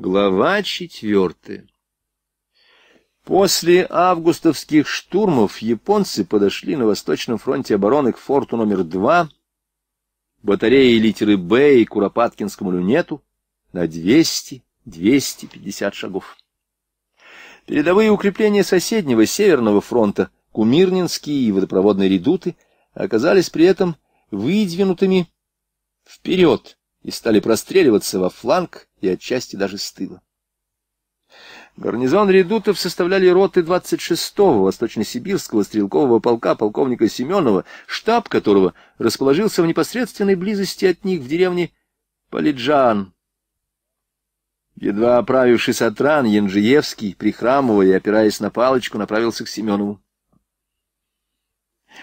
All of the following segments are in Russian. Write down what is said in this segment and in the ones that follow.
Глава четвертая. После августовских штурмов японцы подошли на Восточном фронте обороны к форту номер два, батареи литеры «Б» и Куропаткинскому люнету на 200-250 шагов. Передовые укрепления соседнего Северного фронта, Кумирнинские и водопроводные редуты, оказались при этом выдвинутыми вперед и стали простреливаться во фланг и отчасти даже с тыла. Гарнизон редутов составляли роты 26-го Восточно-Сибирского стрелкового полка полковника Семенова, штаб которого расположился в непосредственной близости от них в деревне Полиджан. Едва оправившись от ран, Янжиевский, прихрамывая и опираясь на палочку, направился к Семенову.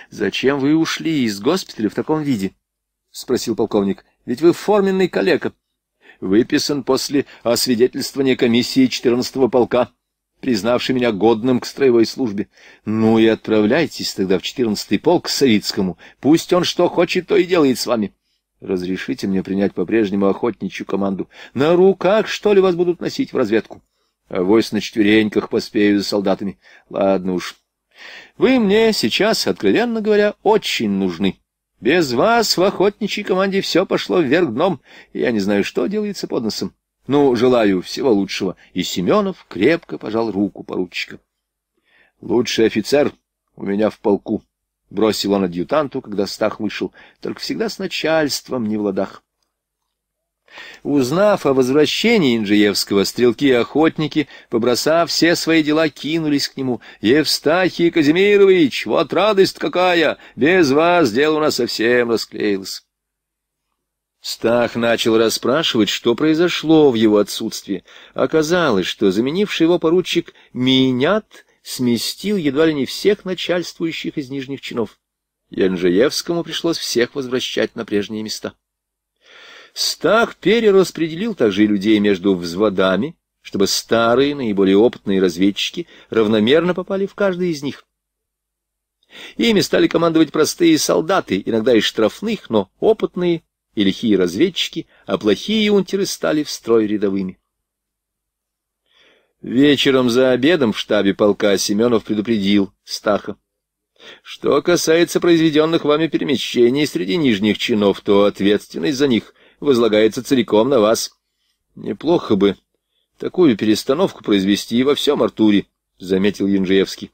«Зачем вы ушли из госпиталя в таком виде?» — спросил полковник. Ведь вы форменный коллега. Выписан после освидетельствования комиссии 14-го полка, признавший меня годным к строевой службе. Ну и отправляйтесь тогда в 14-й полк к Савицкому. Пусть он что хочет, то и делает с вами. Разрешите мне принять по-прежнему охотничью команду. На руках, что ли, вас будут носить в разведку? Авось на четвереньках поспею за солдатами. Ладно уж. Вы мне сейчас, откровенно говоря, очень нужны. Без вас в охотничьей команде все пошло вверх дном, я не знаю, что делается под носом. Ну, желаю всего лучшего. И Семенов крепко пожал руку поручика. — Лучший офицер у меня в полку, — бросил он адъютанту, когда Стах вышел, — только всегда с начальством не в ладах. Узнав о возвращении Инжиевского, стрелки и охотники, побросав все свои дела, кинулись к нему. «Евстахий Казимирович, вот радость какая! Без вас дело у нас совсем расклеилось!» Стах начал расспрашивать, что произошло в его отсутствии. Оказалось, что заменивший его поручик Минят сместил едва ли не всех начальствующих из нижних чинов. Янжеевскому пришлось всех возвращать на прежние места. Стах перераспределил также и людей между взводами, чтобы старые, наиболее опытные разведчики равномерно попали в каждый из них. Ими стали командовать простые солдаты, иногда и штрафных, но опытные и лихие разведчики, а плохие унтеры стали в строй рядовыми. Вечером за обедом в штабе полка Семенов предупредил Стаха. Что касается произведенных вами перемещений среди нижних чинов, то ответственность за них — возлагается целиком на вас. Неплохо бы такую перестановку произвести и во всем Артуре, — заметил Янжеевский.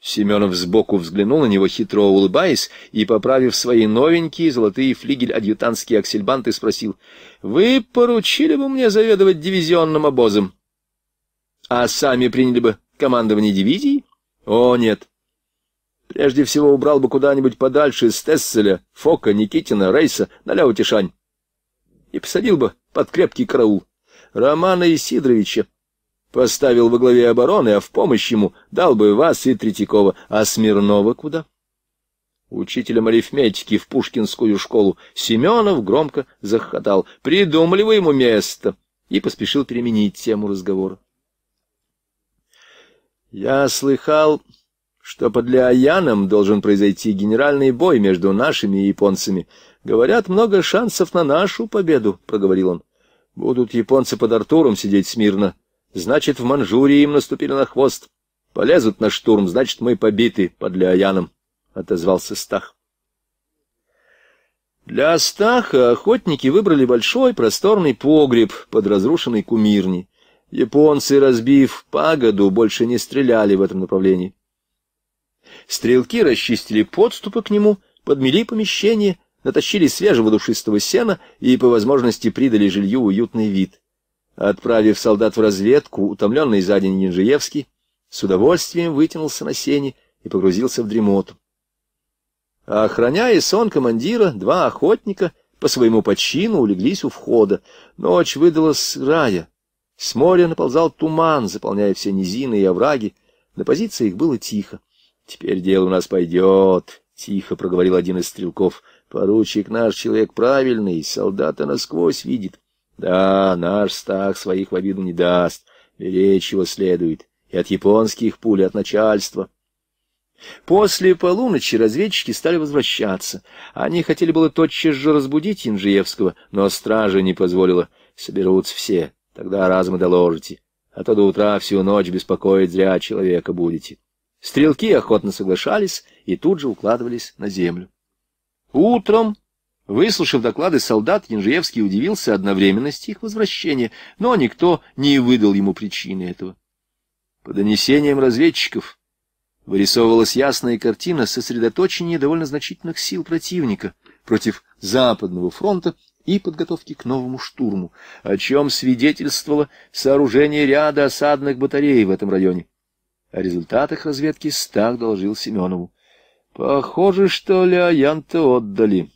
Семенов сбоку взглянул на него, хитро улыбаясь, и, поправив свои новенькие золотые флигель-адъютантские аксельбанты, спросил, — Вы поручили бы мне заведовать дивизионным обозом? — А сами приняли бы командование дивизии? — О, нет. Прежде всего убрал бы куда-нибудь подальше из Тесселя, Фока, Никитина, Рейса, на ляву и посадил бы под крепкий караул. Романа Исидоровича поставил во главе обороны, а в помощь ему дал бы вас и Третьякова. А Смирнова куда? Учителем арифметики в Пушкинскую школу Семенов громко захохотал. Придумали вы ему место. И поспешил переменить тему разговора. Я слыхал, что под Леояном должен произойти генеральный бой между нашими и японцами — Говорят, много шансов на нашу победу, — проговорил он. Будут японцы под Артуром сидеть смирно. Значит, в Манчжурии им наступили на хвост. Полезут на штурм, значит, мы побиты под Леояном, — отозвался Стах. Для Стаха охотники выбрали большой просторный погреб под разрушенной кумирней. Японцы, разбив пагоду, больше не стреляли в этом направлении. Стрелки расчистили подступы к нему, подмели помещение — натащили свежего душистого сена и, по возможности, придали жилью уютный вид. Отправив солдат в разведку, утомленный за день Янжиевский с удовольствием вытянулся на сене и погрузился в дремоту. А охраняя сон командира, два охотника по своему подчину улеглись у входа. Ночь выдалась рая. С моря наползал туман, заполняя все низины и овраги. На позициях было тихо. — Теперь дело у нас пойдет, — тихо проговорил один из стрелков. Поручик наш человек правильный, солдата насквозь видит. Да, наш стах своих в обиду не даст, Речь его следует. И от японских пуль, и от начальства. После полуночи разведчики стали возвращаться. Они хотели было тотчас же разбудить Инжиевского, но стража не позволила. Соберутся все, тогда разом и доложите. А то до утра всю ночь беспокоить зря человека будете. Стрелки охотно соглашались и тут же укладывались на землю. Утром, выслушав доклады солдат, Янжиевский удивился одновременности их возвращения, но никто не выдал ему причины этого. По донесениям разведчиков вырисовывалась ясная картина сосредоточения довольно значительных сил противника против Западного фронта и подготовки к новому штурму, о чем свидетельствовало сооружение ряда осадных батарей в этом районе. О результатах разведки Стах доложил Семенову. Похоже, что Леоянта отдали.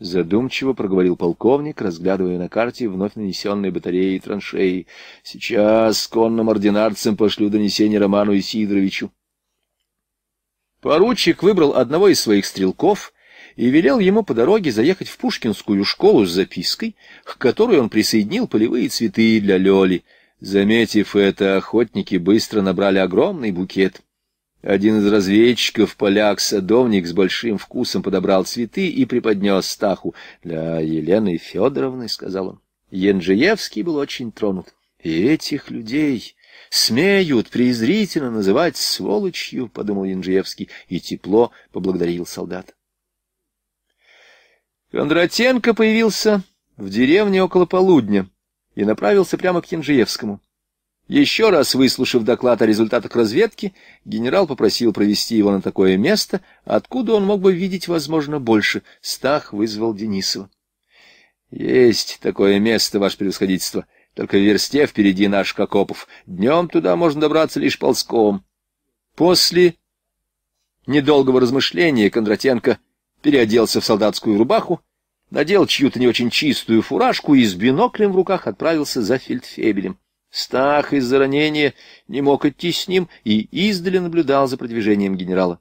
Задумчиво проговорил полковник, разглядывая на карте вновь нанесенные батареи и траншеи. Сейчас конным ординарцам пошлю донесение Роману Исидоровичу. Поручик выбрал одного из своих стрелков и велел ему по дороге заехать в Пушкинскую школу с запиской, к которой он присоединил полевые цветы для Лёли. Заметив это, охотники быстро набрали огромный букет — один из разведчиков, поляк-садовник, с большим вкусом подобрал цветы и преподнес Стаху. «Для Елены Федоровны», — сказал он. Янжиевский был очень тронут. «И этих людей смеют презрительно называть сволочью», — подумал Янжиевский, и тепло поблагодарил солдат. Кондратенко появился в деревне около полудня и направился прямо к Янжиевскому. Еще раз выслушав доклад о результатах разведки, генерал попросил провести его на такое место, откуда он мог бы видеть, возможно, больше. Стах вызвал Денисова. — Есть такое место, ваше превосходительство. Только в версте впереди наших окопов. Днем туда можно добраться лишь ползком. После недолгого размышления Кондратенко переоделся в солдатскую рубаху, надел чью-то не очень чистую фуражку и с биноклем в руках отправился за фельдфебелем. Стах из-за ранения не мог идти с ним и издали наблюдал за продвижением генерала.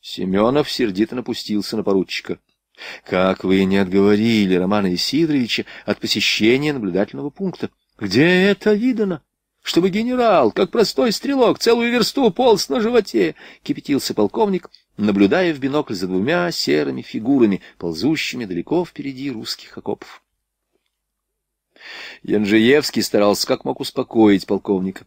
Семенов сердито напустился на поручика. — Как вы не отговорили Романа Исидоровича от посещения наблюдательного пункта? Где это видано? Чтобы генерал, как простой стрелок, целую версту полз на животе, — кипятился полковник, наблюдая в бинокль за двумя серыми фигурами, ползущими далеко впереди русских окопов. Янжиевский старался как мог успокоить полковника.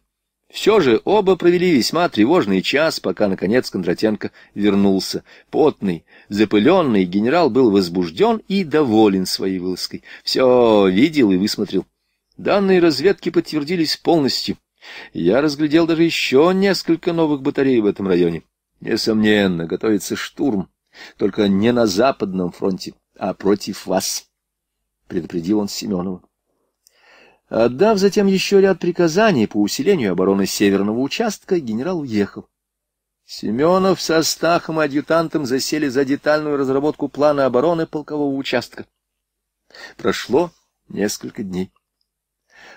Все же оба провели весьма тревожный час, пока, наконец, Кондратенко вернулся. Потный, запыленный генерал был возбужден и доволен своей вылазкой. Все видел и высмотрел. Данные разведки подтвердились полностью. Я разглядел даже еще несколько новых батарей в этом районе. Несомненно, готовится штурм, только не на Западном фронте, а против вас, — предупредил он Семенова. Отдав затем еще ряд приказаний по усилению обороны северного участка, генерал уехал. Семенов со Стахом и адъютантом засели за детальную разработку плана обороны полкового участка. Прошло несколько дней.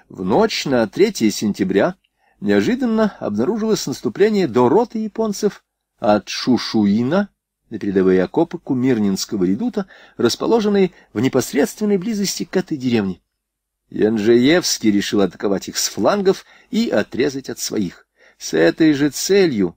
В ночь на 3 сентября неожиданно обнаружилось наступление до роты японцев от Шушуина на передовые окопы Кумирнинского редута, расположенные в непосредственной близости к этой деревне. Янжеевский решил атаковать их с флангов и отрезать от своих. С этой же целью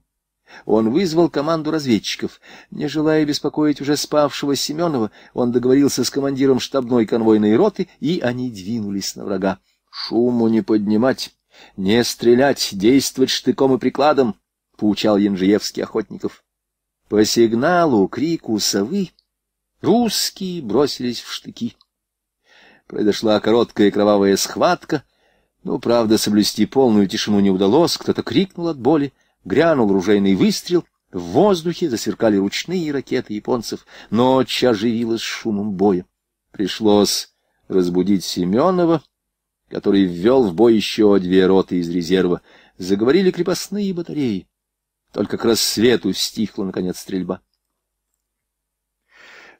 он вызвал команду разведчиков. Не желая беспокоить уже спавшего Семенова, он договорился с командиром штабной конвойной роты, и они двинулись на врага. «Шуму не поднимать, не стрелять, действовать штыком и прикладом», — поучал Янжеевский охотников. По сигналу, крику совы русские бросились в штыки. Произошла короткая кровавая схватка. но ну, правда, соблюсти полную тишину не удалось. Кто-то крикнул от боли, грянул ружейный выстрел. В воздухе засеркали ручные ракеты японцев. Ночь оживилась шумом боя. Пришлось разбудить Семенова, который ввел в бой еще две роты из резерва. Заговорили крепостные батареи. Только к рассвету стихла, наконец, стрельба.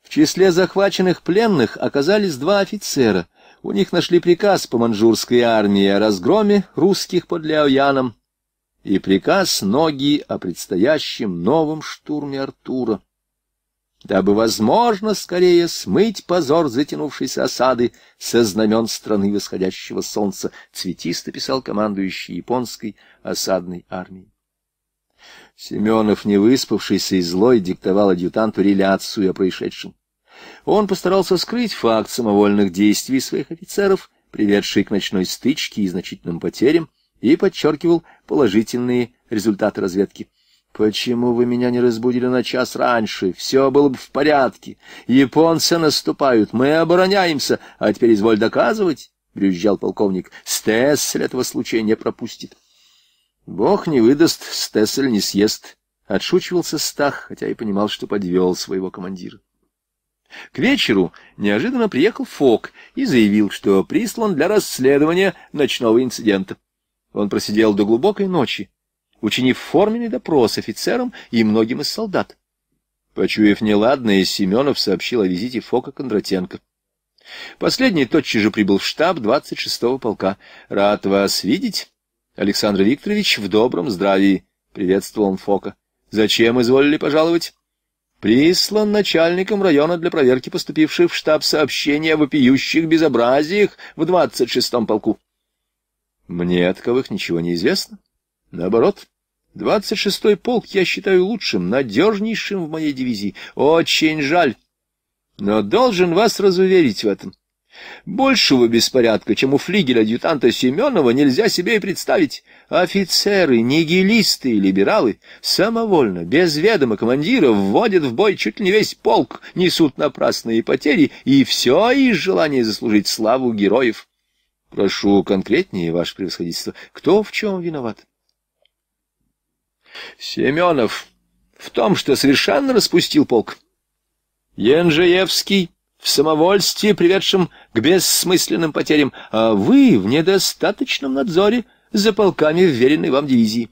В числе захваченных пленных оказались два офицера. У них нашли приказ по маньчжурской армии о разгроме русских под Ляояном и приказ Ноги о предстоящем новом штурме Артура. Дабы, возможно, скорее смыть позор затянувшейся осады со знамен страны восходящего солнца, цветисто писал командующий японской осадной армией. Семенов, не выспавшийся и злой, диктовал адъютанту реляцию о происшедшем. Он постарался скрыть факт самовольных действий своих офицеров, приведший к ночной стычке и значительным потерям, и подчеркивал положительные результаты разведки. «Почему вы меня не разбудили на час раньше? Все было бы в порядке. Японцы наступают, мы обороняемся, а теперь изволь доказывать», — брюзжал полковник. Стесс этого случая не пропустит». Бог не выдаст, Стессель не съест. Отшучивался Стах, хотя и понимал, что подвел своего командира. К вечеру неожиданно приехал Фок и заявил, что прислан для расследования ночного инцидента. Он просидел до глубокой ночи, учинив форменный допрос офицерам и многим из солдат. Почуяв неладное, Семенов сообщил о визите Фока Кондратенко. Последний тотчас же прибыл в штаб 26-го полка. «Рад вас видеть». Александр Викторович в добром здравии, приветствовал он Фока. Зачем изволили пожаловать? Прислан начальником района для проверки поступивших в штаб сообщений о вопиющих безобразиях в двадцать шестом полку. Мне от таковых ничего не известно. Наоборот, двадцать шестой полк я считаю лучшим, надежнейшим в моей дивизии. Очень жаль. Но должен вас разуверить в этом. Большего беспорядка, чем у флигеля адъютанта Семенова, нельзя себе и представить. Офицеры, нигилисты и либералы самовольно, без ведома командира, вводят в бой чуть ли не весь полк, несут напрасные потери, и все из желания заслужить славу героев. Прошу конкретнее, ваше превосходительство, кто в чем виноват? Семенов в том, что совершенно распустил полк. Янжеевский в самовольстве, приведшем к бессмысленным потерям, а вы в недостаточном надзоре за полками вверенной вам дивизии.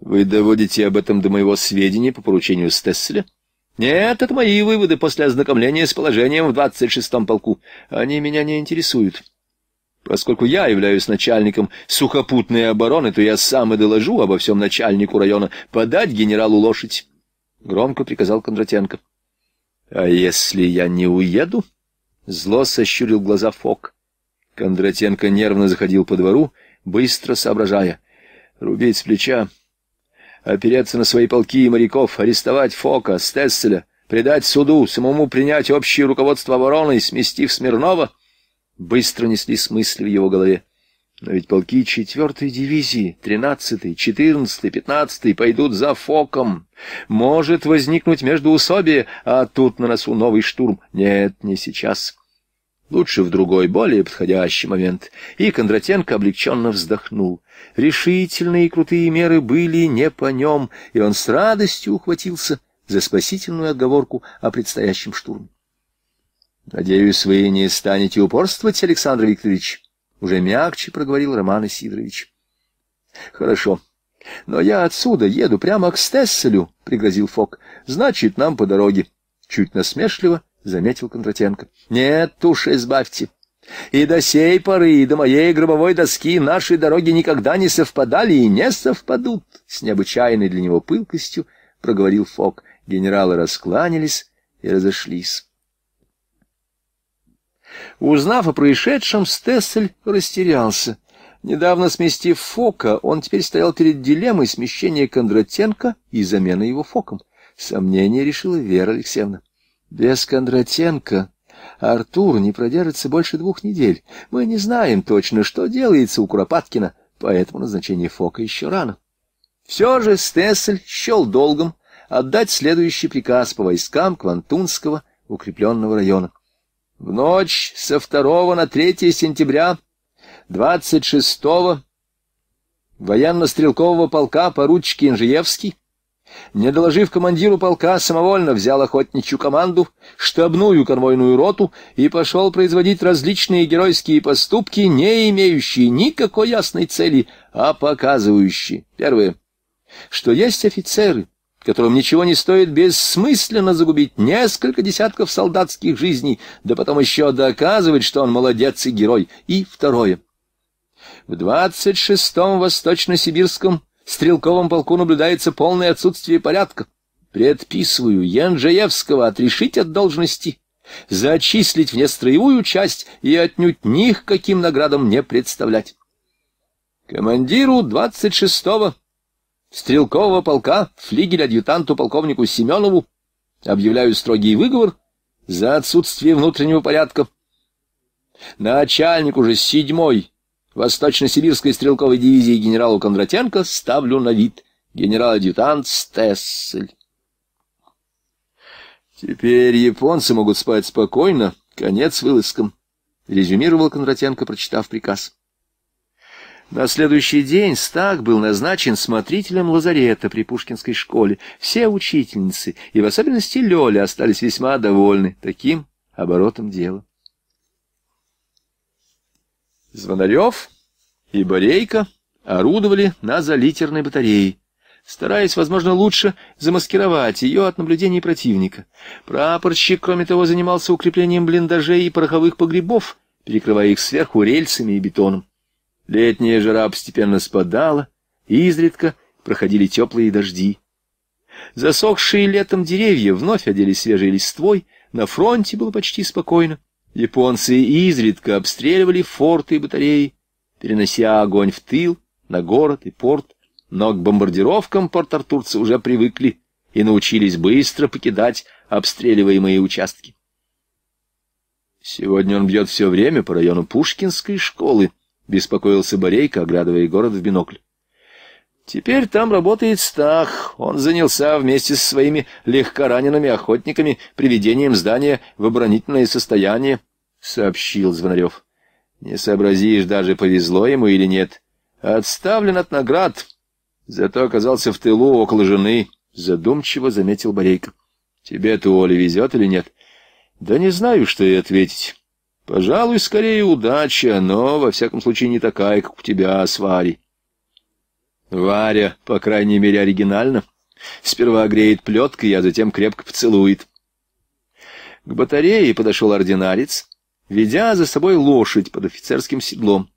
Вы доводите об этом до моего сведения по поручению Стесселя? Нет, это мои выводы после ознакомления с положением в 26-м полку. Они меня не интересуют. Поскольку я являюсь начальником сухопутной обороны, то я сам и доложу обо всем начальнику района подать генералу лошадь. Громко приказал Кондратенко. — А если я не уеду? — зло сощурил глаза Фок. Кондратенко нервно заходил по двору, быстро соображая. Рубить с плеча, опереться на свои полки и моряков, арестовать Фока, Стесселя, предать суду, самому принять общее руководство обороны, сместив Смирнова, быстро несли смыслы в его голове. Но ведь полки 4-й дивизии, 13-й, 14-й, 15-й пойдут за Фоком. Может возникнуть междоусобие, а тут на носу новый штурм. Нет, не сейчас. Лучше в другой, более подходящий момент. И Кондратенко облегченно вздохнул. Решительные и крутые меры были не по нем, и он с радостью ухватился за спасительную отговорку о предстоящем штурме. — Надеюсь, вы не станете упорствовать, Александр Викторович? — уже мягче проговорил Роман Сидорович. Хорошо. Но я отсюда еду прямо к Стесселю, пригрозил Фок. Значит, нам по дороге. Чуть насмешливо заметил Кондратенко. Нет уж, избавьте. И до сей поры, и до моей гробовой доски наши дороги никогда не совпадали и не совпадут, с необычайной для него пылкостью проговорил Фок. Генералы раскланялись и разошлись. Узнав о происшедшем, Стессель растерялся. Недавно сместив Фока, он теперь стоял перед дилеммой смещения Кондратенко и замены его Фоком. Сомнение решила Вера Алексеевна. Без Кондратенко Артур не продержится больше двух недель. Мы не знаем точно, что делается у Куропаткина, поэтому назначение Фока еще рано. Все же Стессель счел долгом отдать следующий приказ по войскам Квантунского укрепленного района. В ночь со 2 на 3 сентября 26-го военно-стрелкового полка поручик Инжиевский, не доложив командиру полка, самовольно взял охотничью команду, штабную конвойную роту и пошел производить различные геройские поступки, не имеющие никакой ясной цели, а показывающие. Первое, что есть офицеры, которым ничего не стоит бессмысленно загубить несколько десятков солдатских жизней, да потом еще доказывать, что он молодец и герой. И второе. В 26-м Восточно-Сибирском стрелковом полку наблюдается полное отсутствие порядка. Предписываю Янжеевского отрешить от должности, зачислить в нестроевую часть и отнюдь них каким наградам не представлять. Командиру 26-го стрелкового полка флигель-адъютанту полковнику Семенову объявляю строгий выговор за отсутствие внутреннего порядка. Начальнику уже седьмой Восточно-Сибирской стрелковой дивизии генералу Кондратенко ставлю на вид генерал-адъютант Стессель. Теперь японцы могут спать спокойно, конец вылазкам, резюмировал Кондратенко, прочитав приказ. На следующий день Стах был назначен смотрителем лазарета при Пушкинской школе. Все учительницы, и в особенности Лёля, остались весьма довольны таким оборотом дела. Звонарев и Борейко орудовали на залитерной батарее, стараясь, возможно, лучше замаскировать её от наблюдений противника. Прапорщик, кроме того, занимался укреплением блиндажей и пороховых погребов, перекрывая их сверху рельсами и бетоном. Летняя жара постепенно спадала, и изредка проходили теплые дожди. Засохшие летом деревья вновь одели свежей листвой, на фронте было почти спокойно. Японцы изредка обстреливали форты и батареи, перенося огонь в тыл, на город и порт, но к бомбардировкам порт-артурцы уже привыкли и научились быстро покидать обстреливаемые участки. Сегодня он бьет все время по району Пушкинской школы, — беспокоился Борейко, оглядывая город в бинокль. Теперь там работает Стах. Он занялся вместе со своими легкоранеными охотниками приведением здания в оборонительное состояние, — сообщил Звонарев. Не сообразишь, даже повезло ему или нет. Отставлен от наград, зато оказался в тылу около жены, — задумчиво заметил Борейко. Тебе-то, Оля, везет или нет? Да не знаю, что и ответить. Пожалуй, скорее удача, но, во всяком случае, не такая, как у тебя с Варей. Варя, по крайней мере, оригинально. Сперва греет плеткой, а затем крепко поцелует. К батарее подошел ординарец, ведя за собой лошадь под офицерским седлом.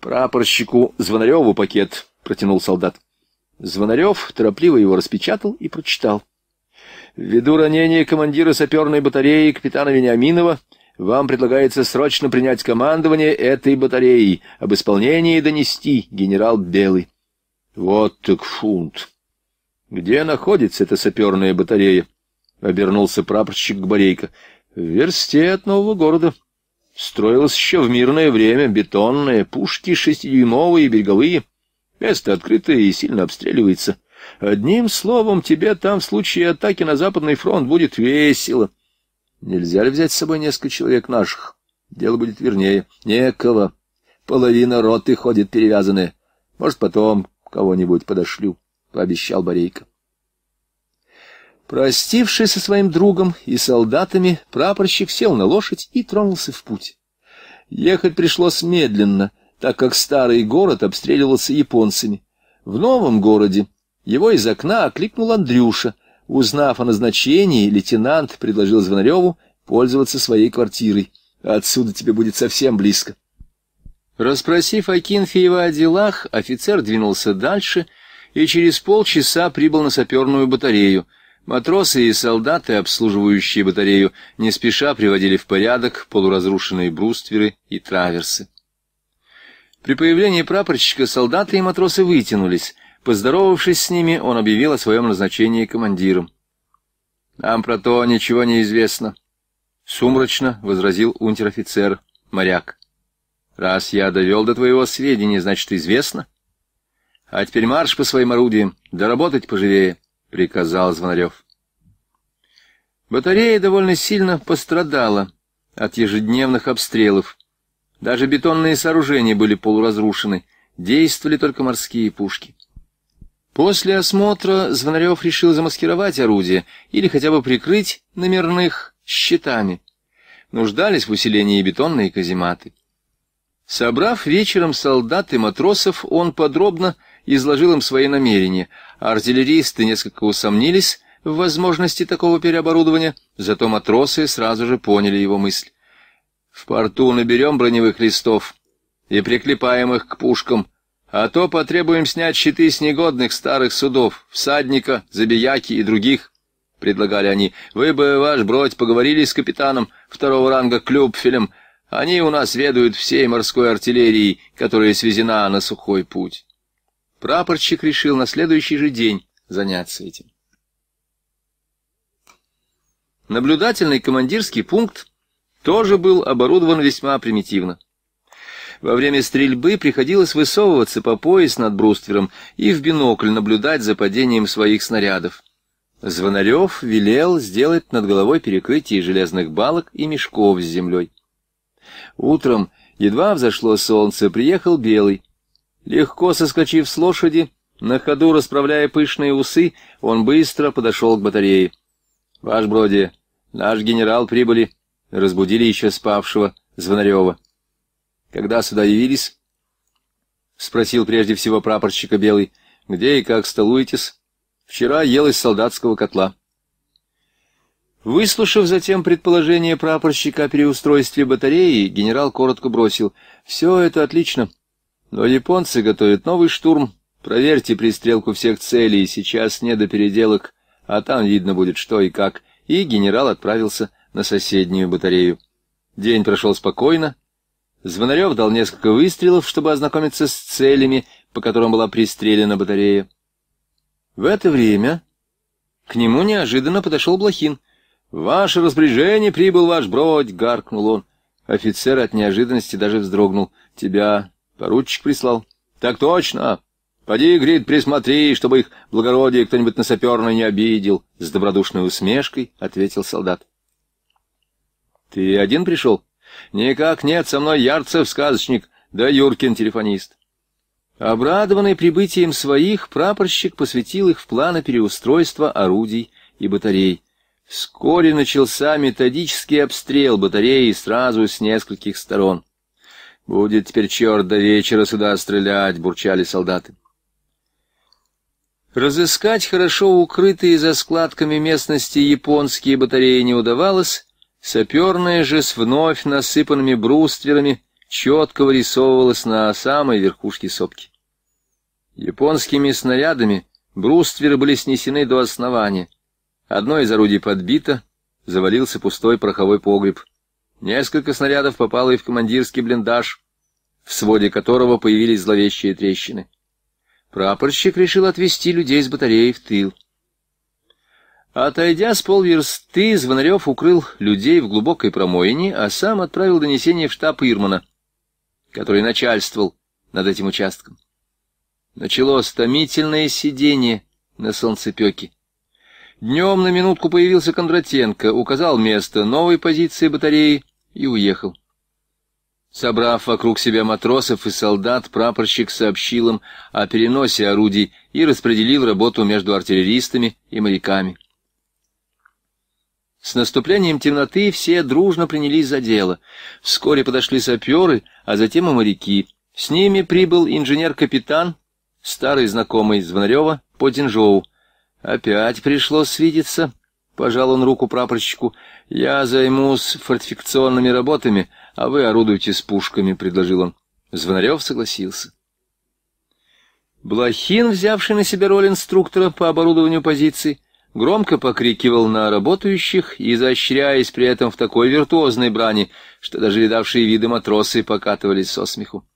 Прапорщику Звонареву пакет протянул солдат. Звонарев торопливо его распечатал и прочитал. Ввиду ранения командира саперной батареи капитана Вениаминова, вам предлагается срочно принять командование этой батареи, об исполнении донести генерал Белый. Вот так фунт. Где находится эта саперная батарея? Обернулся прапорщик Гбарейко. В версте от нового города. Строилась еще в мирное время бетонные пушки шестидюймовые, береговые. Место открытое и сильно обстреливается. Одним словом, тебе там в случае атаки на Западный фронт будет весело. Нельзя ли взять с собой несколько человек наших? Дело будет вернее. Некого. Половина роты ходит перевязанная. Может, потом кого-нибудь подошлю, — пообещал Борейко. Простившись со своим другом и солдатами, прапорщик сел на лошадь и тронулся в путь. Ехать пришлось медленно, так как старый город обстреливался японцами. В новом городе его из окна окликнул Андрюша. Узнав о назначении, лейтенант предложил Звонареву пользоваться своей квартирой. Отсюда тебе будет совсем близко. Расспросив Акинфеева о делах, офицер двинулся дальше и через полчаса прибыл на саперную батарею. Матросы и солдаты, обслуживающие батарею, не спеша приводили в порядок полуразрушенные брустверы и траверсы. При появлении прапорщика солдаты и матросы вытянулись — Поздоровавшись с ними, он объявил о своем назначении командиром. «Нам про то ничего не известно», — сумрачно возразил унтер-офицер, моряк. «Раз я довел до твоего сведения, значит, известно. А теперь марш по своим орудиям, доработать поживее», — приказал Звонарев. Батарея довольно сильно пострадала от ежедневных обстрелов. Даже бетонные сооружения были полуразрушены, действовали только морские пушки. После осмотра Звонарев решил замаскировать орудие или хотя бы прикрыть номерных щитами. Нуждались в усилении бетонные казематы. Собрав вечером солдат и матросов, он подробно изложил им свои намерения. Артиллеристы несколько усомнились в возможности такого переоборудования, зато матросы сразу же поняли его мысль. «В порту наберем броневых листов и приклепаем их к пушкам», а то потребуем снять щиты с негодных старых судов, всадника, забияки и других, — предлагали они. Вы бы, ваш бродь, поговорили с капитаном второго ранга Клюпфелем. Они у нас ведают всей морской артиллерией, которая свезена на сухой путь. Прапорщик решил на следующий же день заняться этим. Наблюдательный командирский пункт тоже был оборудован весьма примитивно. Во время стрельбы приходилось высовываться по пояс над бруствером и в бинокль наблюдать за падением своих снарядов. Звонарев велел сделать над головой перекрытие железных балок и мешков с землей. Утром, едва взошло солнце, приехал Белый. Легко соскочив с лошади, на ходу расправляя пышные усы, он быстро подошел к батарее. — Ваш Броди, наш генерал прибыли, — разбудили еще спавшего Звонарева. Когда сюда явились? — спросил прежде всего прапорщика Белый. — Где и как столуетесь? — Вчера ел из солдатского котла. Выслушав затем предположение прапорщика о переустройстве батареи, генерал коротко бросил. — Все это отлично. Но японцы готовят новый штурм. Проверьте пристрелку всех целей, сейчас не до переделок, а там видно будет что и как. И генерал отправился на соседнюю батарею. День прошел спокойно, Звонарев дал несколько выстрелов, чтобы ознакомиться с целями, по которым была пристрелена батарея. В это время к нему неожиданно подошел Блохин. ваше распоряжение прибыл ваш бродь!» — гаркнул он. Офицер от неожиданности даже вздрогнул. «Тебя поручик прислал?» «Так точно! Поди, Грит, присмотри, чтобы их благородие кто-нибудь на саперной не обидел!» С добродушной усмешкой ответил солдат. «Ты один пришел?» Никак нет, со мной Ярцев сказочник, да Юркин телефонист. Обрадованный прибытием своих, прапорщик посвятил их в планы переустройства орудий и батарей. Вскоре начался методический обстрел батареи сразу с нескольких сторон. «Будет теперь черт до вечера сюда стрелять», — бурчали солдаты. Разыскать хорошо укрытые за складками местности японские батареи не удавалось, Саперная же с вновь насыпанными брустверами четко вырисовывалась на самой верхушке сопки. Японскими снарядами брустверы были снесены до основания. Одно из орудий подбито, завалился пустой пороховой погреб. Несколько снарядов попало и в командирский блиндаж, в своде которого появились зловещие трещины. Прапорщик решил отвести людей с батареи в тыл. Отойдя с полверсты, Звонарев укрыл людей в глубокой промоине, а сам отправил донесение в штаб Ирмана, который начальствовал над этим участком. Началось томительное сидение на солнцепеке. Днем на минутку появился Кондратенко, указал место новой позиции батареи и уехал. Собрав вокруг себя матросов и солдат, прапорщик сообщил им о переносе орудий и распределил работу между артиллеристами и моряками. С наступлением темноты все дружно принялись за дело. Вскоре подошли саперы, а затем и моряки. С ними прибыл инженер-капитан, старый знакомый Звонарева, по Дзинжоу. «Опять пришлось свидеться», — пожал он руку прапорщику. «Я займусь фортификационными работами, а вы орудуйте с пушками», — предложил он. Звонарев согласился. Блохин, взявший на себя роль инструктора по оборудованию позиций, громко покрикивал на работающих, изощряясь при этом в такой виртуозной брани, что даже видавшие виды матросы покатывались со смеху.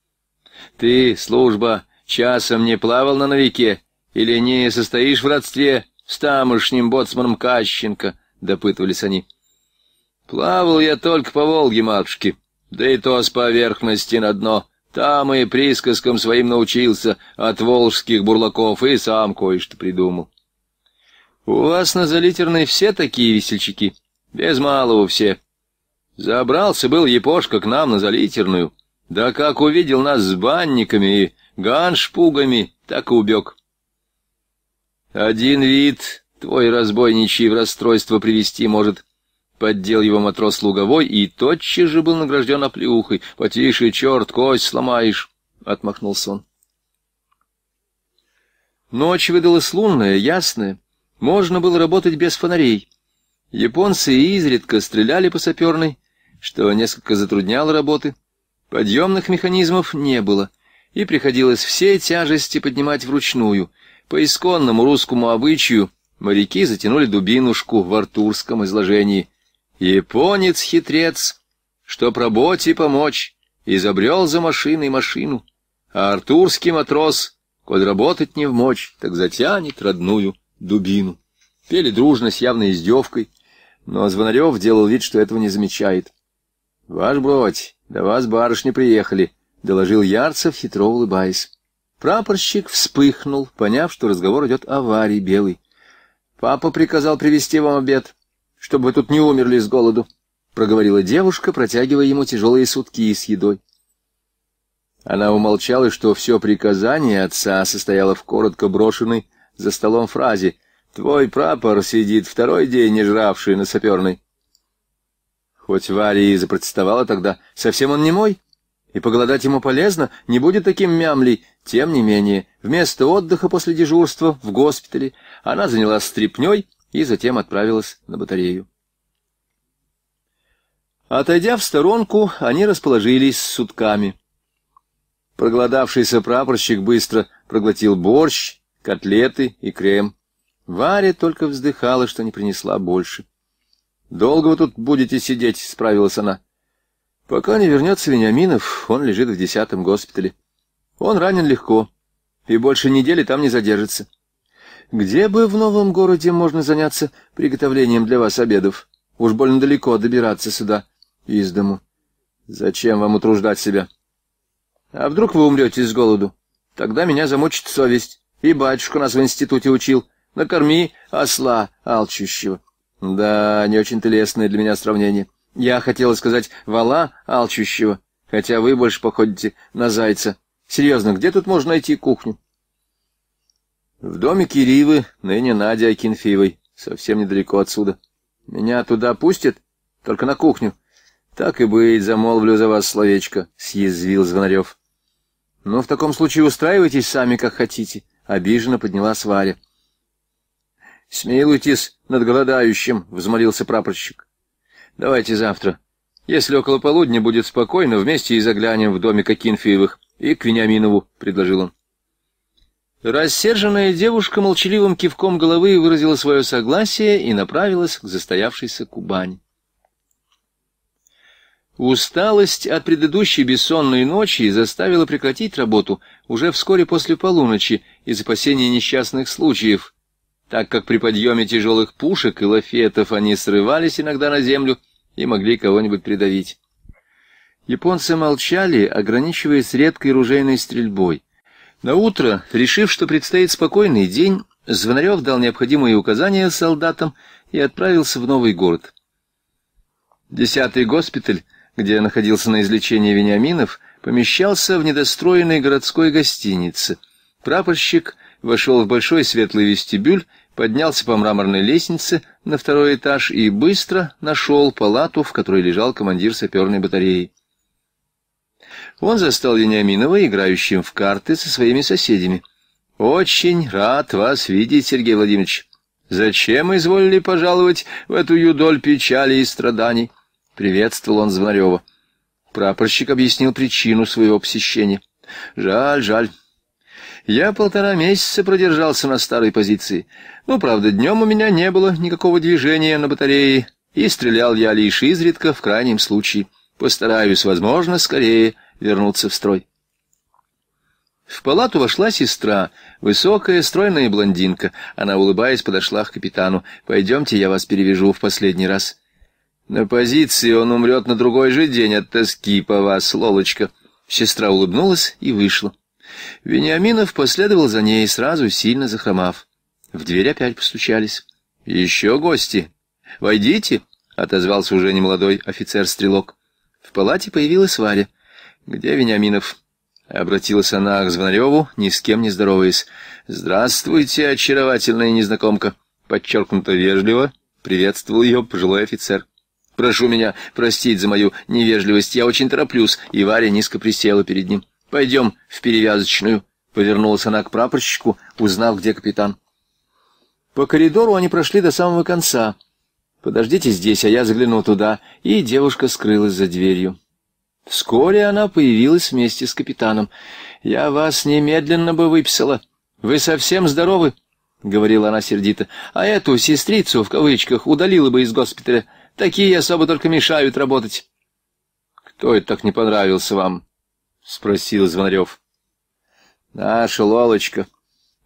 «Ты, служба, часом не плавал на новике или не состоишь в родстве с тамошним боцманом Кащенко?» — допытывались они. «Плавал я только по Волге, матушки, да и то с поверхности на дно. Там и присказкам своим научился от волжских бурлаков и сам кое-что придумал». «У вас на залитерной все такие весельчаки?» «Без малого все. Забрался был Япошка к нам на залитерную. Да как увидел нас с банниками и ганшпугами, так и убег». «Один вид твой разбойничий в расстройство привести может». Поддел его матрос луговой и тотчас же был награжден оплеухой. «Потише, черт, кость сломаешь!» — отмахнулся он. Ночь выдалась лунная, ясная. Можно было работать без фонарей. Японцы изредка стреляли по саперной, что несколько затрудняло работы. Подъемных механизмов не было, и приходилось все тяжести поднимать вручную. По исконному русскому обычаю моряки затянули дубинушку в артурском изложении. Японец-хитрец, чтоб работе помочь, изобрел за машиной машину, а артурский матрос, коль работать не в мочь, так затянет родную дубину. Пели дружно, с явной издевкой, но Звонарев делал вид, что этого не замечает. — Ваш бродь, до вас барышни приехали, — доложил Ярцев, хитро улыбаясь. Прапорщик вспыхнул, поняв, что разговор идет о аварии белой. — Папа приказал привезти вам обед, чтобы вы тут не умерли с голоду, — проговорила девушка, протягивая ему тяжелые сутки с едой. Она умолчала, что все приказание отца состояло в коротко брошенной за столом фразе «Твой прапор сидит второй день, не жравший на саперной». Хоть Варя и запротестовала тогда, совсем он не мой, и поголодать ему полезно, не будет таким мямлей. Тем не менее, вместо отдыха после дежурства в госпитале она занялась стряпней и затем отправилась на батарею. Отойдя в сторонку, они расположились с сутками. Проголодавшийся прапорщик быстро проглотил борщ котлеты и крем. Варя только вздыхала, что не принесла больше. «Долго вы тут будете сидеть?» — справилась она. «Пока не вернется Вениаминов, он лежит в десятом госпитале. Он ранен легко, и больше недели там не задержится. Где бы в новом городе можно заняться приготовлением для вас обедов? Уж больно далеко добираться сюда, из дому. Зачем вам утруждать себя? А вдруг вы умрете с голоду? Тогда меня замочит совесть. И батюшку нас в институте учил. Накорми осла алчущего. Да, не очень-то лестное для меня сравнение. Я хотела сказать «вала алчущего», хотя вы больше походите на зайца. Серьезно, где тут можно найти кухню? В доме Киривы, ныне Надя Акинфеевой, совсем недалеко отсюда. Меня туда пустят? Только на кухню. Так и быть, замолвлю за вас словечко, — съязвил Звонарев. Ну, в таком случае устраивайтесь сами, как хотите обиженно поднялась Варя. — Смилуйтесь над голодающим, — взмолился прапорщик. — Давайте завтра. Если около полудня будет спокойно, вместе и заглянем в домик Акинфеевых и к Вениаминову, — предложил он. Рассерженная девушка молчаливым кивком головы выразила свое согласие и направилась к застоявшейся Кубани. Усталость от предыдущей бессонной ночи заставила прекратить работу уже вскоре после полуночи из опасения несчастных случаев, так как при подъеме тяжелых пушек и лафетов они срывались иногда на землю и могли кого-нибудь придавить. Японцы молчали, ограничиваясь редкой ружейной стрельбой. На утро, решив, что предстоит спокойный день, Звонарев дал необходимые указания солдатам и отправился в новый город. Десятый госпиталь где находился на излечении Вениаминов, помещался в недостроенной городской гостинице. Прапорщик вошел в большой светлый вестибюль, поднялся по мраморной лестнице на второй этаж и быстро нашел палату, в которой лежал командир саперной батареи. Он застал Вениаминова, играющим в карты со своими соседями. «Очень рад вас видеть, Сергей Владимирович. Зачем изволили пожаловать в эту юдоль печали и страданий?» Приветствовал он Звонарева. Прапорщик объяснил причину своего посещения. «Жаль, жаль. Я полтора месяца продержался на старой позиции. Ну, правда, днем у меня не было никакого движения на батарее, и стрелял я лишь изредка, в крайнем случае. Постараюсь, возможно, скорее вернуться в строй». В палату вошла сестра, высокая, стройная блондинка. Она, улыбаясь, подошла к капитану. «Пойдемте, я вас перевяжу в последний раз». На позиции он умрет на другой же день от тоски по вас, Лолочка. Сестра улыбнулась и вышла. Вениаминов последовал за ней, сразу сильно захромав. В дверь опять постучались. — Еще гости. — Войдите, — отозвался уже немолодой офицер-стрелок. В палате появилась Варя. — Где Вениаминов? — обратилась она к Звонареву, ни с кем не здороваясь. — Здравствуйте, очаровательная незнакомка. Подчеркнуто вежливо приветствовал ее пожилой офицер. Прошу меня простить за мою невежливость, я очень тороплюсь, и Варя низко присела перед ним. Пойдем в перевязочную, повернулась она к прапорщику, узнав, где капитан. По коридору они прошли до самого конца. Подождите здесь, а я загляну туда, и девушка скрылась за дверью. Вскоре она появилась вместе с капитаном. «Я вас немедленно бы выписала. Вы совсем здоровы?» — говорила она сердито. «А эту сестрицу, в кавычках, удалила бы из госпиталя. Такие особо только мешают работать. — Кто это так не понравился вам? — спросил Звонарев. — Наша Лолочка.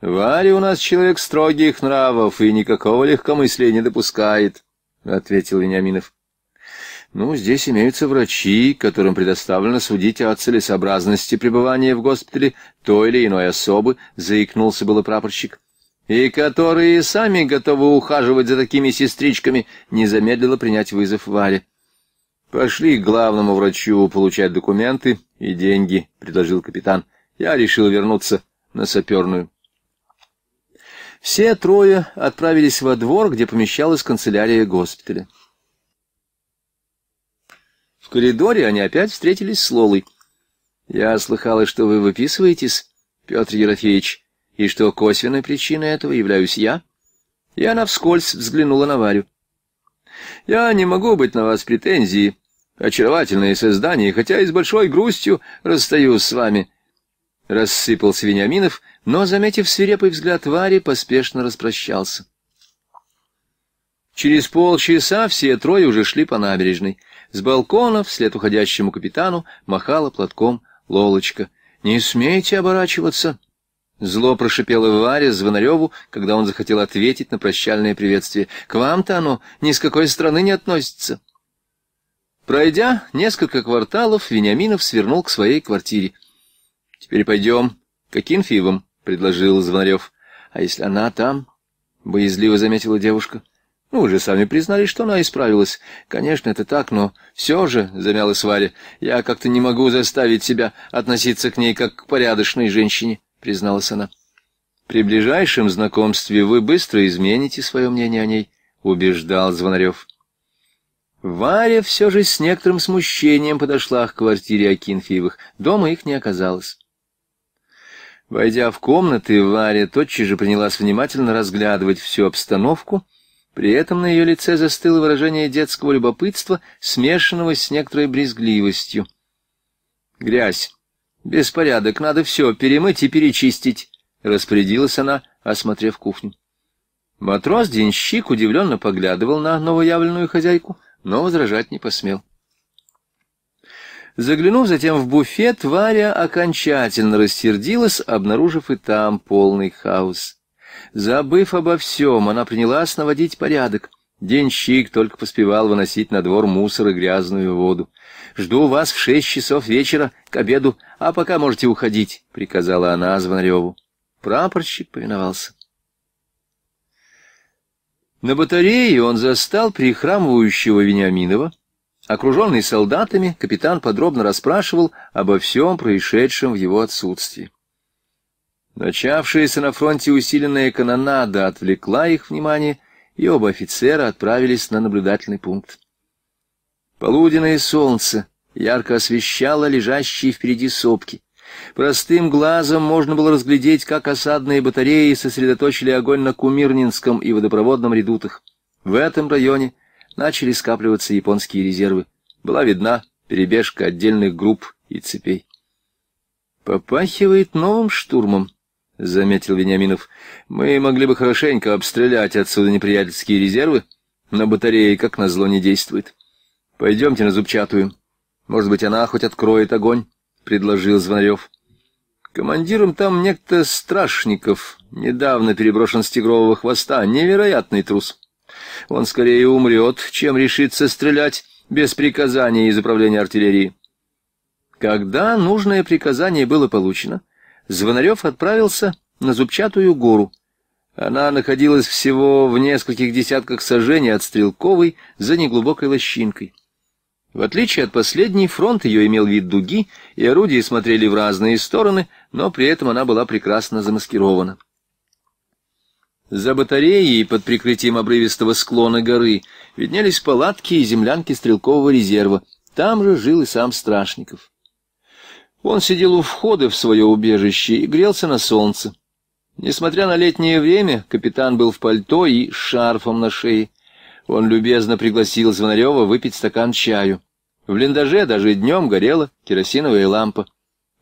Варя у нас человек строгих нравов и никакого легкомыслия не допускает, — ответил Вениаминов. — Ну, здесь имеются врачи, которым предоставлено судить о целесообразности пребывания в госпитале той или иной особы, — заикнулся было прапорщик и которые сами готовы ухаживать за такими сестричками, не замедлила принять вызов Варе. «Пошли к главному врачу получать документы и деньги», — предложил капитан. «Я решил вернуться на саперную». Все трое отправились во двор, где помещалась канцелярия госпиталя. В коридоре они опять встретились с Лолой. «Я слыхала, что вы выписываетесь, Петр Ерофеевич», и что косвенной причиной этого являюсь я. И она вскользь взглянула на Варю. «Я не могу быть на вас претензии. Очаровательное создание, хотя и с большой грустью расстаюсь с вами». Рассыпался Вениаминов, но, заметив свирепый взгляд Вари, поспешно распрощался. Через полчаса все трое уже шли по набережной. С балкона вслед уходящему капитану махала платком Лолочка. «Не смейте оборачиваться!» Зло прошипело Варе Звонареву, когда он захотел ответить на прощальное приветствие. «К вам-то оно ни с какой стороны не относится». Пройдя несколько кварталов, Вениаминов свернул к своей квартире. «Теперь пойдем к Акинфиевым», — предложил Звонарев. «А если она там?» — боязливо заметила девушка. «Ну, вы же сами признали, что она исправилась. Конечно, это так, но все же, — замялась Варя, — я как-то не могу заставить себя относиться к ней как к порядочной женщине» призналась она. «При ближайшем знакомстве вы быстро измените свое мнение о ней», — убеждал Звонарев. Варя все же с некоторым смущением подошла к квартире Акинфеевых. Дома их не оказалось. Войдя в комнаты, Варя тотчас же принялась внимательно разглядывать всю обстановку. При этом на ее лице застыло выражение детского любопытства, смешанного с некоторой брезгливостью. «Грязь», Беспорядок, надо все перемыть и перечистить, — распорядилась она, осмотрев кухню. Матрос-денщик удивленно поглядывал на новоявленную хозяйку, но возражать не посмел. Заглянув затем в буфет, Варя окончательно рассердилась, обнаружив и там полный хаос. Забыв обо всем, она принялась наводить порядок. Денщик только поспевал выносить на двор мусор и грязную воду. Жду вас в шесть часов вечера, к обеду, а пока можете уходить», — приказала она Звонареву. Прапорщик повиновался. На батарее он застал прихрамывающего Вениаминова. Окруженный солдатами, капитан подробно расспрашивал обо всем происшедшем в его отсутствии. Начавшаяся на фронте усиленная канонада отвлекла их внимание, и оба офицера отправились на наблюдательный пункт. Полуденное солнце ярко освещало лежащие впереди сопки. Простым глазом можно было разглядеть, как осадные батареи сосредоточили огонь на Кумирнинском и водопроводном редутах. В этом районе начали скапливаться японские резервы. Была видна перебежка отдельных групп и цепей. «Попахивает новым штурмом», — заметил Вениаминов. «Мы могли бы хорошенько обстрелять отсюда неприятельские резервы, но батареи, как назло, не действуют. — Пойдемте на зубчатую. Может быть, она хоть откроет огонь, — предложил Звонарев. Командиром там некто Страшников, недавно переброшен с тигрового хвоста, невероятный трус. Он скорее умрет, чем решится стрелять без приказания из управления артиллерии. Когда нужное приказание было получено, Звонарев отправился на Зубчатую гору. Она находилась всего в нескольких десятках сажений от Стрелковой за неглубокой лощинкой. В отличие от последней, фронт ее имел вид дуги, и орудия смотрели в разные стороны, но при этом она была прекрасно замаскирована. За батареей под прикрытием обрывистого склона горы виднелись палатки и землянки стрелкового резерва. Там же жил и сам Страшников. Он сидел у входа в свое убежище и грелся на солнце. Несмотря на летнее время, капитан был в пальто и шарфом на шее. Он любезно пригласил Звонарева выпить стакан чаю. В блиндаже даже днем горела керосиновая лампа.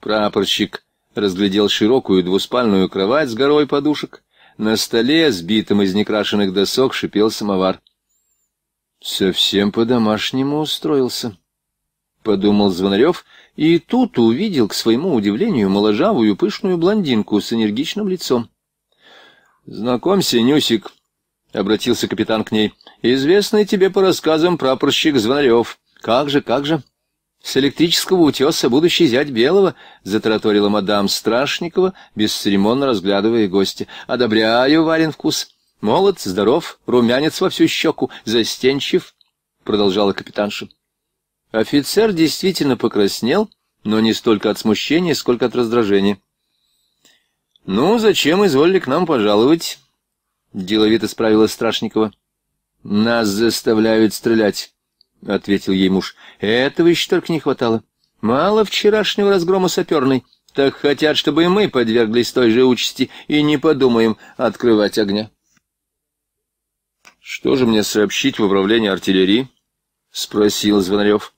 Прапорщик разглядел широкую двуспальную кровать с горой подушек. На столе, сбитом из некрашенных досок, шипел самовар. «Совсем по-домашнему устроился», — подумал Звонарев, и тут увидел, к своему удивлению, моложавую пышную блондинку с энергичным лицом. «Знакомься, Нюсик», — обратился капитан к ней, — «известный тебе по рассказам прапорщик Звонарев». «Как же, как же!» «С электрического утеса будущий зять Белого», — затраторила мадам Страшникова, бесцеремонно разглядывая гостя. «Одобряю, варен вкус. Молод, здоров, румянец во всю щеку, застенчив», — продолжала капитанша. Офицер действительно покраснел, но не столько от смущения, сколько от раздражения. «Ну, зачем изволили к нам пожаловать?» — деловито справила Страшникова. «Нас заставляют стрелять». — ответил ей муж. — Этого еще только не хватало. Мало вчерашнего разгрома саперной. Так хотят, чтобы и мы подверглись той же участи, и не подумаем открывать огня. — Что же мне сообщить в управление артиллерии? — спросил Звонарев.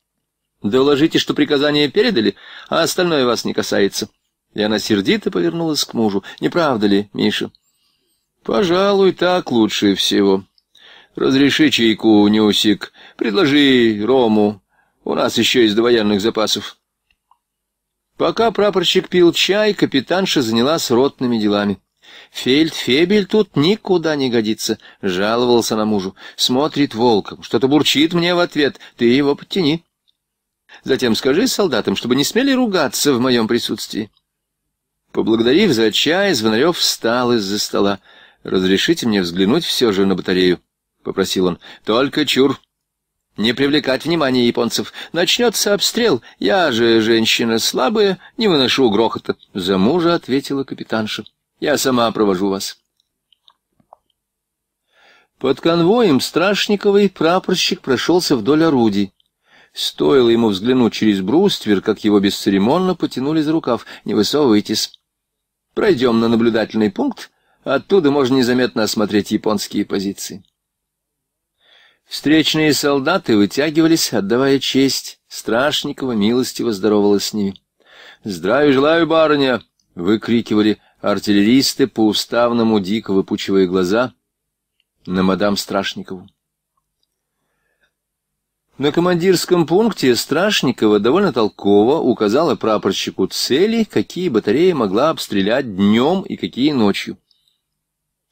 — Доложите, что приказание передали, а остальное вас не касается. И она сердито повернулась к мужу. — Не правда ли, Миша? — Пожалуй, так лучше всего. — Разреши чайку, Нюсик, Предложи рому, у нас еще есть довоенных запасов. Пока прапорщик пил чай, капитанша занялась ротными делами. Фельдфебель тут никуда не годится, — жаловался на мужу. Смотрит волком, что-то бурчит мне в ответ, ты его подтяни. Затем скажи солдатам, чтобы не смели ругаться в моем присутствии. Поблагодарив за чай, Звонарев встал из-за стола. «Разрешите мне взглянуть все же на батарею?» — попросил он. «Только чур, не привлекать внимания японцев. Начнется обстрел, я же женщина слабая, не выношу грохота. За мужа ответила капитанша. Я сама провожу вас. Под конвоем Страшниковой прапорщик прошелся вдоль орудий. Стоило ему взглянуть через бруствер, как его бесцеремонно потянули за рукав. «Не высовывайтесь. Пройдем на наблюдательный пункт. Оттуда можно незаметно осмотреть японские позиции». Встречные солдаты вытягивались, отдавая честь. Страшникова милостиво здоровалась с ними. «Здравия желаю, барыня!» — выкрикивали артиллеристы, по-уставному дико выпучивая глаза на мадам Страшникову. На командирском пункте Страшникова довольно толково указала прапорщику цели, какие батареи могла обстрелять днем и какие ночью.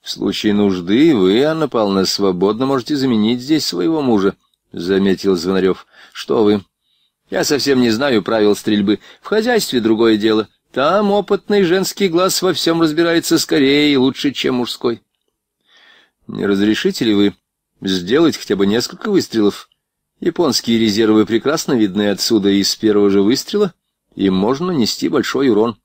В случае нужды вы, Анна Павловна, свободно можете заменить здесь своего мужа, — заметил Звонарев. — Что вы? Я совсем не знаю правил стрельбы. В хозяйстве другое дело. Там опытный женский глаз во всем разбирается скорее и лучше, чем мужской. Не разрешите ли вы сделать хотя бы несколько выстрелов? Японские резервы прекрасно видны отсюда, и с первого же выстрела им можно нанести большой урон.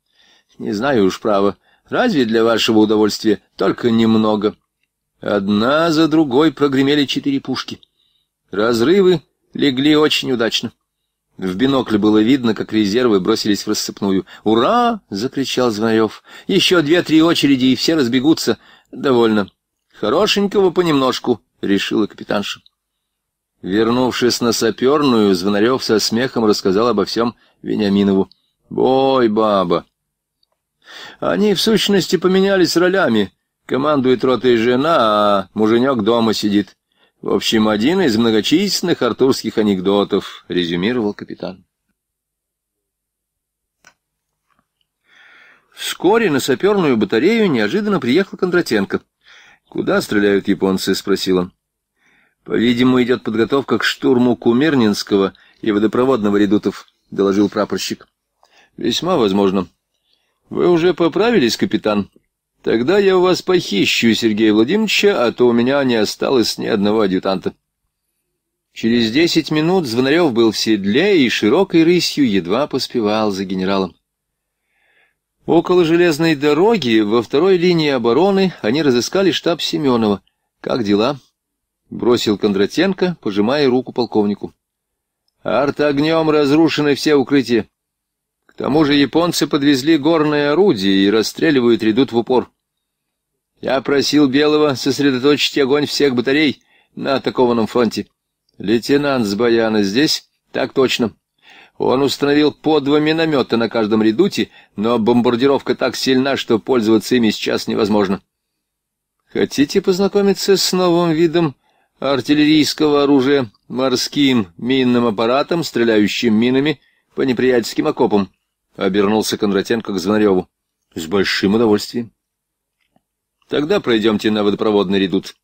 Не знаю уж право. Разве для вашего удовольствия? Только немного. Одна за другой прогремели четыре пушки. Разрывы легли очень удачно. В бинокль было видно, как резервы бросились в рассыпную. «Ура!» — закричал Звонарев. «Еще две-три очереди, и все разбегутся. Довольно. Хорошенького понемножку», — решила капитанша. Вернувшись на саперную, Звонарев со смехом рассказал обо всем Вениаминову. «Бой, баба! Они, в сущности, поменялись ролями. Командует ротой жена, а муженек дома сидит. В общем, один из многочисленных артурских анекдотов, резюмировал капитан. Вскоре на саперную батарею неожиданно приехал Кондратенко. «Куда стреляют японцы?» — спросил он. «По-видимому, идет подготовка к штурму Кумернинского и водопроводного редутов», — доложил прапорщик. «Весьма возможно. «Вы уже поправились, капитан? Тогда я у вас похищу Сергея Владимировича, а то у меня не осталось ни одного адъютанта». Через десять минут Звонарев был в седле и широкой рысью едва поспевал за генералом. Около железной дороги, во второй линии обороны, они разыскали штаб Семенова. «Как дела?» — бросил Кондратенко, пожимая руку полковнику. Артогнем разрушены все укрытия. К тому же японцы подвезли горное орудие и расстреливают редут в упор. Я просил Белого сосредоточить огонь всех батарей на атакованном фронте. Лейтенант с Баяна здесь? Так точно. Он установил по два миномета на каждом редуте, но бомбардировка так сильна, что пользоваться ими сейчас невозможно. Хотите познакомиться с новым видом артиллерийского оружия, морским минным аппаратом, стреляющим минами по неприятельским окопам? — обернулся Кондратенко к Звонареву. — С большим удовольствием. — Тогда пройдемте на водопроводный редут.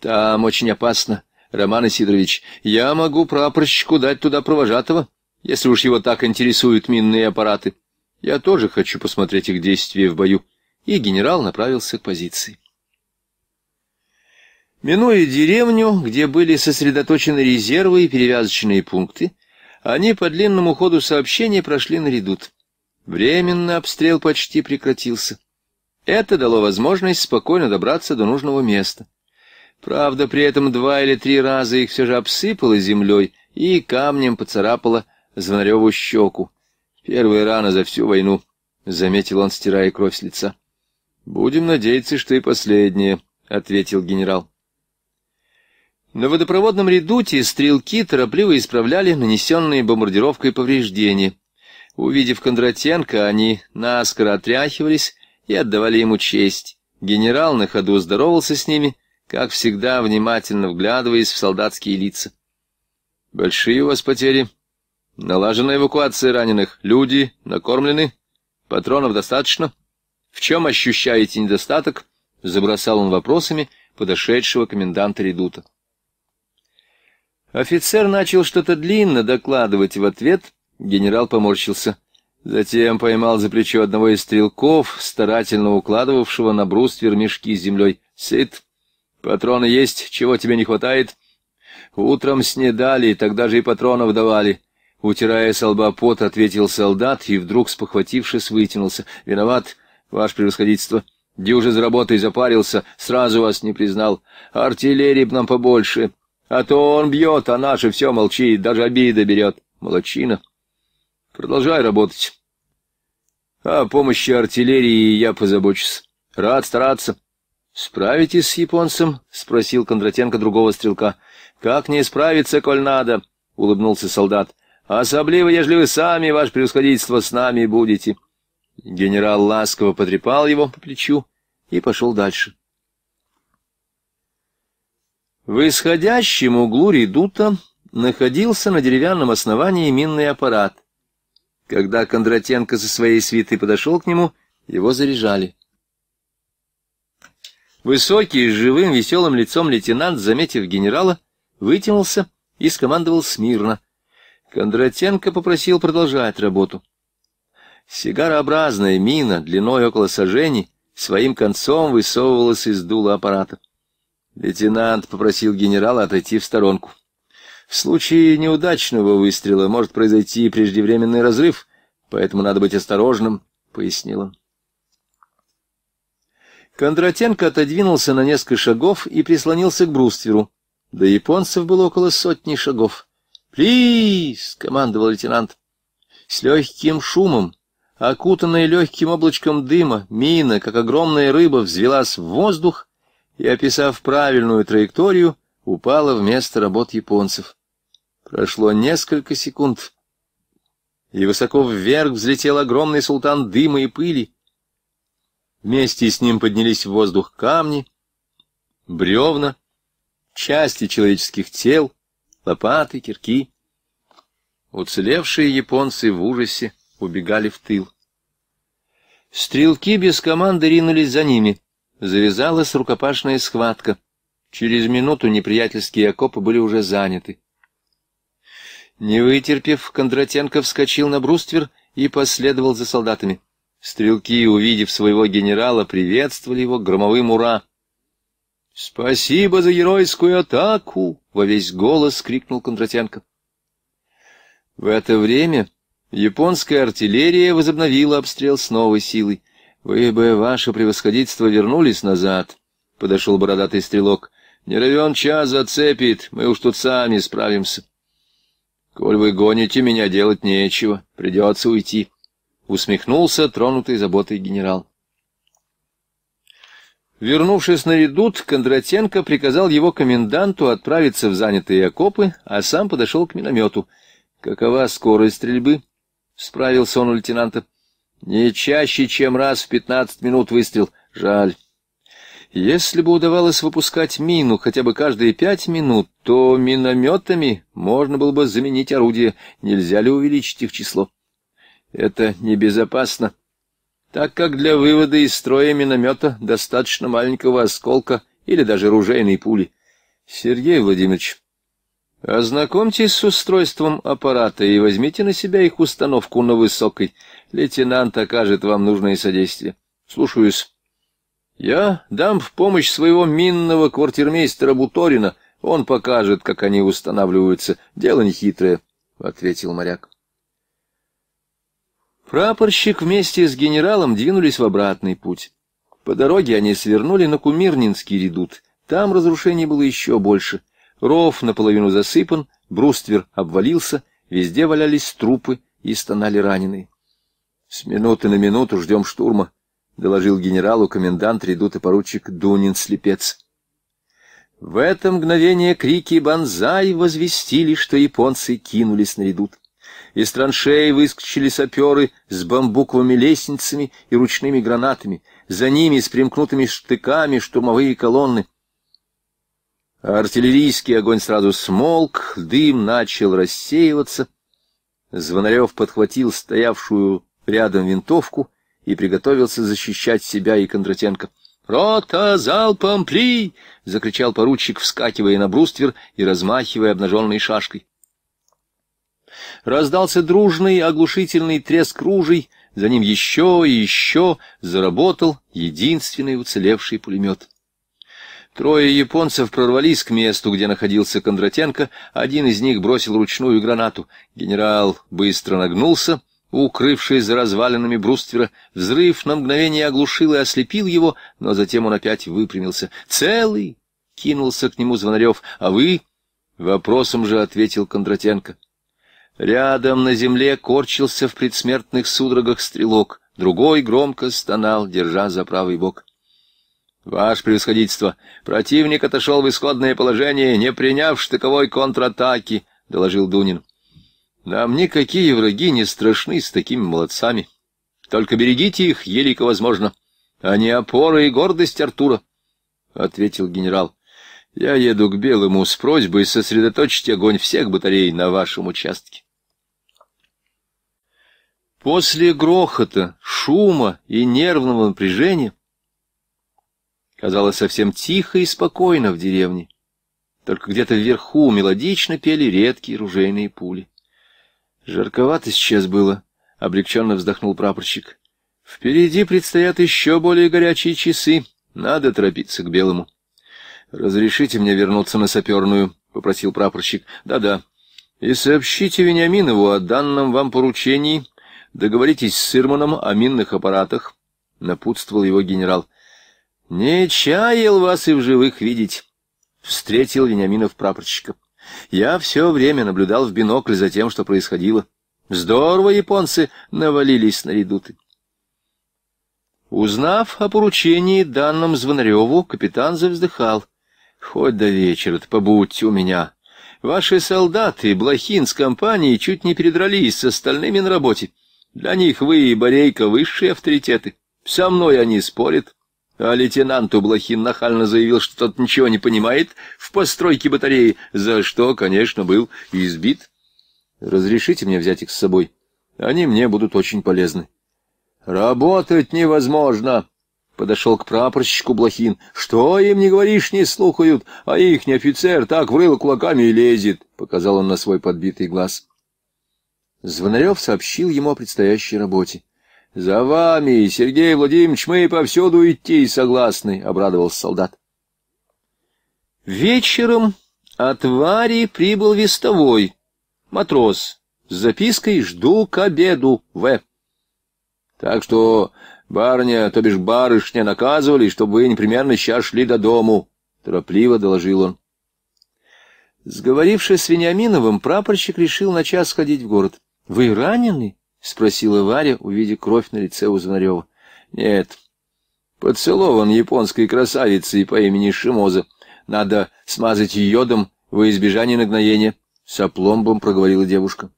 Там очень опасно, Роман Сидорович. Я могу прапорщику дать туда провожатого, если уж его так интересуют минные аппараты. Я тоже хочу посмотреть их действие в бою. И генерал направился к позиции. Минуя деревню, где были сосредоточены резервы и перевязочные пункты, они по длинному ходу сообщения прошли на редут. Временно обстрел почти прекратился. Это дало возможность спокойно добраться до нужного места. Правда, при этом два или три раза их все же обсыпало землей и камнем поцарапало Звонареву щеку. Первая рана за всю войну, — заметил он, стирая кровь с лица. — Будем надеяться, что и последняя, — ответил генерал. На водопроводном редуте стрелки торопливо исправляли нанесенные бомбардировкой повреждения. Увидев Кондратенко, они наскоро отряхивались и отдавали ему честь. Генерал на ходу здоровался с ними, как всегда внимательно вглядываясь в солдатские лица. «Большие у вас потери. Налажена эвакуация раненых. Люди накормлены. Патронов достаточно. В чем ощущаете недостаток?» — забросал он вопросами подошедшего коменданта редута. Офицер начал что-то длинно докладывать в ответ — Генерал поморщился. Затем поймал за плечо одного из стрелков, старательно укладывавшего на бруствер мешки с землей. «Сыт? Патроны есть? Чего тебе не хватает?» «Утром снедали, тогда же и патронов давали». Утирая с лба пот, ответил солдат и вдруг, спохватившись, вытянулся. «Виноват, ваше превосходительство. Дюжи за работой запарился, сразу вас не признал. Артиллерии б нам побольше. А то он бьет, а наши все молчит, даже обида берет. Молодчина». Продолжай работать. О помощи артиллерии я позабочусь. Рад стараться. Справитесь с японцем? — спросил Кондратенко другого стрелка. — Как не справиться, коль надо? — улыбнулся солдат. — Особливо, ежели вы сами, ваше превосходительство, с нами будете. Генерал ласково потрепал его по плечу и пошел дальше. В исходящем углу редута находился на деревянном основании минный аппарат — когда Кондратенко со своей свитой подошел к нему, его заряжали. Высокий, с живым, веселым лицом лейтенант, заметив генерала, вытянулся и скомандовал смирно. Кондратенко попросил продолжать работу. Сигарообразная мина, длиной около сажений, своим концом высовывалась из дула аппарата. Лейтенант попросил генерала отойти в сторонку. В случае неудачного выстрела может произойти преждевременный разрыв, поэтому надо быть осторожным, — пояснил он. Кондратенко отодвинулся на несколько шагов и прислонился к брустверу. До японцев было около сотни шагов. «Плиз!» — командовал лейтенант. С легким шумом, окутанная легким облачком дыма, мина, как огромная рыба, взвелась в воздух и, описав правильную траекторию, упала вместо работ японцев. Прошло несколько секунд, и высоко вверх взлетел огромный султан дыма и пыли. Вместе с ним поднялись в воздух камни, бревна, части человеческих тел, лопаты, кирки. Уцелевшие японцы в ужасе убегали в тыл. Стрелки без команды ринулись за ними. Завязалась рукопашная схватка. Через минуту неприятельские окопы были уже заняты. Не вытерпев, Кондратенко вскочил на бруствер и последовал за солдатами. Стрелки, увидев своего генерала, приветствовали его громовым «Ура!». «Спасибо за геройскую атаку!» — во весь голос крикнул Кондратенко. В это время японская артиллерия возобновила обстрел с новой силой. «Вы бы, ваше превосходительство, вернулись назад!» — подошел бородатый стрелок. «Не равен час зацепит, мы уж тут сами справимся». «Коль вы гоните меня, делать нечего, придется уйти», — усмехнулся тронутый заботой генерал. Вернувшись на редут, Кондратенко приказал его коменданту отправиться в занятые окопы, а сам подошел к миномету. «Какова скорость стрельбы?» — справился он у лейтенанта. «Не чаще, чем раз в пятнадцать минут выстрел. Жаль». Если бы удавалось выпускать мину хотя бы каждые пять минут, то минометами можно было бы заменить орудие. Нельзя ли увеличить их число? Это небезопасно, так как для вывода из строя миномета достаточно маленького осколка или даже ружейной пули. Сергей Владимирович, ознакомьтесь с устройством аппарата и возьмите на себя их установку на высокой. Лейтенант окажет вам нужное содействие. Слушаюсь. Я дам в помощь своего минного квартирмейстера Буторина. Он покажет, как они устанавливаются. Дело нехитрое, — ответил моряк. Прапорщик вместе с генералом двинулись в обратный путь. По дороге они свернули на Кумирнинский редут. Там разрушений было еще больше. Ров наполовину засыпан, бруствер обвалился, везде валялись трупы и стонали раненые. — С минуты на минуту ждем штурма, доложил генералу комендант редута поручик Дунин-слепец. В это мгновение крики «Бонзай!» возвестили, что японцы кинулись на редут. Из траншеи выскочили саперы с бамбуковыми лестницами и ручными гранатами. За ними с примкнутыми штыками штурмовые колонны. Артиллерийский огонь сразу смолк, дым начал рассеиваться. Звонарев подхватил стоявшую рядом винтовку и приготовился защищать себя и Кондратенко. «Рота залпом пли!» — закричал поручик, вскакивая на бруствер и размахивая обнаженной шашкой. Раздался дружный оглушительный треск ружей, за ним еще и еще заработал единственный уцелевший пулемет. Трое японцев прорвались к месту, где находился Кондратенко, один из них бросил ручную гранату. Генерал быстро нагнулся Укрывшись за развалинами бруствера, взрыв на мгновение оглушил и ослепил его, но затем он опять выпрямился. «Целый!» — кинулся к нему Звонарев. «А вы?» — вопросом же ответил Кондратенко. Рядом на земле корчился в предсмертных судорогах стрелок. Другой громко стонал, держа за правый бок. «Ваше превосходительство! Противник отошел в исходное положение, не приняв штыковой контратаки», — доложил Дунин. Нам никакие враги не страшны с такими молодцами. Только берегите их, елико возможно. Они опора и гордость Артура, — ответил генерал. Я еду к Белому с просьбой сосредоточить огонь всех батарей на вашем участке. После грохота, шума и нервного напряжения казалось совсем тихо и спокойно в деревне. Только где-то вверху мелодично пели редкие ружейные пули. Жарковато сейчас было, — облегченно вздохнул прапорщик. — Впереди предстоят еще более горячие часы. Надо торопиться к белому. — Разрешите мне вернуться на саперную, — попросил прапорщик. Да — Да-да. — И сообщите Вениаминову о данном вам поручении. Договоритесь с Сырманом о минных аппаратах, — напутствовал его генерал. — Не чаял вас и в живых видеть, — встретил Вениаминов прапорщика. Я все время наблюдал в бинокль за тем, что происходило. Здорово японцы навалились на редуты. Узнав о поручении данным Звонареву, капитан завздыхал. «Хоть до вечера побудьте у меня. Ваши солдаты, блохин с компанией, чуть не передрались с остальными на работе. Для них вы и Борейка высшие авторитеты. Со мной они спорят. А лейтенанту Блохин нахально заявил, что тот ничего не понимает в постройке батареи, за что, конечно, был избит. Разрешите мне взять их с собой. Они мне будут очень полезны. Работать невозможно. Подошел к прапорщику Блохин. Что им не говоришь, не слухают, а их не офицер так врыл кулаками и лезет, показал он на свой подбитый глаз. Звонарев сообщил ему о предстоящей работе. — За вами, Сергей Владимирович, мы повсюду идти согласны, — обрадовался солдат. Вечером от Вари прибыл вестовой, матрос, с запиской «Жду к обеду, В». Так что барня, то бишь барышня, наказывали, чтобы вы непременно сейчас шли до дому, — торопливо доложил он. Сговорившись с Вениаминовым, прапорщик решил на час сходить в город. — Вы ранены? — спросила Варя, увидя кровь на лице у Звонарева. — Нет. Поцелован японской красавицей по имени Шимоза. Надо смазать йодом во избежание нагноения. С проговорила девушка.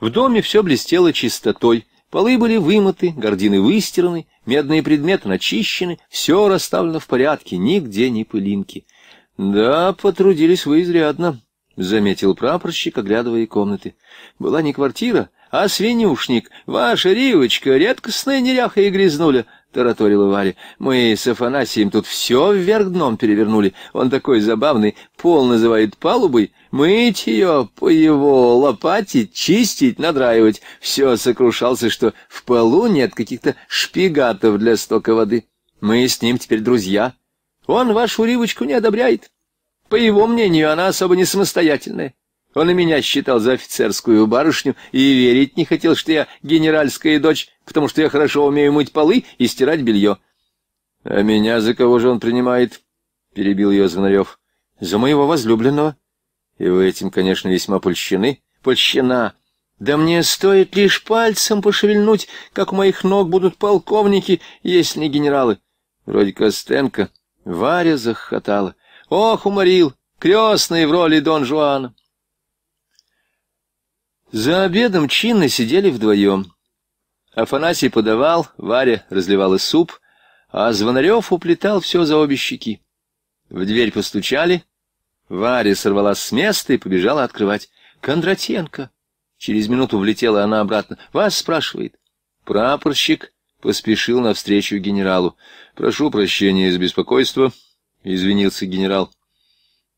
В доме все блестело чистотой. Полы были вымыты, гордины выстираны, медные предметы начищены, все расставлено в порядке, нигде ни пылинки. — Да, потрудились вы изрядно, заметил прапорщик, оглядывая комнаты. Была не квартира, а свинюшник. Ваша Ривочка, редкостная неряха и грязнуля, тараторила Варя. Мы с Афанасием тут все вверх дном перевернули. Он такой забавный, пол называет палубой. Мыть ее по его лопате, чистить, надраивать. Все сокрушался, что в полу нет каких-то шпигатов для стока воды. Мы с ним теперь друзья. Он вашу Ривочку не одобряет. По его мнению, она особо не самостоятельная. Он и меня считал за офицерскую барышню и верить не хотел, что я генеральская дочь, потому что я хорошо умею мыть полы и стирать белье. — А меня за кого же он принимает? — перебил ее Звонарев. — За моего возлюбленного. — И вы этим, конечно, весьма польщены. — Польщена! Да мне стоит лишь пальцем пошевельнуть, как у моих ног будут полковники, если не генералы. Вроде Костенко. Варя захотала. Ох, уморил! Крестный в роли Дон Жуана!» За обедом чинно сидели вдвоем. Афанасий подавал, Варя разливала суп, а Звонарев уплетал все за обе щеки. В дверь постучали. Варя сорвалась с места и побежала открывать. «Кондратенко!» Через минуту влетела она обратно. «Вас спрашивает». Прапорщик поспешил навстречу генералу. «Прошу прощения из беспокойства. — извинился генерал.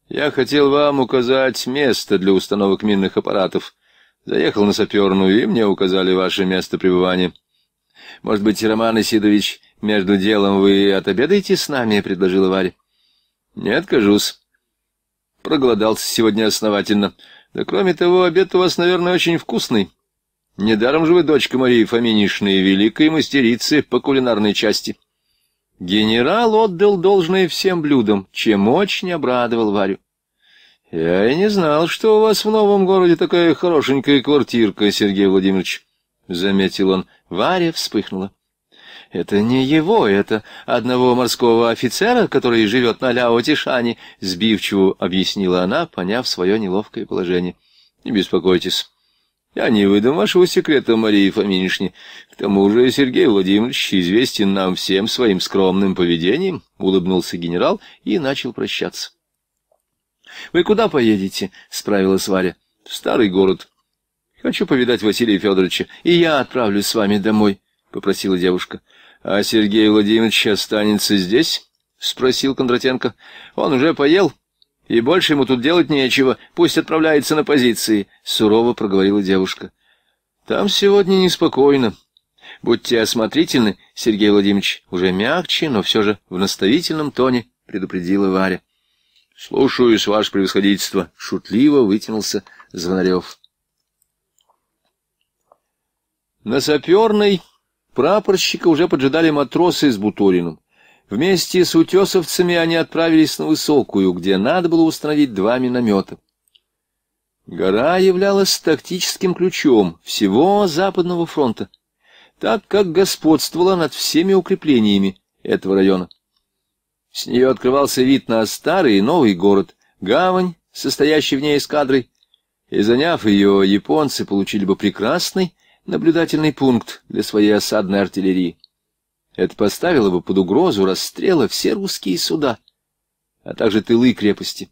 «Я хотел вам указать место для установок минных аппаратов. Заехал на саперную, и мне указали ваше место пребывания». «Может быть, Роман Исидович, между делом вы отобедаете с нами?» — предложила Варя. «Не откажусь. Проголодался сегодня основательно. Да кроме того, обед у вас, наверное, очень вкусный. Недаром же вы дочка Марии Фоминишны, великой мастерицы по кулинарной части». Генерал отдал должное всем блюдам, чем очень обрадовал Варю. «Я и не знал, что у вас в новом городе такая хорошенькая квартирка, Сергей Владимирович», — заметил он. Варя вспыхнула. «Это не его, это одного морского офицера, который живет на Ляо-Тишане», — сбивчиво объяснила она, поняв свое неловкое положение. «Не беспокойтесь, я не выдам вашего секрета, Марии Фоминишне. К тому же Сергей Владимирович известен нам всем своим скромным поведением, — улыбнулся генерал и начал прощаться. — Вы куда поедете? — справилась Варя. — В старый город. — Хочу повидать Василия Федоровича, и я отправлюсь с вами домой, — попросила девушка. — А Сергей Владимирович останется здесь? — спросил Кондратенко. — Он уже поел. — и больше ему тут делать нечего, пусть отправляется на позиции, — сурово проговорила девушка. — Там сегодня неспокойно. Будьте осмотрительны, Сергей Владимирович, уже мягче, но все же в наставительном тоне, — предупредила Варя. — Слушаюсь, ваше превосходительство, — шутливо вытянулся Звонарев. На саперной прапорщика уже поджидали матросы с Буториным. Вместе с утесовцами они отправились на Высокую, где надо было установить два миномета. Гора являлась тактическим ключом всего Западного фронта, так как господствовала над всеми укреплениями этого района. С нее открывался вид на старый и новый город, гавань, состоящий в ней эскадрой, и, заняв ее, японцы получили бы прекрасный наблюдательный пункт для своей осадной артиллерии. Это поставило бы под угрозу расстрела все русские суда, а также тылы крепости.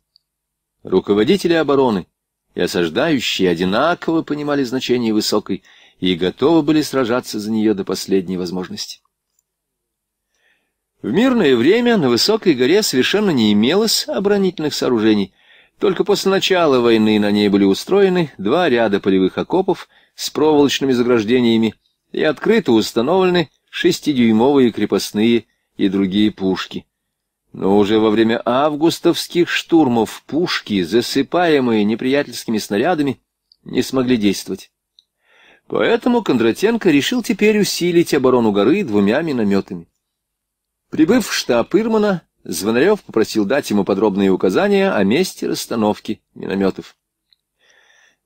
Руководители обороны и осаждающие одинаково понимали значение высокой и готовы были сражаться за нее до последней возможности. В мирное время на высокой горе совершенно не имелось оборонительных сооружений. Только после начала войны на ней были устроены два ряда полевых окопов с проволочными заграждениями и открыто установлены шестидюймовые крепостные и другие пушки. Но уже во время августовских штурмов пушки, засыпаемые неприятельскими снарядами, не смогли действовать. Поэтому Кондратенко решил теперь усилить оборону горы двумя минометами. Прибыв в штаб Ирмана, Звонарев попросил дать ему подробные указания о месте расстановки минометов.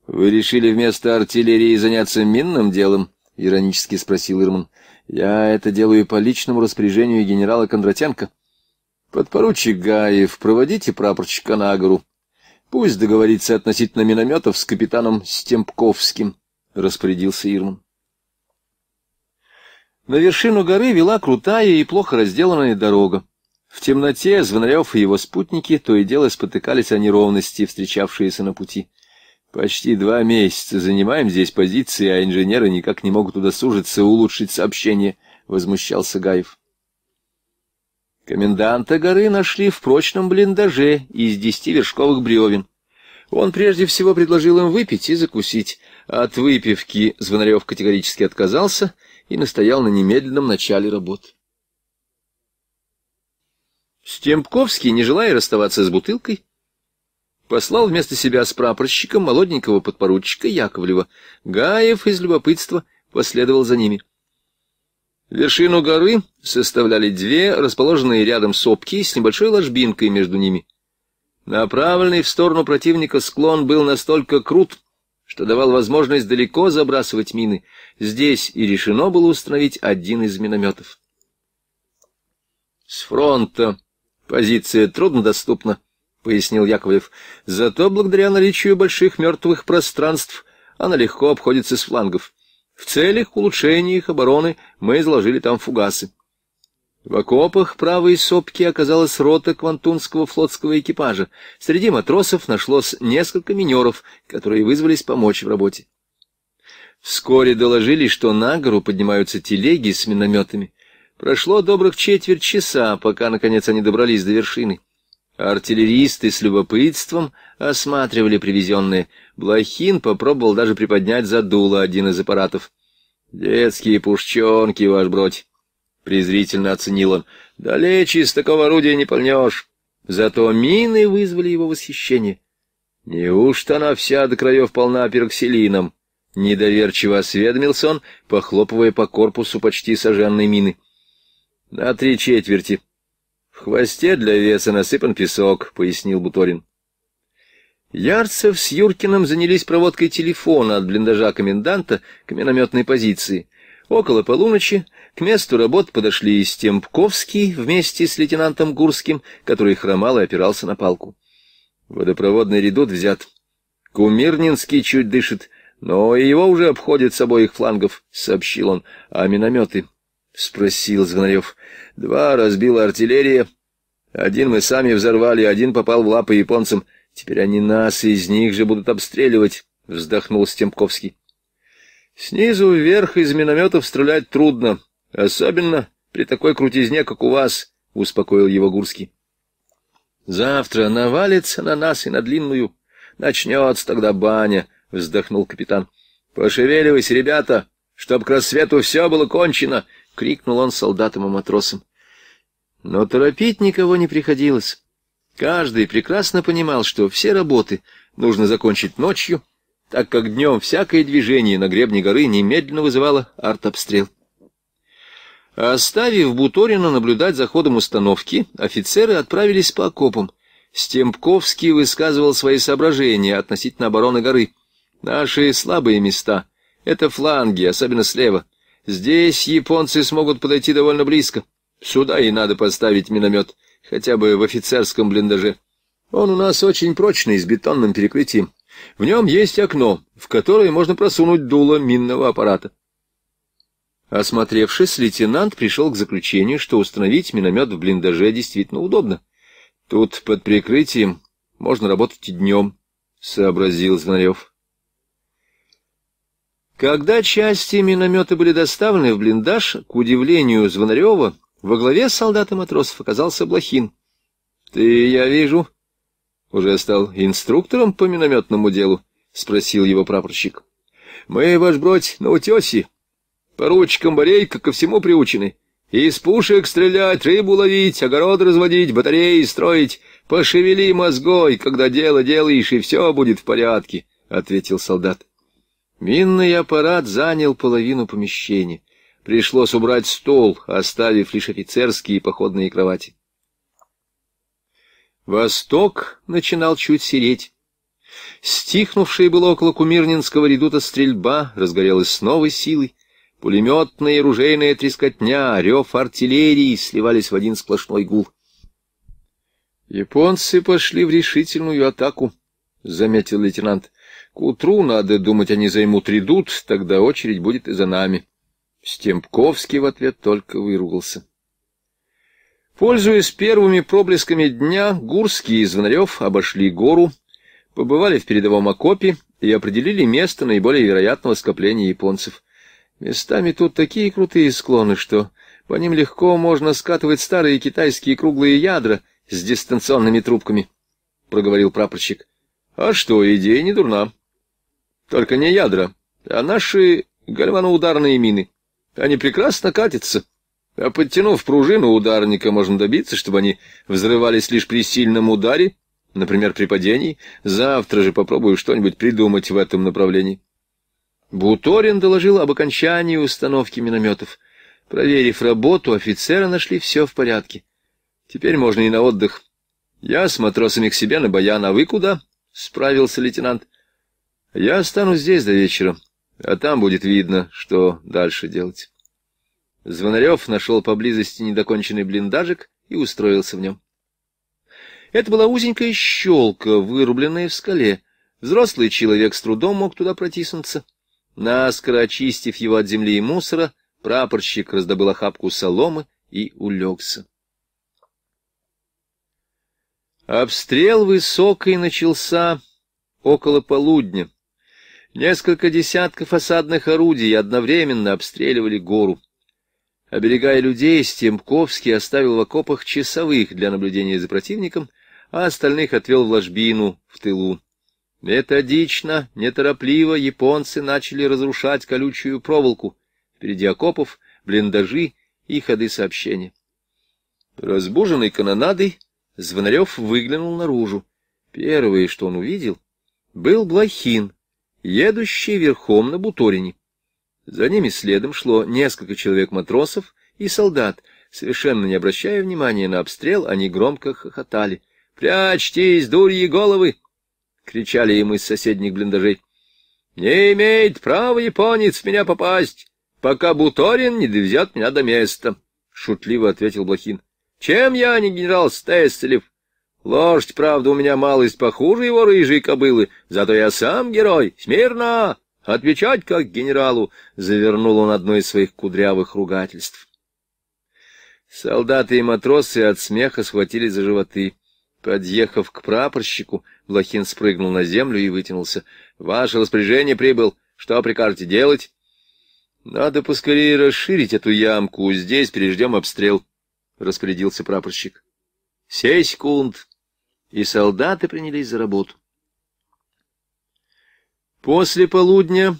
«Вы решили вместо артиллерии заняться минным делом?» — иронически спросил Ирман. Я это делаю по личному распоряжению генерала Кондратенко. Подпоручик Гаев, проводите прапорщика на гору. Пусть договорится относительно минометов с капитаном Стемпковским, — распорядился Ирман. На вершину горы вела крутая и плохо разделанная дорога. В темноте Звонарев и его спутники то и дело спотыкались о неровности, встречавшиеся на пути. Почти два месяца занимаем здесь позиции, а инженеры никак не могут удосужиться улучшить сообщение, — возмущался Гаев. Коменданта горы нашли в прочном блиндаже из десяти вершковых бревен. Он прежде всего предложил им выпить и закусить. От выпивки Звонарев категорически отказался и настоял на немедленном начале работ. Стемпковский, не желая расставаться с бутылкой, послал вместо себя с прапорщиком молоденького подпоручика Яковлева. Гаев из любопытства последовал за ними. Вершину горы составляли две расположенные рядом сопки с небольшой ложбинкой между ними. Направленный в сторону противника склон был настолько крут, что давал возможность далеко забрасывать мины. Здесь и решено было установить один из минометов. С фронта позиция труднодоступна, пояснил Яковлев. Зато благодаря наличию больших мертвых пространств она легко обходится с флангов. В целях улучшения их обороны мы изложили там фугасы. В окопах правой сопки оказалась рота Квантунского флотского экипажа. Среди матросов нашлось несколько минеров, которые вызвались помочь в работе. Вскоре доложили, что на гору поднимаются телеги с минометами. Прошло добрых четверть часа, пока, наконец, они добрались до вершины. Артиллеристы с любопытством осматривали привезенные. Блохин попробовал даже приподнять за дуло один из аппаратов. «Детские пушченки, ваш бродь!» — презрительно оценил он. «Далече из такого орудия не пальнешь!» Зато мины вызвали его восхищение. «Неужто она вся до краев полна пероксилином?» — недоверчиво осведомился он, похлопывая по корпусу почти сожженной мины. «На три четверти», в хвосте для веса насыпан песок, — пояснил Буторин. Ярцев с Юркиным занялись проводкой телефона от блиндажа коменданта к минометной позиции. Около полуночи к месту работ подошли и Стемпковский вместе с лейтенантом Гурским, который хромал и опирался на палку. Водопроводный редут взят. Кумирнинский чуть дышит, но и его уже обходят с обоих флангов, — сообщил он. — А минометы? — спросил Звонарев. Два разбила артиллерия. Один мы сами взорвали, один попал в лапы японцам. Теперь они нас из них же будут обстреливать, — вздохнул Стемковский. Снизу вверх из минометов стрелять трудно, особенно при такой крутизне, как у вас, — успокоил его Гурский. Завтра навалится на нас и на длинную. Начнется тогда баня, — вздохнул капитан. — Пошевеливайся, ребята, чтоб к рассвету все было кончено. — крикнул он солдатам и матросам. Но торопить никого не приходилось. Каждый прекрасно понимал, что все работы нужно закончить ночью, так как днем всякое движение на гребне горы немедленно вызывало артобстрел. Оставив Буторина наблюдать за ходом установки, офицеры отправились по окопам. Стемпковский высказывал свои соображения относительно обороны горы. «Наши слабые места — это фланги, особенно слева. Здесь японцы смогут подойти довольно близко. Сюда и надо поставить миномет, хотя бы в офицерском блиндаже. Он у нас очень прочный, с бетонным перекрытием. В нем есть окно, в которое можно просунуть дуло минного аппарата. Осмотревшись, лейтенант пришел к заключению, что установить миномет в блиндаже действительно удобно. Тут под прикрытием можно работать и днем, — сообразил Звонарев. Когда части миномета были доставлены в блиндаж, к удивлению Звонарева, во главе солдат и матросов оказался Блохин. — Ты, я вижу, уже стал инструктором по минометному делу? — спросил его прапорщик. — Мы, ваш бродь, на утесе. Поручикам Борейка ко всему приучены. Из пушек стрелять, рыбу ловить, огород разводить, батареи строить. Пошевели мозгой, когда дело делаешь, и все будет в порядке, — ответил солдат. — Минный аппарат занял половину помещения. Пришлось убрать стол, оставив лишь офицерские походные кровати. Восток начинал чуть сереть. Стихнувшая было около Кумирнинского редута стрельба разгорелась с новой силой. Пулеметная и ружейная трескотня, рев артиллерии сливались в один сплошной гул. Японцы пошли в решительную атаку, — заметил лейтенант. К утру, надо думать, они займут редут, тогда очередь будет и за нами. Стемпковский в ответ только выругался. Пользуясь первыми проблесками дня, Гурский и Звонарев обошли гору, побывали в передовом окопе и определили место наиболее вероятного скопления японцев. Местами тут такие крутые склоны, что по ним легко можно скатывать старые китайские круглые ядра с дистанционными трубками, — проговорил прапорщик. — А что, идея не дурна. Только не ядра, а наши гальваноударные мины. Они прекрасно катятся. А подтянув пружину ударника, можно добиться, чтобы они взрывались лишь при сильном ударе, например, при падении. Завтра же попробую что-нибудь придумать в этом направлении. Буторин доложил об окончании установки минометов. Проверив работу, офицеры нашли все в порядке. Теперь можно и на отдых. Я с матросами к себе на баян, а вы куда? — справился лейтенант. Я останусь здесь до вечера, а там будет видно, что дальше делать. Звонарев нашел поблизости недоконченный блиндажик и устроился в нем. Это была узенькая щелка, вырубленная в скале. Взрослый человек с трудом мог туда протиснуться. Наскоро очистив его от земли и мусора, прапорщик раздобыл охапку соломы и улегся. Обстрел высокой начался около полудня. Несколько десятков осадных орудий одновременно обстреливали гору. Оберегая людей, Стемковский оставил в окопах часовых для наблюдения за противником, а остальных отвел в ложбину, в тылу. Методично, неторопливо японцы начали разрушать колючую проволоку впереди окопов, блиндажи и ходы сообщения. Разбуженный канонадой, Звонарев выглянул наружу. Первое, что он увидел, был Блохин, Едущие верхом на буторине. За ними следом шло несколько человек матросов и солдат. Совершенно не обращая внимания на обстрел, они громко хохотали. «Прячьтесь, дурьи головы!» — кричали им из соседних блиндажей. «Не имеет права японец в меня попасть, пока Буторин не довезет меня до места», — шутливо ответил Блохин. «Чем я не генерал Стесселев?» Лошадь, правда, у меня малость похуже его рыжей кобылы, зато я сам герой. Смирно! Отвечать как генералу!» — завернул он одно из своих кудрявых ругательств. Солдаты и матросы от смеха схватили за животы. Подъехав к прапорщику, Блохин спрыгнул на землю и вытянулся. — Ваше распоряжение прибыл. Что прикажете делать? — Надо поскорее расширить эту ямку. Здесь переждем обстрел, — распорядился прапорщик. — Сей секунд и солдаты принялись за работу. После полудня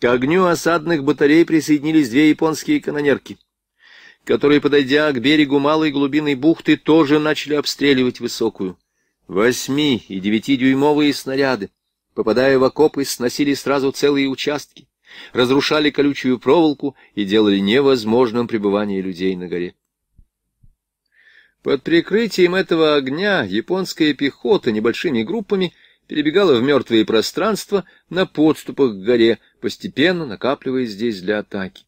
к огню осадных батарей присоединились две японские канонерки, которые, подойдя к берегу малой глубины бухты, тоже начали обстреливать высокую. Восьми- и девятидюймовые снаряды, попадая в окопы, сносили сразу целые участки, разрушали колючую проволоку и делали невозможным пребывание людей на горе. Под прикрытием этого огня японская пехота небольшими группами перебегала в мертвые пространства на подступах к горе, постепенно накапливая здесь для атаки.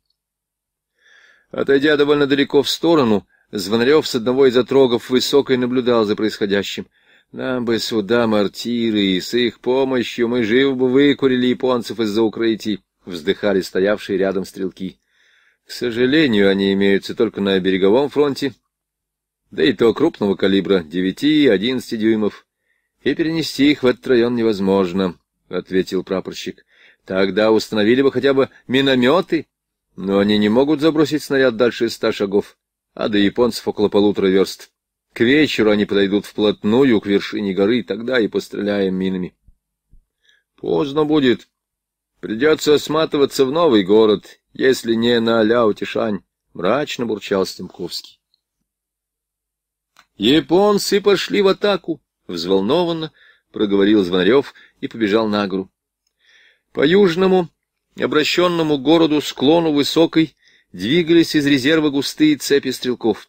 Отойдя довольно далеко в сторону, Звонарев с одного из отрогов высокой наблюдал за происходящим. Нам бы сюда мортиры, и с их помощью мы живо бы выкурили японцев из-за укрытий, — вздыхали стоявшие рядом стрелки. К сожалению, они имеются только на береговом фронте, да и то крупного калибра, 9-11 дюймов, и перенести их в этот район невозможно, — ответил прапорщик. — Тогда установили бы хотя бы минометы, но они не могут забросить снаряд дальше ста шагов, а до японцев около полутора верст. К вечеру они подойдут вплотную к вершине горы, тогда и постреляем минами. — Поздно будет. Придется сматываться в новый город, если не на Ляутишань, — мрачно бурчал Стемковский. «Японцы пошли в атаку!» — взволнованно проговорил Звонарев и побежал на гору. По южному, обращенному городу склону высокой, двигались из резерва густые цепи стрелков.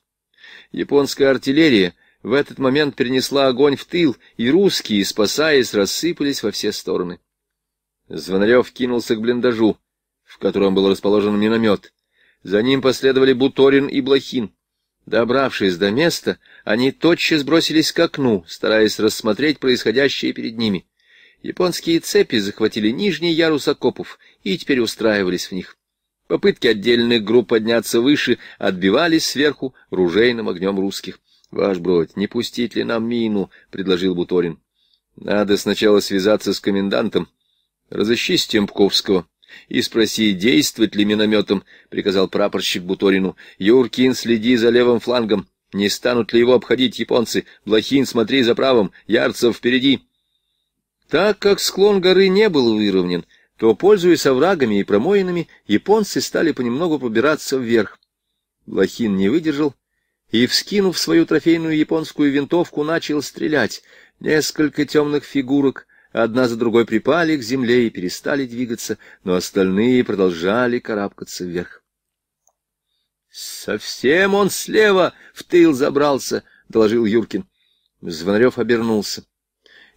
Японская артиллерия в этот момент перенесла огонь в тыл, и русские, спасаясь, рассыпались во все стороны. Звонарев кинулся к блиндажу, в котором был расположен миномет. За ним последовали Буторин и Блохин. Добравшись до места, они тотчас бросились к окну, стараясь рассмотреть происходящее перед ними. Японские цепи захватили нижний ярус окопов и теперь устраивались в них. Попытки отдельных групп подняться выше отбивались сверху ружейным огнем русских. — Ваш бродь, не пустить ли нам мину? — предложил Буторин. — Надо сначала связаться с комендантом. Разыщи Стемпковского и спроси, действует ли минометом, — приказал прапорщик Буторину. — Юркин, следи за левым флангом. Не станут ли его обходить японцы? Блохин, смотри за правым. Ярцев, впереди. Так как склон горы не был выровнен, то, пользуясь оврагами и промоинами, японцы стали понемногу пробираться вверх. Блохин не выдержал и, вскинув свою трофейную японскую винтовку, начал стрелять. Несколько темных фигурок Одна за другой припали к земле и перестали двигаться, но остальные продолжали карабкаться вверх. «Совсем он слева в тыл забрался», — доложил Юркин. Звонарев обернулся.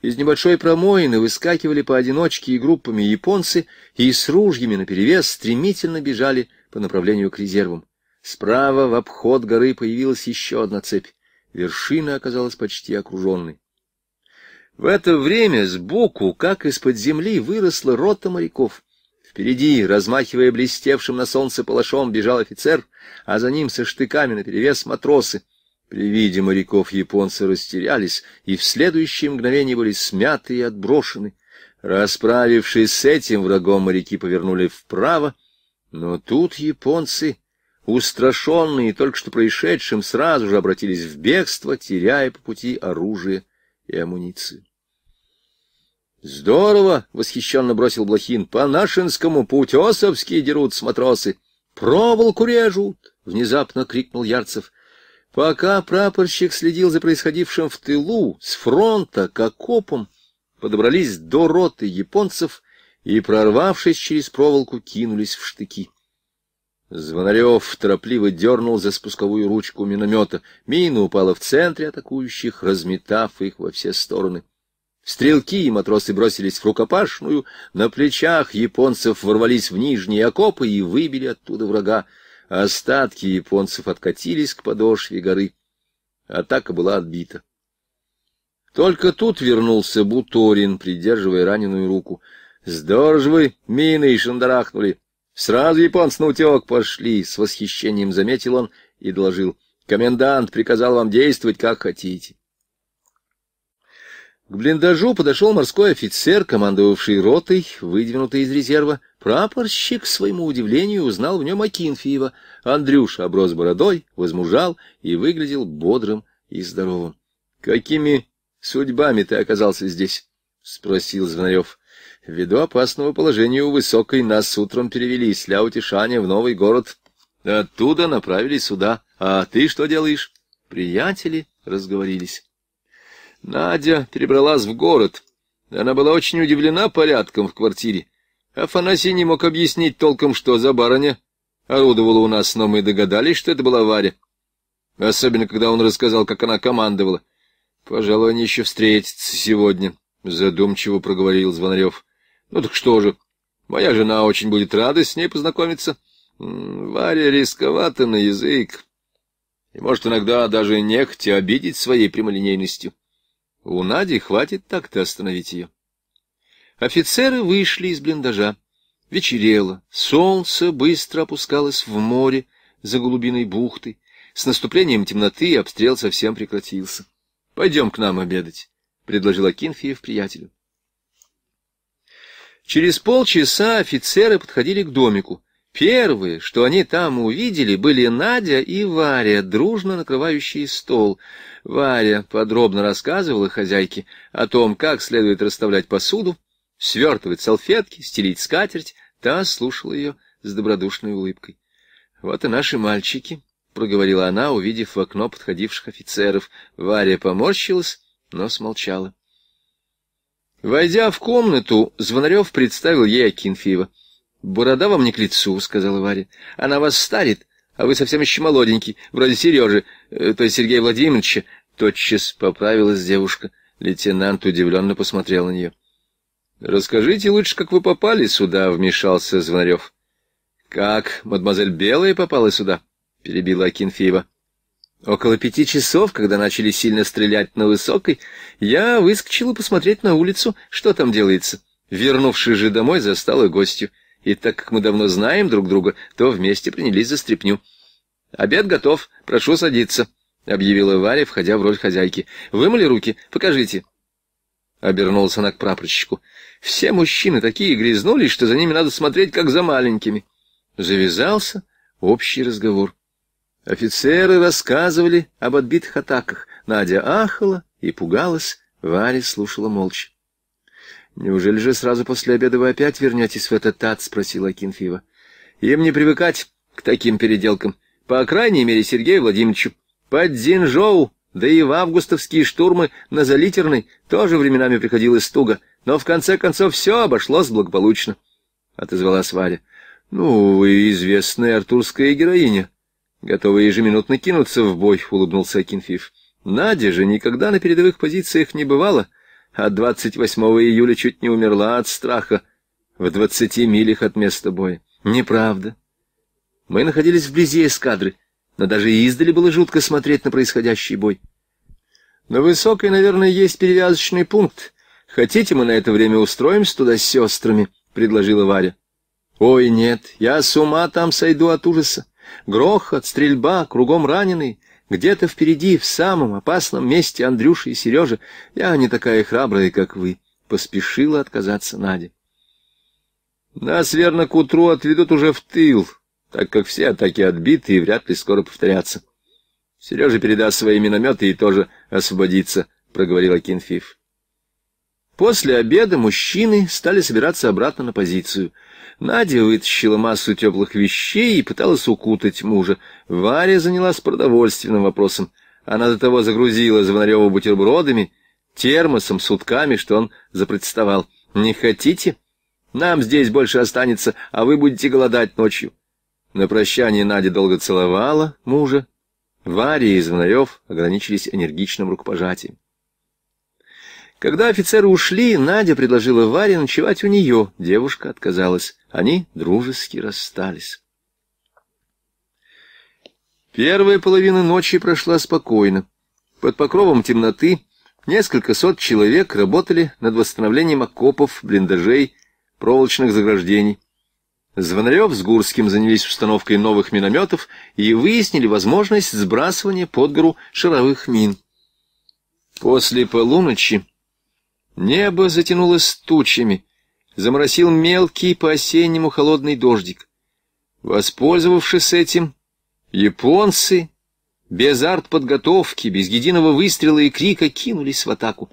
Из небольшой промоины выскакивали поодиночке и группами японцы, и с ружьями наперевес стремительно бежали по направлению к резервам. Справа в обход горы появилась еще одна цепь. Вершина оказалась почти окруженной. В это время сбоку, как из-под земли, выросла рота моряков. Впереди, размахивая блестевшим на солнце палашом, бежал офицер, а за ним со штыками наперевес матросы. При виде моряков японцы растерялись и в следующее мгновение были смяты и отброшены. Расправившись с этим врагом, моряки повернули вправо, но тут японцы, устрашенные только что происшедшим, сразу же обратились в бегство, теряя по пути оружие и амуницию. Здорово, восхищенно бросил Блохин. По нашинскому путесовски дерут с матросы. Проволоку режут, внезапно крикнул Ярцев. Пока прапорщик следил за происходившим в тылу, с фронта к окопам, подобрались до роты японцев и, прорвавшись через проволоку, кинулись в штыки. Звонарев торопливо дернул за спусковую ручку миномета. Мина упала в центре атакующих, разметав их во все стороны. Стрелки и матросы бросились в рукопашную, на плечах японцев ворвались в нижние окопы и выбили оттуда врага. Остатки японцев откатились к подошве горы. Атака была отбита. Только тут вернулся Буторин, придерживая раненую руку. — Здорово вы, мины и шандарахнули! Сразу японцы на утек пошли! — с восхищением заметил он и доложил. — Комендант приказал вам действовать, как хотите. К блиндажу подошел морской офицер, командовавший ротой, выдвинутый из резерва. Прапорщик, к своему удивлению, узнал в нем Акинфеева. Андрюш оброс бородой, возмужал и выглядел бодрым и здоровым. — Какими судьбами ты оказался здесь? — спросил Звонарев. — Ввиду опасного положения у Высокой нас утром перевели из Ляутишаня в новый город. Оттуда направили сюда. А ты что делаешь? Приятели разговорились. Надя перебралась в город. Она была очень удивлена порядком в квартире. Афанасий не мог объяснить толком, что за барыня. Орудовала у нас, но мы догадались, что это была Варя. Особенно, когда он рассказал, как она командовала. «Пожалуй, они еще встретятся сегодня», — задумчиво проговорил Звонарев. «Ну так что же, моя жена очень будет рада с ней познакомиться. Варя рисковата на язык и может иногда даже нехотя обидеть своей прямолинейностью». У Нади хватит так-то остановить ее. Офицеры вышли из блиндажа. Вечерело, солнце быстро опускалось в море за глубиной бухты. С наступлением темноты обстрел совсем прекратился. — Пойдем к нам обедать, — предложила Кинфиев приятелю. Через полчаса офицеры подходили к домику. Первые, что они там увидели, были Надя и Варя, дружно накрывающие стол. Варя подробно рассказывала хозяйке о том, как следует расставлять посуду, свертывать салфетки, стелить скатерть. Та слушала ее с добродушной улыбкой. — Вот и наши мальчики, — проговорила она, увидев в окно подходивших офицеров. Варя поморщилась, но смолчала. Войдя в комнату, Звонарев представил ей Акинфеева — «Борода вам не к лицу», — сказала Варя. «Она вас старит, а вы совсем еще молоденький, вроде Сережи, э, то есть Сергея Владимировича». Тотчас поправилась девушка. Лейтенант удивленно посмотрел на нее. «Расскажите лучше, как вы попали сюда», — вмешался Звонарев. «Как мадемуазель Белая попала сюда?» — перебила Акинфеева. «Около пяти часов, когда начали сильно стрелять на Высокой, я выскочила посмотреть на улицу, что там делается. Вернувшись же домой, застала гостью и так как мы давно знаем друг друга, то вместе принялись за стряпню. «Обед готов, прошу садиться», — объявила Варя, входя в роль хозяйки. «Вымыли руки? Покажите». Обернулась она к прапорщику. «Все мужчины такие грязнулись, что за ними надо смотреть, как за маленькими». Завязался общий разговор. Офицеры рассказывали об отбитых атаках. Надя ахала и пугалась, Варя слушала молча. «Неужели же сразу после обеда вы опять вернетесь в этот ад?» — спросила Акинфеева. «Им не привыкать к таким переделкам. По крайней мере, Сергею Владимировичу. Под Дзинжоу, да и в августовские штурмы на Залитерной тоже временами приходилось туго, но в конце концов все обошлось благополучно», — отозвалась Варя. «Ну, вы известная артурская героиня, готовы ежеминутно кинуться в бой», — улыбнулся Акинфеев. «Надя же никогда на передовых позициях не бывала» а 28 июля чуть не умерла от страха в 20 милях от места боя. Неправда. Мы находились вблизи эскадры, но даже издали было жутко смотреть на происходящий бой. На Высокой, наверное, есть перевязочный пункт. Хотите, мы на это время устроимся туда с сестрами? — предложила Варя. — Ой, нет, я с ума там сойду от ужаса. Грохот, стрельба, кругом раненый. Где-то впереди, в самом опасном месте Андрюша и Сережа. Я не такая храбрая, как вы. Поспешила отказаться Надя. Нас, верно, к утру отведут уже в тыл, так как все атаки отбиты и вряд ли скоро повторятся. Сережа передаст свои минометы и тоже освободится, — проговорила Акинфиф. После обеда мужчины стали собираться обратно на позицию — Надя вытащила массу теплых вещей и пыталась укутать мужа. Варя занялась продовольственным вопросом. Она до того загрузила Звонарева бутербродами, термосом, сутками, что он запротестовал. «Не хотите? Нам здесь больше останется, а вы будете голодать ночью». На прощание Надя долго целовала мужа. Варя и Звонарев ограничились энергичным рукопожатием. Когда офицеры ушли, Надя предложила Варе ночевать у нее. Девушка отказалась. Они дружески расстались. Первая половина ночи прошла спокойно. Под покровом темноты несколько сот человек работали над восстановлением окопов, блиндажей, проволочных заграждений. Звонарев с Гурским занялись установкой новых минометов и выяснили возможность сбрасывания под гору шаровых мин. После полуночи небо затянулось тучами, заморосил мелкий по-осеннему холодный дождик. Воспользовавшись этим, японцы без артподготовки, без единого выстрела и крика кинулись в атаку.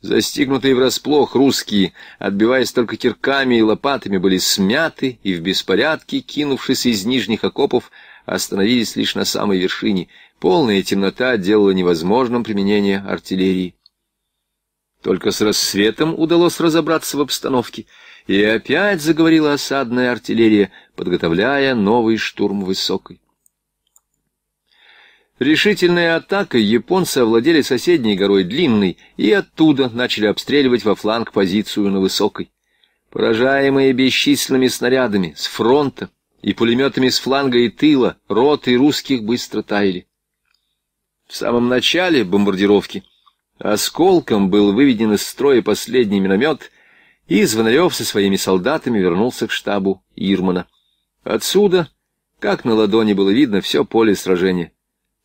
Застигнутые врасплох русские, отбиваясь только кирками и лопатами, были смяты и в беспорядке, кинувшись из нижних окопов, остановились лишь на самой вершине. Полная темнота делала невозможным применение артиллерии. Только с рассветом удалось разобраться в обстановке, и опять заговорила осадная артиллерия, подготовляя новый штурм высокой. Решительной атакой японцы овладели соседней горой Длинной и оттуда начали обстреливать во фланг позицию на Высокой. Поражаемые бесчисленными снарядами с фронта и пулеметами с фланга и тыла, роты русских быстро таяли. В самом начале бомбардировки – Осколком был выведен из строя последний миномет, и Звонарев со своими солдатами вернулся к штабу Ирмана. Отсюда, как на ладони было видно, все поле сражения.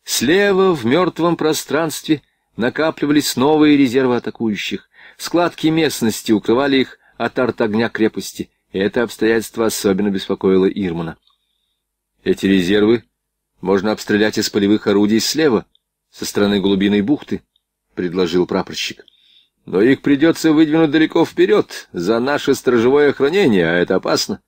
Слева, в мертвом пространстве, накапливались новые резервы атакующих. Складки местности укрывали их от арт-огня крепости. И это обстоятельство особенно беспокоило Ирмана. Эти резервы можно обстрелять из полевых орудий слева, со стороны глубины бухты. — предложил прапорщик. — Но их придется выдвинуть далеко вперед, за наше сторожевое охранение, а это опасно.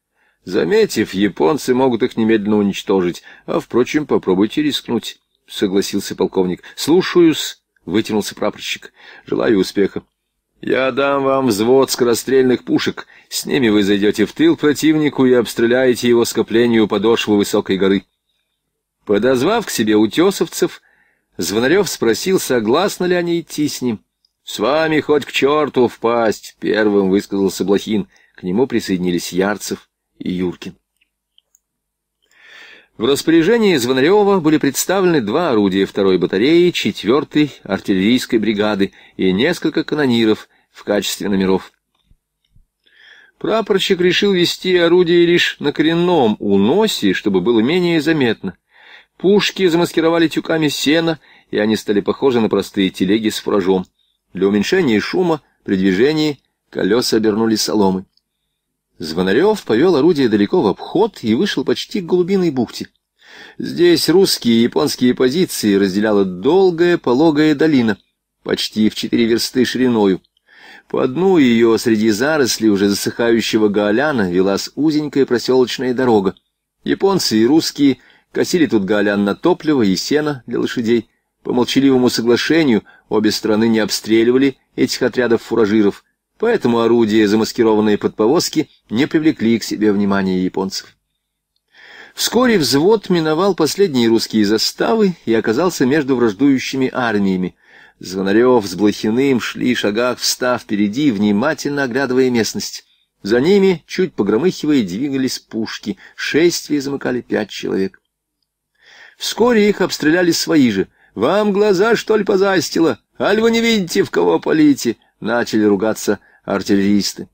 Заметив, японцы могут их немедленно уничтожить, а, впрочем, попробуйте рискнуть, — согласился полковник. — Слушаюсь, — вытянулся прапорщик. — Желаю успеха. — Я дам вам взвод скорострельных пушек. С ними вы зайдете в тыл противнику и обстреляете его скоплению подошвы высокой горы. Подозвав к себе утесовцев, — Звонарев спросил, согласны ли они идти с ним. «С вами хоть к черту впасть!» — первым высказался Блохин. К нему присоединились Ярцев и Юркин. В распоряжении Звонарева были представлены два орудия второй батареи, четвертой артиллерийской бригады и несколько канониров в качестве номеров. Прапорщик решил вести орудие лишь на коренном уносе, чтобы было менее заметно. Пушки замаскировали тюками сена, и они стали похожи на простые телеги с фуражом. Для уменьшения шума при движении колеса обернули соломы. Звонарев повел орудие далеко в обход и вышел почти к глубинной бухте. Здесь русские и японские позиции разделяла долгая пологая долина, почти в четыре версты шириною. По дну ее среди зарослей уже засыхающего гаоляна велась узенькая проселочная дорога. Японцы и русские — Косили тут Гаолян на топливо и сено для лошадей. По молчаливому соглашению обе стороны не обстреливали этих отрядов фуражиров, поэтому орудия, замаскированные под повозки, не привлекли к себе внимания японцев. Вскоре взвод миновал последние русские заставы и оказался между враждующими армиями. Звонарев с Блохиным шли шагах встав впереди, внимательно оглядывая местность. За ними, чуть погромыхивая, двигались пушки. Шествие замыкали пять человек. Вскоре их обстреляли свои же. «Вам глаза, что ли, позастило? Аль вы не видите, в кого полите?» Начали ругаться артиллеристы.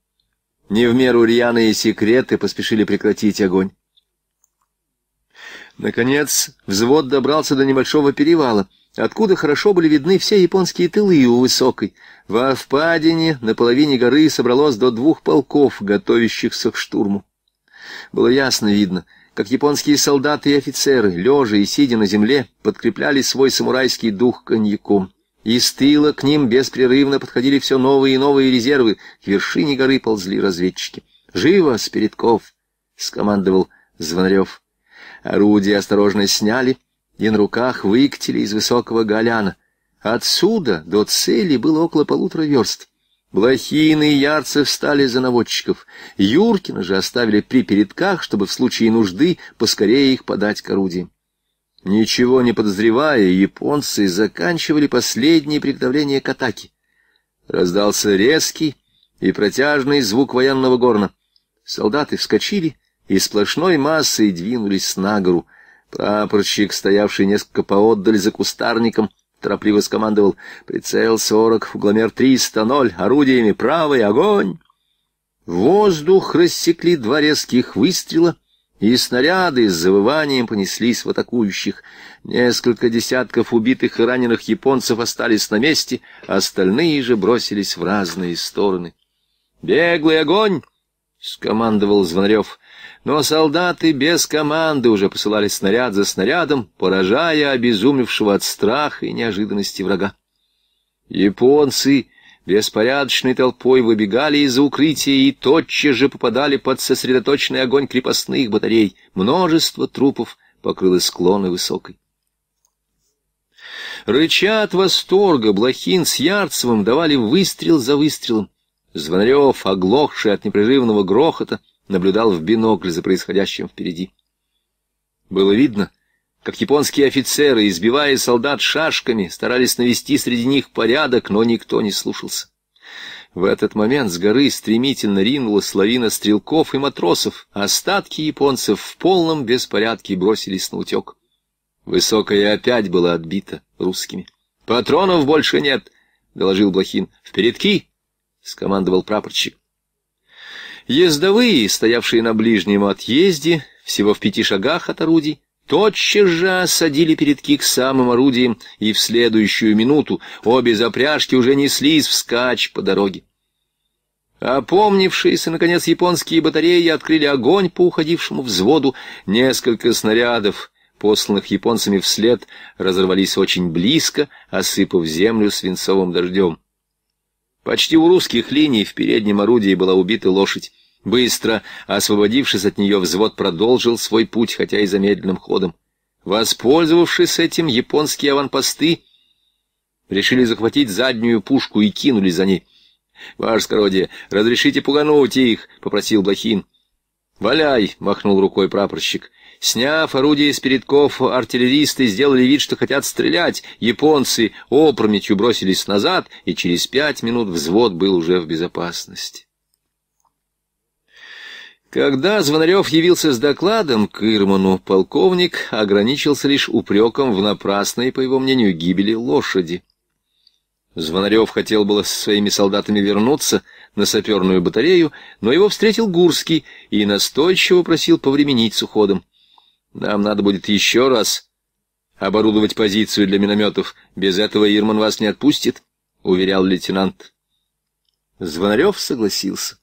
Не в меру рьяные секреты поспешили прекратить огонь. Наконец, взвод добрался до небольшого перевала, откуда хорошо были видны все японские тылы у высокой. Во впадине на половине горы собралось до двух полков, готовящихся к штурму. Было ясно видно — как японские солдаты и офицеры, лежа и сидя на земле, подкрепляли свой самурайский дух коньяком. Из тыла к ним беспрерывно подходили все новые и новые резервы, к вершине горы ползли разведчики. «Живо, Спиритков!» — скомандовал Звонарев. Орудие осторожно сняли и на руках выкатили из высокого голяна. Отсюда до цели было около полутора верст. Блохин и Ярцев стали за наводчиков. Юркина же оставили при передках, чтобы в случае нужды поскорее их подать к орудиям. Ничего не подозревая, японцы заканчивали последние приготовления к атаке. Раздался резкий и протяжный звук военного горна. Солдаты вскочили и сплошной массой двинулись на гору. Прапорщик, стоявший несколько поотдаль за кустарником, Торопливо скомандовал «Прицел сорок, фугломер триста, ноль, орудиями правый, огонь!» Воздух рассекли два резких выстрела, и снаряды с завыванием понеслись в атакующих. Несколько десятков убитых и раненых японцев остались на месте, а остальные же бросились в разные стороны. «Беглый огонь!» — скомандовал Звонарев но солдаты без команды уже посылали снаряд за снарядом, поражая обезумевшего от страха и неожиданности врага. Японцы беспорядочной толпой выбегали из-за укрытия и тотчас же попадали под сосредоточенный огонь крепостных батарей. Множество трупов покрыло склоны высокой. Рыча от восторга, Блохин с Ярцевым давали выстрел за выстрелом. Звонарев, оглохший от непрерывного грохота, наблюдал в бинокль за происходящим впереди. Было видно, как японские офицеры, избивая солдат шашками, старались навести среди них порядок, но никто не слушался. В этот момент с горы стремительно ринулась лавина стрелков и матросов, а остатки японцев в полном беспорядке бросились на утек. Высокая опять была отбита русскими. «Патронов больше нет!» — доложил Блохин. Впередки! – скомандовал прапорщик. Ездовые, стоявшие на ближнем отъезде, всего в пяти шагах от орудий, тотчас же осадили передки к самым орудиям, и в следующую минуту обе запряжки уже неслись вскачь по дороге. Опомнившиеся, наконец, японские батареи открыли огонь по уходившему взводу. Несколько снарядов, посланных японцами вслед, разорвались очень близко, осыпав землю свинцовым дождем. Почти у русских линий в переднем орудии была убита лошадь. Быстро, освободившись от нее, взвод продолжил свой путь, хотя и замедленным ходом. Воспользовавшись этим, японские аванпосты решили захватить заднюю пушку и кинули за ней. — Ваш, скородие, разрешите пугануть их, — попросил Блохин. — Валяй, — махнул рукой прапорщик. Сняв орудие из передков, артиллеристы сделали вид, что хотят стрелять. Японцы опрометью бросились назад, и через пять минут взвод был уже в безопасности. Когда Звонарев явился с докладом к Ирману, полковник ограничился лишь упреком в напрасной, по его мнению, гибели лошади. Звонарев хотел было со своими солдатами вернуться на саперную батарею, но его встретил Гурский и настойчиво просил повременить с уходом. «Нам надо будет еще раз оборудовать позицию для минометов. Без этого Ирман вас не отпустит», — уверял лейтенант. Звонарев согласился.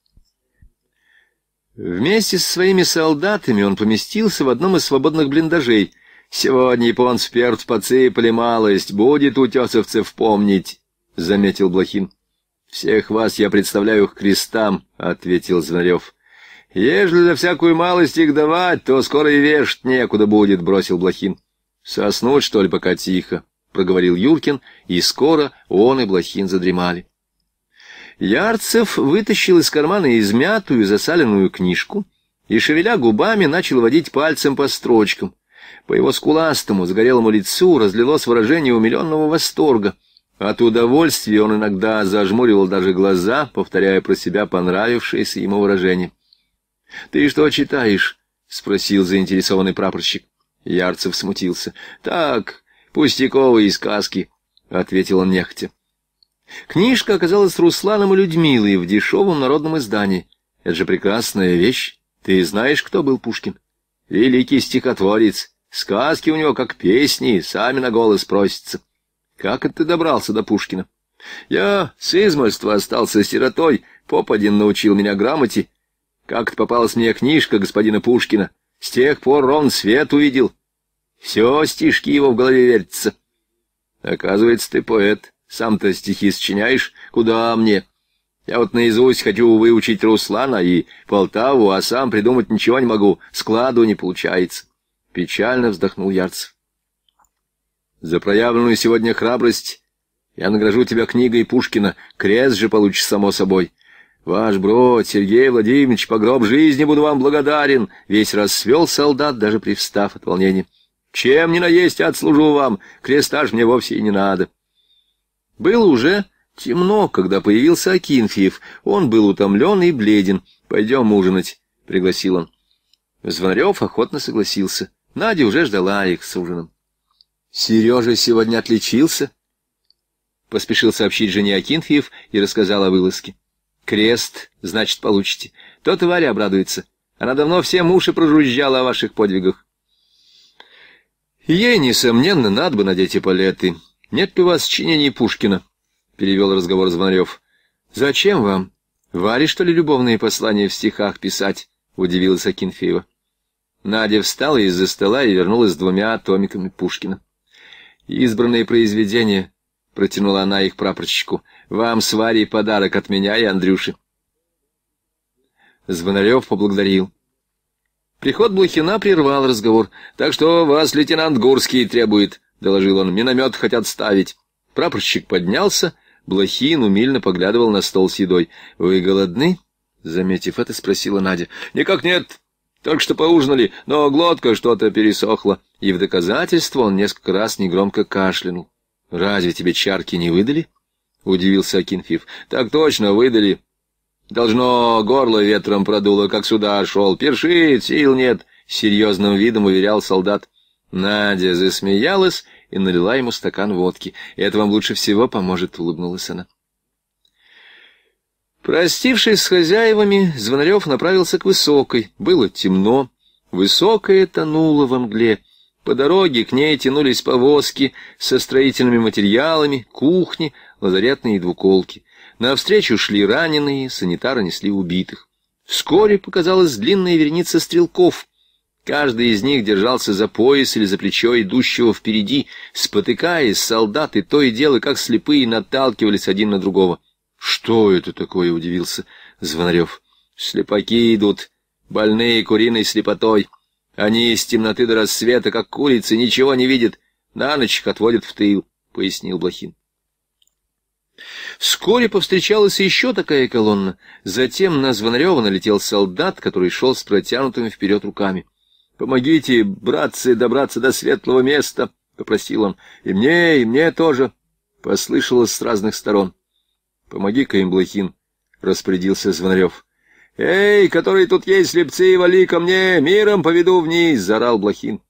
Вместе со своими солдатами он поместился в одном из свободных блиндажей. «Сегодня японцы перц подсыпали малость, будет утесовцев помнить», — заметил Блохин. «Всех вас я представляю к крестам», — ответил Звонарев. «Ежели за всякую малость их давать, то скоро и вешать некуда будет», — бросил Блохин. «Соснуть, что ли, пока тихо», — проговорил Юркин, и скоро он и Блохин задремали. Ярцев вытащил из кармана измятую засаленную книжку и, шевеля губами, начал водить пальцем по строчкам. По его скуластому, сгорелому лицу разлилось выражение умиленного восторга. От удовольствия он иногда зажмуривал даже глаза, повторяя про себя понравившееся ему выражение. — Ты что читаешь? — спросил заинтересованный прапорщик. Ярцев смутился. — Так, пустяковые сказки, — ответил он нехотя. Книжка оказалась Русланом и Людмилой в дешевом народном издании. Это же прекрасная вещь. Ты знаешь, кто был Пушкин? Великий стихотворец. Сказки у него как песни, сами на голос просятся. Как это ты добрался до Пушкина? Я с измольства остался сиротой, попадин научил меня грамоте. Как-то попалась мне книжка господина Пушкина. С тех пор ровно свет увидел. Все стишки его в голове вертятся. Оказывается, ты поэт. Сам-то стихи сочиняешь? Куда мне? Я вот наизусть хочу выучить Руслана и Полтаву, а сам придумать ничего не могу. Складу не получается. Печально вздохнул Ярцев. За проявленную сегодня храбрость я награжу тебя книгой Пушкина. Крест же получишь, само собой. Ваш брод, Сергей Владимирович, по гроб жизни буду вам благодарен. Весь расцвел солдат, даже привстав от волнения. Чем ни наесть, отслужу вам. Крестаж мне вовсе и не надо. Было уже темно, когда появился Акинфиев. Он был утомлен и бледен. «Пойдем ужинать», — пригласил он. Звонарев охотно согласился. Надя уже ждала их с ужином. «Сережа сегодня отличился», — поспешил сообщить жене Акинфиев и рассказал о вылазке. «Крест, значит, получите. Тот то Варя обрадуется. Она давно всем уши прожужжала о ваших подвигах». Ей, несомненно, надо бы надеть эполеты. — Нет ли у вас чинений Пушкина? — перевел разговор Звонарев. — Зачем вам? Варе, что ли, любовные послания в стихах писать? — удивилась Акинфеева. Надя встала из-за стола и вернулась с двумя томиками Пушкина. «Избранные произведения», — протянула она их прапорщику, — «вам с Варей подарок от меня и Андрюши». Звонарев поблагодарил. Приход Блохина прервал разговор. «Так что вас лейтенант Гурский требует», — доложил он, — миномет хотят ставить. Прапорщик поднялся, Блохин умильно поглядывал на стол с едой. — Вы голодны? — заметив это, спросила Надя. — Никак нет. Только что поужинали, но глотка что-то пересохла. И в доказательство он несколько раз негромко кашлянул. — Разве тебе чарки не выдали? — удивился Акинфив. — Так точно, выдали. Должно, горло ветром продуло, как сюда шел. Першит, сил нет, — серьезным видом уверял солдат. — Надя засмеялась и налила ему стакан водки. «Это вам лучше всего поможет», — улыбнулась она. Простившись с хозяевами, Звонарев направился к Высокой. Было темно. Высокая тонула во мгле. По дороге к ней тянулись повозки со строительными материалами, кухни, лазаретные двуколки. Навстречу шли раненые, санитары несли убитых. Вскоре показалась длинная вереница стрелков — Каждый из них держался за пояс или за плечо идущего впереди. Спотыкаясь, солдаты то и дело, как слепые, наталкивались один на другого. — Что это такое? — удивился Звонарев. — Слепаки идут, больные куриной слепотой. Они из темноты до рассвета, как курицы, ничего не видят. На ночь их отводят в тыл, — пояснил Блохин. Вскоре повстречалась еще такая колонна. Затем на Звонарева налетел солдат, который шел с протянутыми вперед руками. — Помогите, братцы, добраться до светлого места, — попросил он. — И мне, и мне тоже, — послышалось с разных сторон. — Помоги-ка им, Блохин, — распорядился Звонарев. — Эй, которые тут есть слепцы, вали ко мне, миром поведу вниз, — заорал Блохин.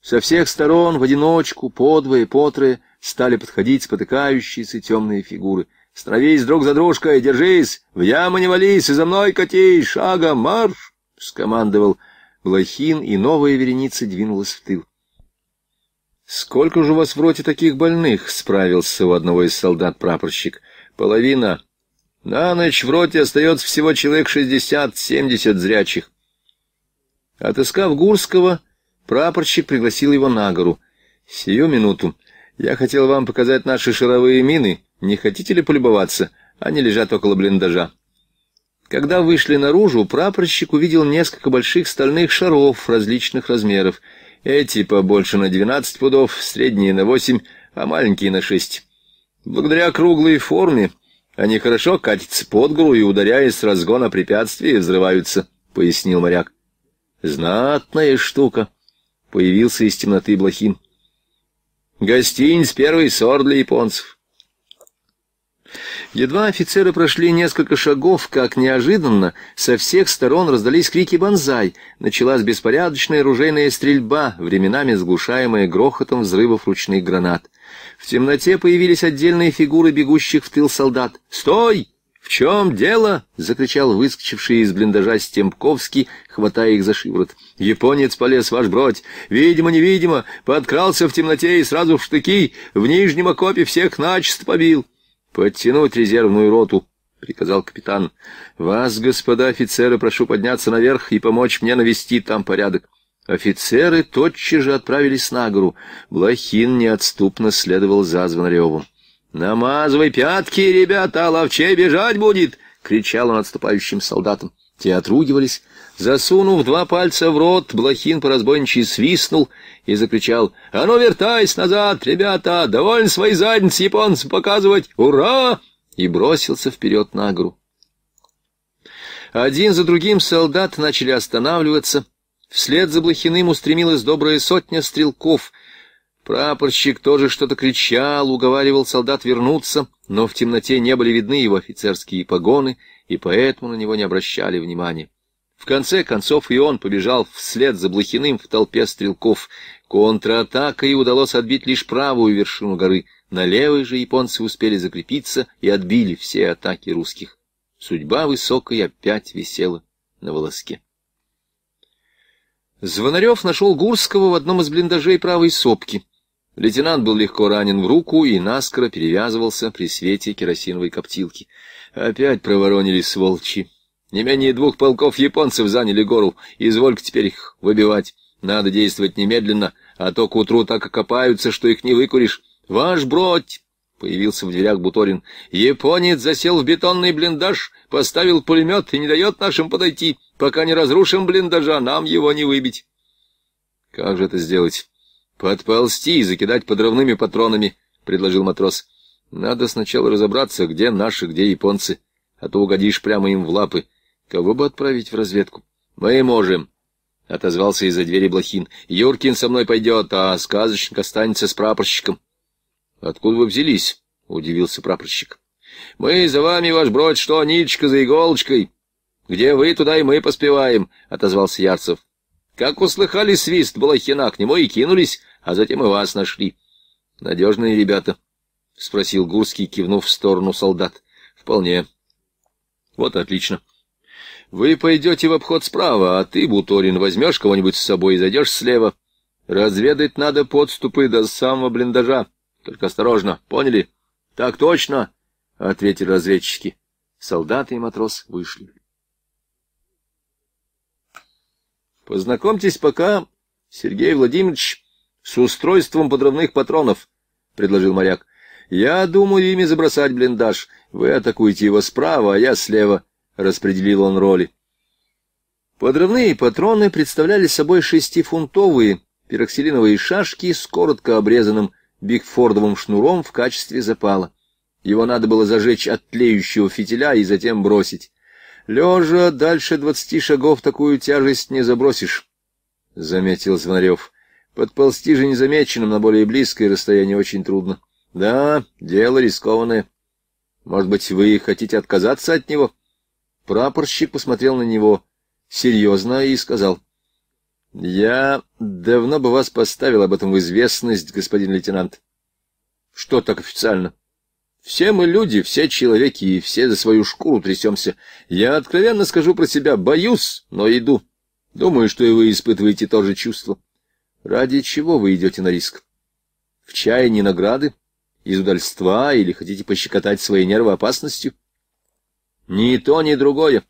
Со всех сторон в одиночку, подвое, потрое стали подходить спотыкающиеся темные фигуры. — Стравись друг за дружкой, держись, в яму не вались, и за мной катись, шагом марш! — скомандовал Лохин, и новая вереница двинулась в тыл. «Сколько же у вас в роте таких больных?» — справился у одного из солдат прапорщик. «Половина. На ночь в роте остается всего человек шестьдесят-семьдесят зрячих». Отыскав Гурского, прапорщик пригласил его на гору. «Сию минуту. Я хотел вам показать наши шаровые мины. Не хотите ли полюбоваться? Они лежат около блиндажа». Когда вышли наружу, прапорщик увидел несколько больших стальных шаров различных размеров. Эти побольше на 12 пудов, средние на 8, а маленькие на 6. Благодаря круглой форме они хорошо катятся под гору и, ударяясь с разгона препятствия, взрываются, — пояснил моряк. Знатная штука. Появился из темноты Блохин. Гостиниц первый сор для японцев. Едва офицеры прошли несколько шагов, как неожиданно со всех сторон раздались крики «Бонзай!», началась беспорядочная ружейная стрельба, временами сглушаемая грохотом взрывов ручных гранат. В темноте появились отдельные фигуры бегущих в тыл солдат. «Стой! В чем дело?» — закричал выскочивший из блиндажа Стемпковский, хватая их за шиворот. «Японец полез, ваш бродь! Видимо-невидимо! Подкрался в темноте и сразу в штыки! В нижнем окопе всех начисто побил!» «Подтянуть резервную роту», — приказал капитан. «Вас, господа офицеры, прошу подняться наверх и помочь мне навести там порядок». Офицеры тотчас же отправились на гору. Блохин неотступно следовал за Звонаревым. «Намазывай пятки, ребята, ловче бежать будет!» — кричал он отступающим солдатам. Те отругивались, Засунув два пальца в рот, Блохин по-разбойничьи свистнул и закричал «А ну, вертайся назад, ребята! Довольно свои задницы японцам показывать! Ура!» и бросился вперед на гру. Один за другим солдат начали останавливаться. Вслед за Блохиным устремилась добрая сотня стрелков. Прапорщик тоже что-то кричал, уговаривал солдат вернуться, но в темноте не были видны его офицерские погоны, и поэтому на него не обращали внимания. В конце концов и он побежал вслед за Блохиным в толпе стрелков. Контратакой удалось отбить лишь правую вершину горы. На левой же японцы успели закрепиться и отбили все атаки русских. Судьба высокая опять висела на волоске. Звонарев нашел Гурского в одном из блиндажей правой сопки. Лейтенант был легко ранен в руку и наскоро перевязывался при свете керосиновой коптилки. Опять проворонили сволчи. Не менее двух полков японцев заняли гору. Изволька теперь их выбивать. Надо действовать немедленно, а то к утру так окопаются, что их не выкуришь. Ваш бродь! Появился в дверях Буторин. Японец засел в бетонный блиндаж, поставил пулемет и не дает нашим подойти. Пока не разрушим блиндажа, нам его не выбить. Как же это сделать? Подползти и закидать подрывными патронами, предложил матрос. Надо сначала разобраться, где наши, где японцы, а то угодишь прямо им в лапы. Кого бы отправить в разведку? Мы можем, — отозвался из-за двери Блохин. Юркин со мной пойдет, а сказочник останется с прапорщиком. Откуда вы взялись? — удивился прапорщик. Мы за вами, ваш бродь, что, ниточка за иголочкой? Где вы, туда и мы поспеваем, — отозвался Ярцев. Как услыхали свист Блохина, к нему и кинулись, а затем и вас нашли. — Надежные ребята, — спросил Гурский, кивнув в сторону солдат. — Вполне. — Вот отлично. Вы пойдете в обход справа, а ты, Буторин, возьмешь кого-нибудь с собой и зайдешь слева. Разведать надо подступы до самого блиндажа. Только осторожно, поняли? — Так точно, — ответили разведчики. Солдаты и матрос вышли. Познакомьтесь пока, Сергей Владимирович, с устройством подрывных патронов, — предложил моряк. — Я думаю ими забросать блиндаж. Вы атакуете его справа, а я слева распределил он роли. Подрывные патроны представляли собой шестифунтовые пироксилиновые шашки с коротко обрезанным бигфордовым шнуром в качестве запала. Его надо было зажечь от тлеющего фитиля и затем бросить. Лежа дальше двадцати шагов такую тяжесть не забросишь, — заметил Звонарев. Подползти же незамеченным на более близкое расстояние очень трудно. Да, дело рискованное. Может быть, вы хотите отказаться от него? — Прапорщик посмотрел на него серьезно и сказал, — Я давно бы вас поставил об этом в известность, господин лейтенант. — Что так официально? — Все мы люди, все человеки, и все за свою шкуру трясемся. Я откровенно скажу про себя, боюсь, но иду. Думаю, что и вы испытываете то же чувство. Ради чего вы идете на риск? В чае не награды? Из удальства или хотите пощекотать свои нервы опасностью? — ни то, ни другое.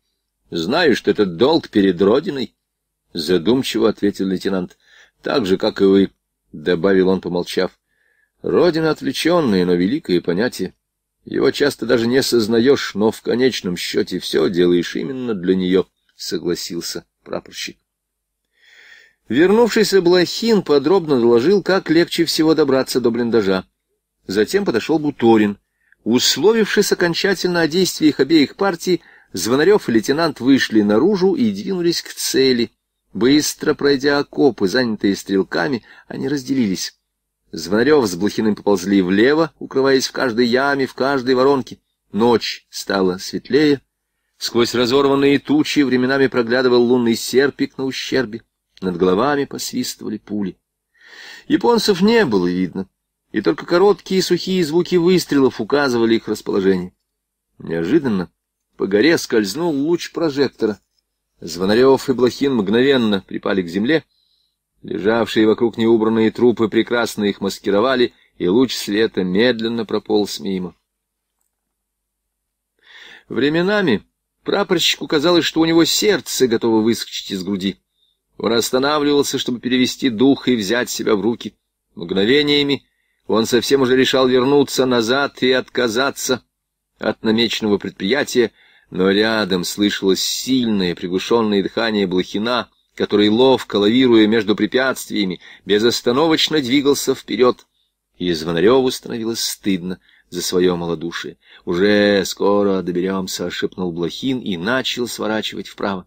Знаю, что это долг перед Родиной, — задумчиво ответил лейтенант. — Так же, как и вы, — добавил он, помолчав. — Родина отвлеченная, но великое понятие. Его часто даже не сознаешь, но в конечном счете все делаешь именно для нее, — согласился прапорщик. Вернувшийся Блохин подробно доложил, как легче всего добраться до блиндажа. Затем подошел Буторин — Условившись окончательно о действиях обеих партий, Звонарев и лейтенант вышли наружу и двинулись к цели. Быстро пройдя окопы, занятые стрелками, они разделились. Звонарев с Блохиным поползли влево, укрываясь в каждой яме, в каждой воронке. Ночь стала светлее. Сквозь разорванные тучи временами проглядывал лунный серпик на ущербе. Над головами посвистывали пули. Японцев не было видно и только короткие и сухие звуки выстрелов указывали их расположение. Неожиданно по горе скользнул луч прожектора. Звонарев и Блохин мгновенно припали к земле. Лежавшие вокруг неубранные трупы прекрасно их маскировали, и луч света медленно прополз мимо. Временами прапорщику казалось, что у него сердце готово выскочить из груди. Он останавливался, чтобы перевести дух и взять себя в руки. Мгновениями он совсем уже решал вернуться назад и отказаться от намеченного предприятия, но рядом слышалось сильное приглушенное дыхание Блохина, который, ловко лавируя между препятствиями, безостановочно двигался вперед. И Звонареву становилось стыдно за свое малодушие. «Уже скоро доберемся», — шепнул Блохин и начал сворачивать вправо.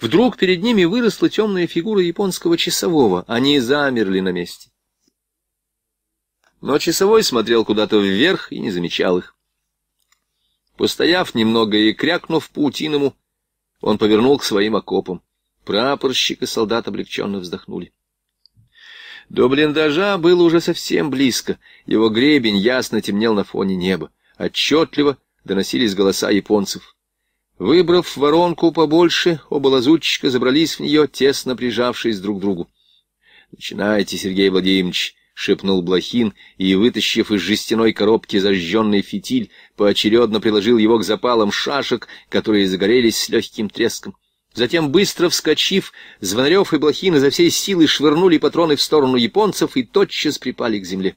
Вдруг перед ними выросла темная фигура японского часового. Они замерли на месте но часовой смотрел куда-то вверх и не замечал их. Постояв немного и крякнув паутиному, он повернул к своим окопам. Прапорщик и солдат облегченно вздохнули. До блиндажа было уже совсем близко, его гребень ясно темнел на фоне неба. Отчетливо доносились голоса японцев. Выбрав воронку побольше, оба лазутчика забрались в нее, тесно прижавшись друг к другу. «Начинайте, Сергей Владимирович!» шепнул Блохин, и, вытащив из жестяной коробки зажженный фитиль, поочередно приложил его к запалам шашек, которые загорелись с легким треском. Затем, быстро вскочив, Звонарев и Блохин изо всей силы швырнули патроны в сторону японцев и тотчас припали к земле.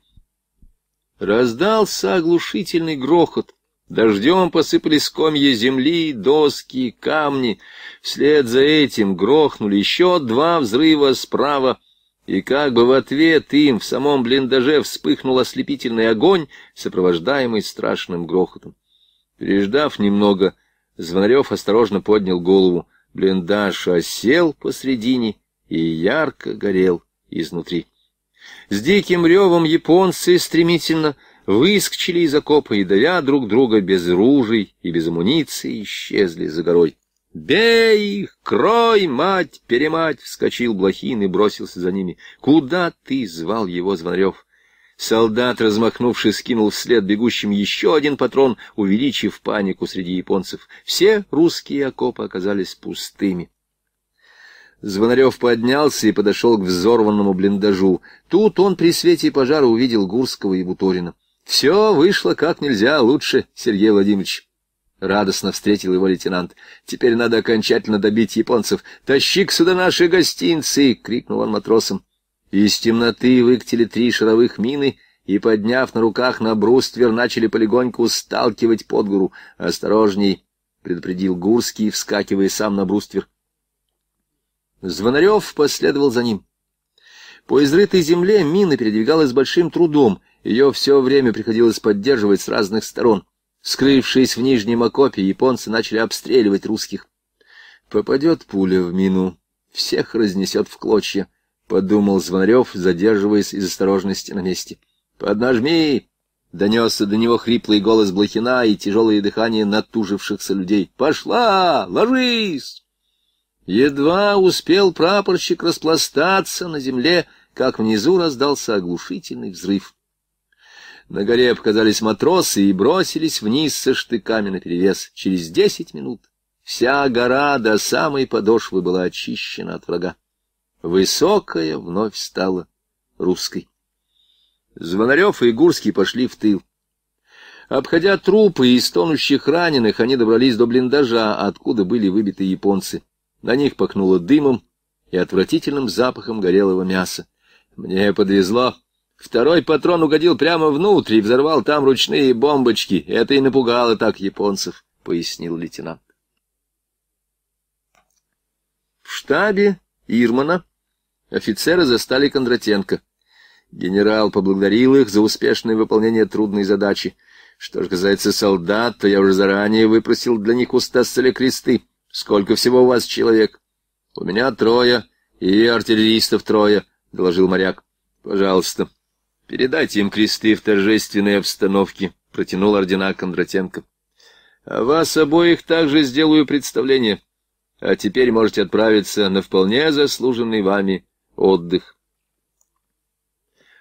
Раздался оглушительный грохот. Дождем посыпались комья земли, доски, камни. Вслед за этим грохнули еще два взрыва справа и как бы в ответ им в самом блиндаже вспыхнул ослепительный огонь, сопровождаемый страшным грохотом. Переждав немного, Звонарев осторожно поднял голову. Блиндаж осел посредине и ярко горел изнутри. С диким ревом японцы стремительно выскочили из окопа и, давя друг друга без ружей и без амуниции, исчезли за горой. «Бей их! Крой, мать, перемать!» — вскочил Блохин и бросился за ними. «Куда ты?» — звал его Звонарев. Солдат, размахнувшись, скинул вслед бегущим еще один патрон, увеличив панику среди японцев. Все русские окопы оказались пустыми. Звонарев поднялся и подошел к взорванному блиндажу. Тут он при свете пожара увидел Гурского и Буторина. «Все вышло как нельзя лучше, Сергей Владимирович». Радостно встретил его лейтенант. «Теперь надо окончательно добить японцев. Тащи к сюда наши гостинцы!» — крикнул он матросам. Из темноты выкатили три шаровых мины и, подняв на руках на бруствер, начали полегоньку сталкивать под подгуру. «Осторожней!» — предупредил Гурский, вскакивая сам на бруствер. Звонарев последовал за ним. По изрытой земле мина передвигалась большим трудом, ее все время приходилось поддерживать с разных сторон. Скрывшись в нижнем окопе, японцы начали обстреливать русских. «Попадет пуля в мину, всех разнесет в клочья», — подумал Звонарев, задерживаясь из осторожности на месте. «Поднажми!» — донесся до него хриплый голос Блохина и тяжелое дыхание натужившихся людей. «Пошла! Ложись!» Едва успел прапорщик распластаться на земле, как внизу раздался оглушительный взрыв. На горе показались матросы и бросились вниз со штыками наперевес. Через десять минут вся гора до самой подошвы была очищена от врага. Высокая вновь стала русской. Звонарев и Гурский пошли в тыл. Обходя трупы и стонущих раненых, они добрались до блиндажа, откуда были выбиты японцы. На них пахнуло дымом и отвратительным запахом горелого мяса. «Мне подвезло», Второй патрон угодил прямо внутрь и взорвал там ручные бомбочки. Это и напугало так японцев, — пояснил лейтенант. В штабе Ирмана офицеры застали Кондратенко. Генерал поблагодарил их за успешное выполнение трудной задачи. Что же касается солдат, то я уже заранее выпросил для них у Стасселя кресты. Сколько всего у вас человек? — У меня трое, и артиллеристов трое, — доложил моряк. — Пожалуйста, Передайте им кресты в торжественной обстановке, — протянул ордена Кондратенко. — А вас обоих также сделаю представление. А теперь можете отправиться на вполне заслуженный вами отдых.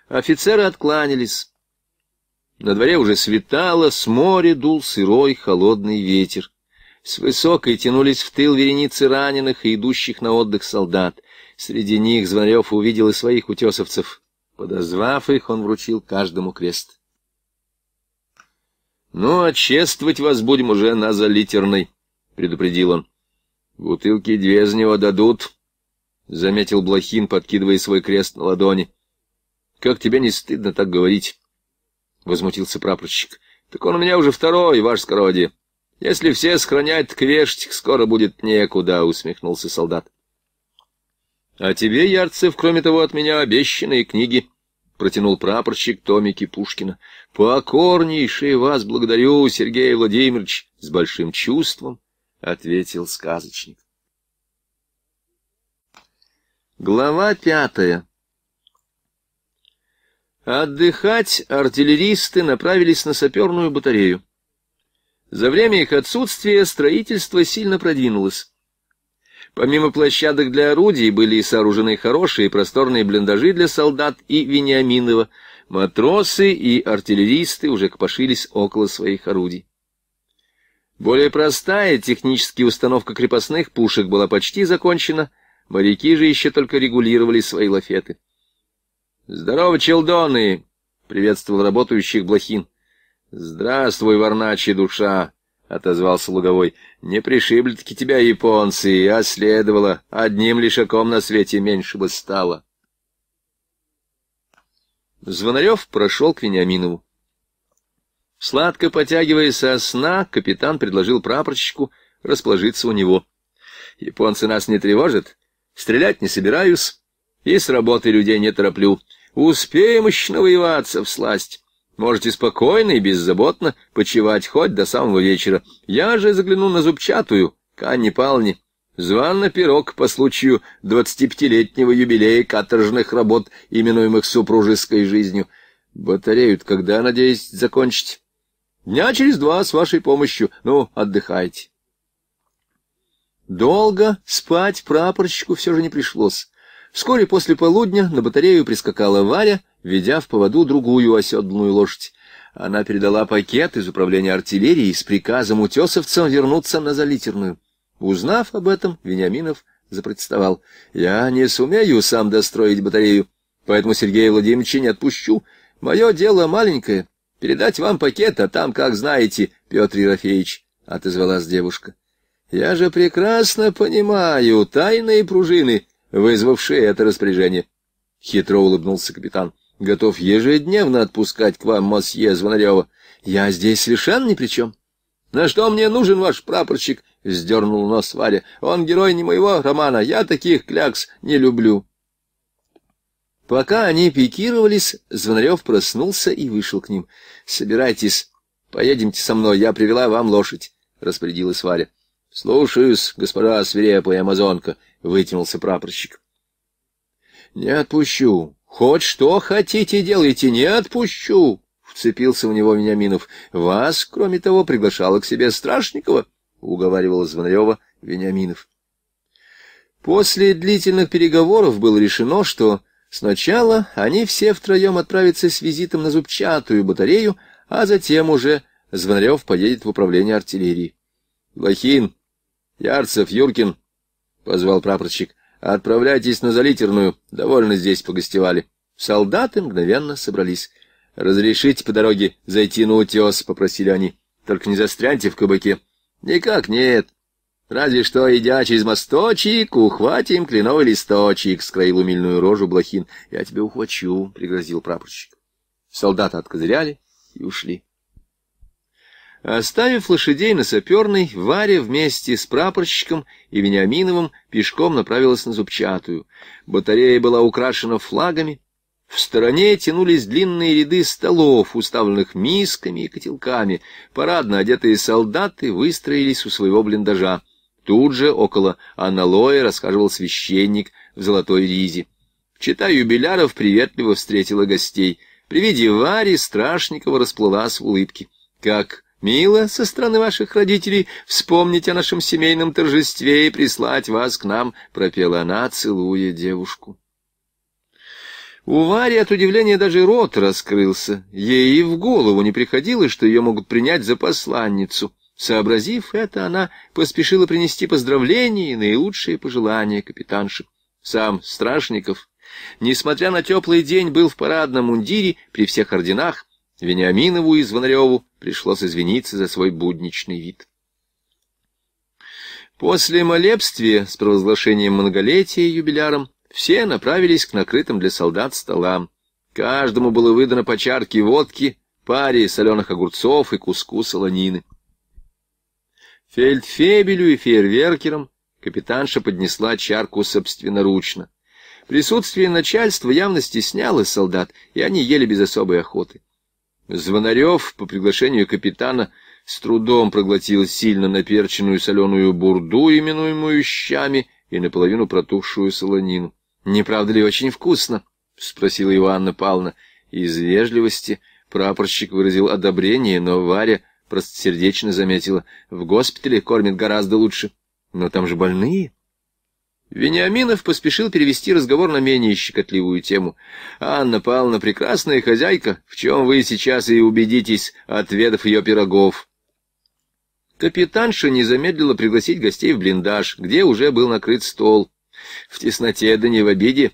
Офицеры откланялись. На дворе уже светало, с моря дул сырой холодный ветер. С высокой тянулись в тыл вереницы раненых и идущих на отдых солдат. Среди них Звонарев увидел и своих утесовцев. Подозвав их, он вручил каждому крест. — Ну, а чествовать вас будем уже на залитерной, — предупредил он. — Бутылки две из него дадут, — заметил Блохин, подкидывая свой крест на ладони. — Как тебе не стыдно так говорить? — возмутился прапорщик. — Так он у меня уже второй, ваш скородие. Если все сохранять, так вешать скоро будет некуда, — усмехнулся солдат. — А тебе, Ярцев, кроме того, от меня обещанные книги, — протянул прапорщик Томики Пушкина. — Покорнейший вас благодарю, Сергей Владимирович, с большим чувством, — ответил сказочник. Глава пятая Отдыхать артиллеристы направились на саперную батарею. За время их отсутствия строительство сильно продвинулось. Помимо площадок для орудий были и сооружены хорошие просторные блиндажи для солдат и Вениаминова. Матросы и артиллеристы уже копошились около своих орудий. Более простая техническая установка крепостных пушек была почти закончена, моряки же еще только регулировали свои лафеты. «Здорово, челдоны!» — приветствовал работающих Блохин. «Здравствуй, варначья душа!» — отозвался Луговой. — Не пришибли-таки тебя японцы, а следовало. Одним лишаком на свете меньше бы стало. Звонарев прошел к Вениаминову. Сладко потягивая со сна, капитан предложил прапорщику расположиться у него. «Японцы нас не тревожат, стрелять не собираюсь, и с работы людей не тороплю. Успеем еще навоеваться в сласть. Можете спокойно и беззаботно почевать хоть до самого вечера. Я же загляну на зубчатую, Канни Пални. на пирог по случаю двадцатипятилетнего юбилея каторжных работ, именуемых супружеской жизнью. Батареют, когда, надеюсь, закончить? Дня через два с вашей помощью. Ну, отдыхайте. Долго спать прапорщику все же не пришлось. Вскоре после полудня на батарею прискакала Варя — ведя в поводу другую оседланную лошадь. Она передала пакет из управления артиллерии с приказом утесовцам вернуться на залитерную. Узнав об этом, Вениаминов запротестовал. «Я не сумею сам достроить батарею, поэтому Сергея Владимировича не отпущу. Мое дело маленькое — передать вам пакет, а там, как знаете, Петр Ерофеевич», — отозвалась девушка. «Я же прекрасно понимаю тайные пружины, вызвавшие это распоряжение», — хитро улыбнулся капитан готов ежедневно отпускать к вам мосье Звонарева. Я здесь совершенно ни при чем. На что мне нужен ваш прапорщик? — сдернул нос Варя. — Он герой не моего романа, я таких клякс не люблю. Пока они пикировались, Звонарев проснулся и вышел к ним. — Собирайтесь, поедемте со мной, я привела вам лошадь, — распорядилась Варя. — Слушаюсь, госпожа свирепая амазонка, — вытянулся прапорщик. — Не отпущу, Хоть что хотите делайте, не отпущу, — вцепился в него Вениаминов. Вас, кроме того, приглашала к себе Страшникова, — уговаривала Звонарева Вениаминов. После длительных переговоров было решено, что сначала они все втроем отправятся с визитом на зубчатую батарею, а затем уже Звонарев поедет в управление артиллерии. — Лохин, Ярцев, Юркин, — позвал прапорщик, — Отправляйтесь на залитерную, довольно здесь погостевали. Солдаты мгновенно собрались. «Разрешите по дороге зайти на утес», — попросили они. «Только не застряньте в кабаке». «Никак нет. Разве что, идя через мосточек, ухватим кленовый листочек», — скроил умильную рожу Блохин. «Я тебя ухвачу», — пригрозил прапорщик. Солдаты откозыряли и ушли. Оставив лошадей на саперной, Варя вместе с прапорщиком и Вениаминовым пешком направилась на зубчатую. Батарея была украшена флагами. В стороне тянулись длинные ряды столов, уставленных мисками и котелками. Парадно одетые солдаты выстроились у своего блиндажа. Тут же около аналоя рассказывал священник в золотой ризе. Чита юбиляров приветливо встретила гостей. При виде Вари Страшникова расплылась в улыбке. Как Мило со стороны ваших родителей вспомнить о нашем семейном торжестве и прислать вас к нам, — пропела она, целуя девушку. У Вари от удивления даже рот раскрылся. Ей и в голову не приходилось, что ее могут принять за посланницу. Сообразив это, она поспешила принести поздравления и наилучшие пожелания капитанши. Сам Страшников, несмотря на теплый день, был в парадном мундире при всех орденах, Вениаминову и Звонареву пришлось извиниться за свой будничный вид. После молебствия с провозглашением многолетия юбиляром все направились к накрытым для солдат столам. Каждому было выдано по чарке водки, паре соленых огурцов и куску солонины. Фельдфебелю и фейерверкерам капитанша поднесла чарку собственноручно. Присутствие начальства явно стесняло солдат, и они ели без особой охоты. Звонарев, по приглашению капитана, с трудом проглотил сильно наперченную соленую бурду, именуемую щами, и наполовину протухшую солонину. — Не правда ли очень вкусно? — спросила его Анна Павловна. Из вежливости прапорщик выразил одобрение, но Варя простосердечно заметила. — В госпитале кормят гораздо лучше. — Но там же больные. Вениаминов поспешил перевести разговор на менее щекотливую тему. «Анна Павловна прекрасная хозяйка, в чем вы сейчас и убедитесь, отведав ее пирогов». Капитанша не замедлила пригласить гостей в блиндаж, где уже был накрыт стол. «В тесноте, да не в обиде.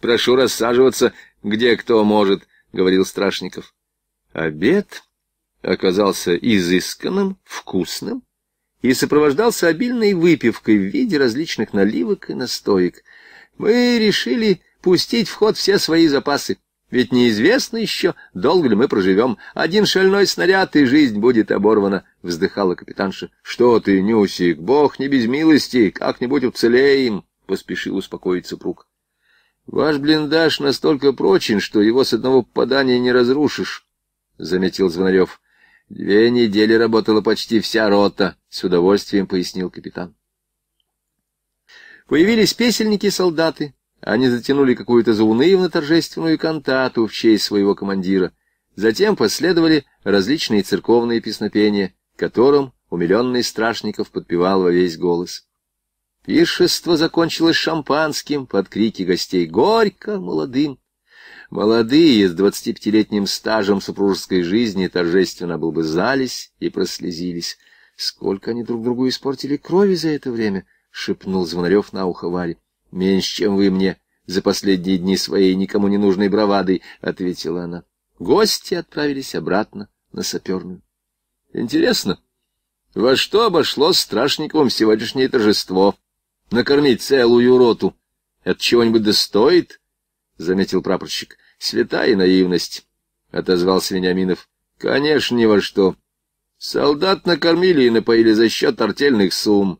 Прошу рассаживаться, где кто может», — говорил Страшников. Обед оказался изысканным, вкусным и сопровождался обильной выпивкой в виде различных наливок и настоек. Мы решили пустить в ход все свои запасы, ведь неизвестно еще, долго ли мы проживем. Один шальной снаряд, и жизнь будет оборвана, — вздыхала капитанша. — Что ты, Нюсик, бог не без милости, как-нибудь уцелеем, — поспешил успокоить супруг. — Ваш блиндаж настолько прочен, что его с одного попадания не разрушишь, — заметил Звонарев. — Две недели работала почти вся рота, с удовольствием пояснил капитан. Появились песельники-солдаты. Они затянули какую-то заунывно-торжественную кантату в честь своего командира. Затем последовали различные церковные песнопения, которым умиленный Страшников подпевал во весь голос. Пиршество закончилось шампанским под крики гостей «Горько молодым!». Молодые с двадцатипятилетним стажем супружеской жизни торжественно облобызались и прослезились. Сколько они друг другу испортили крови за это время, шепнул Звонарев на ухо Варе. Меньше, чем вы мне за последние дни своей никому не нужной бравадой, ответила она. Гости отправились обратно на саперную. Интересно, во что обошло Страшниковым сегодняшнее торжество? Накормить целую роту. Это чего-нибудь достоит? — заметил прапорщик. — Святая наивность, — отозвался Вениаминов. — Конечно, ни во что. Солдат накормили и напоили за счет артельных сумм.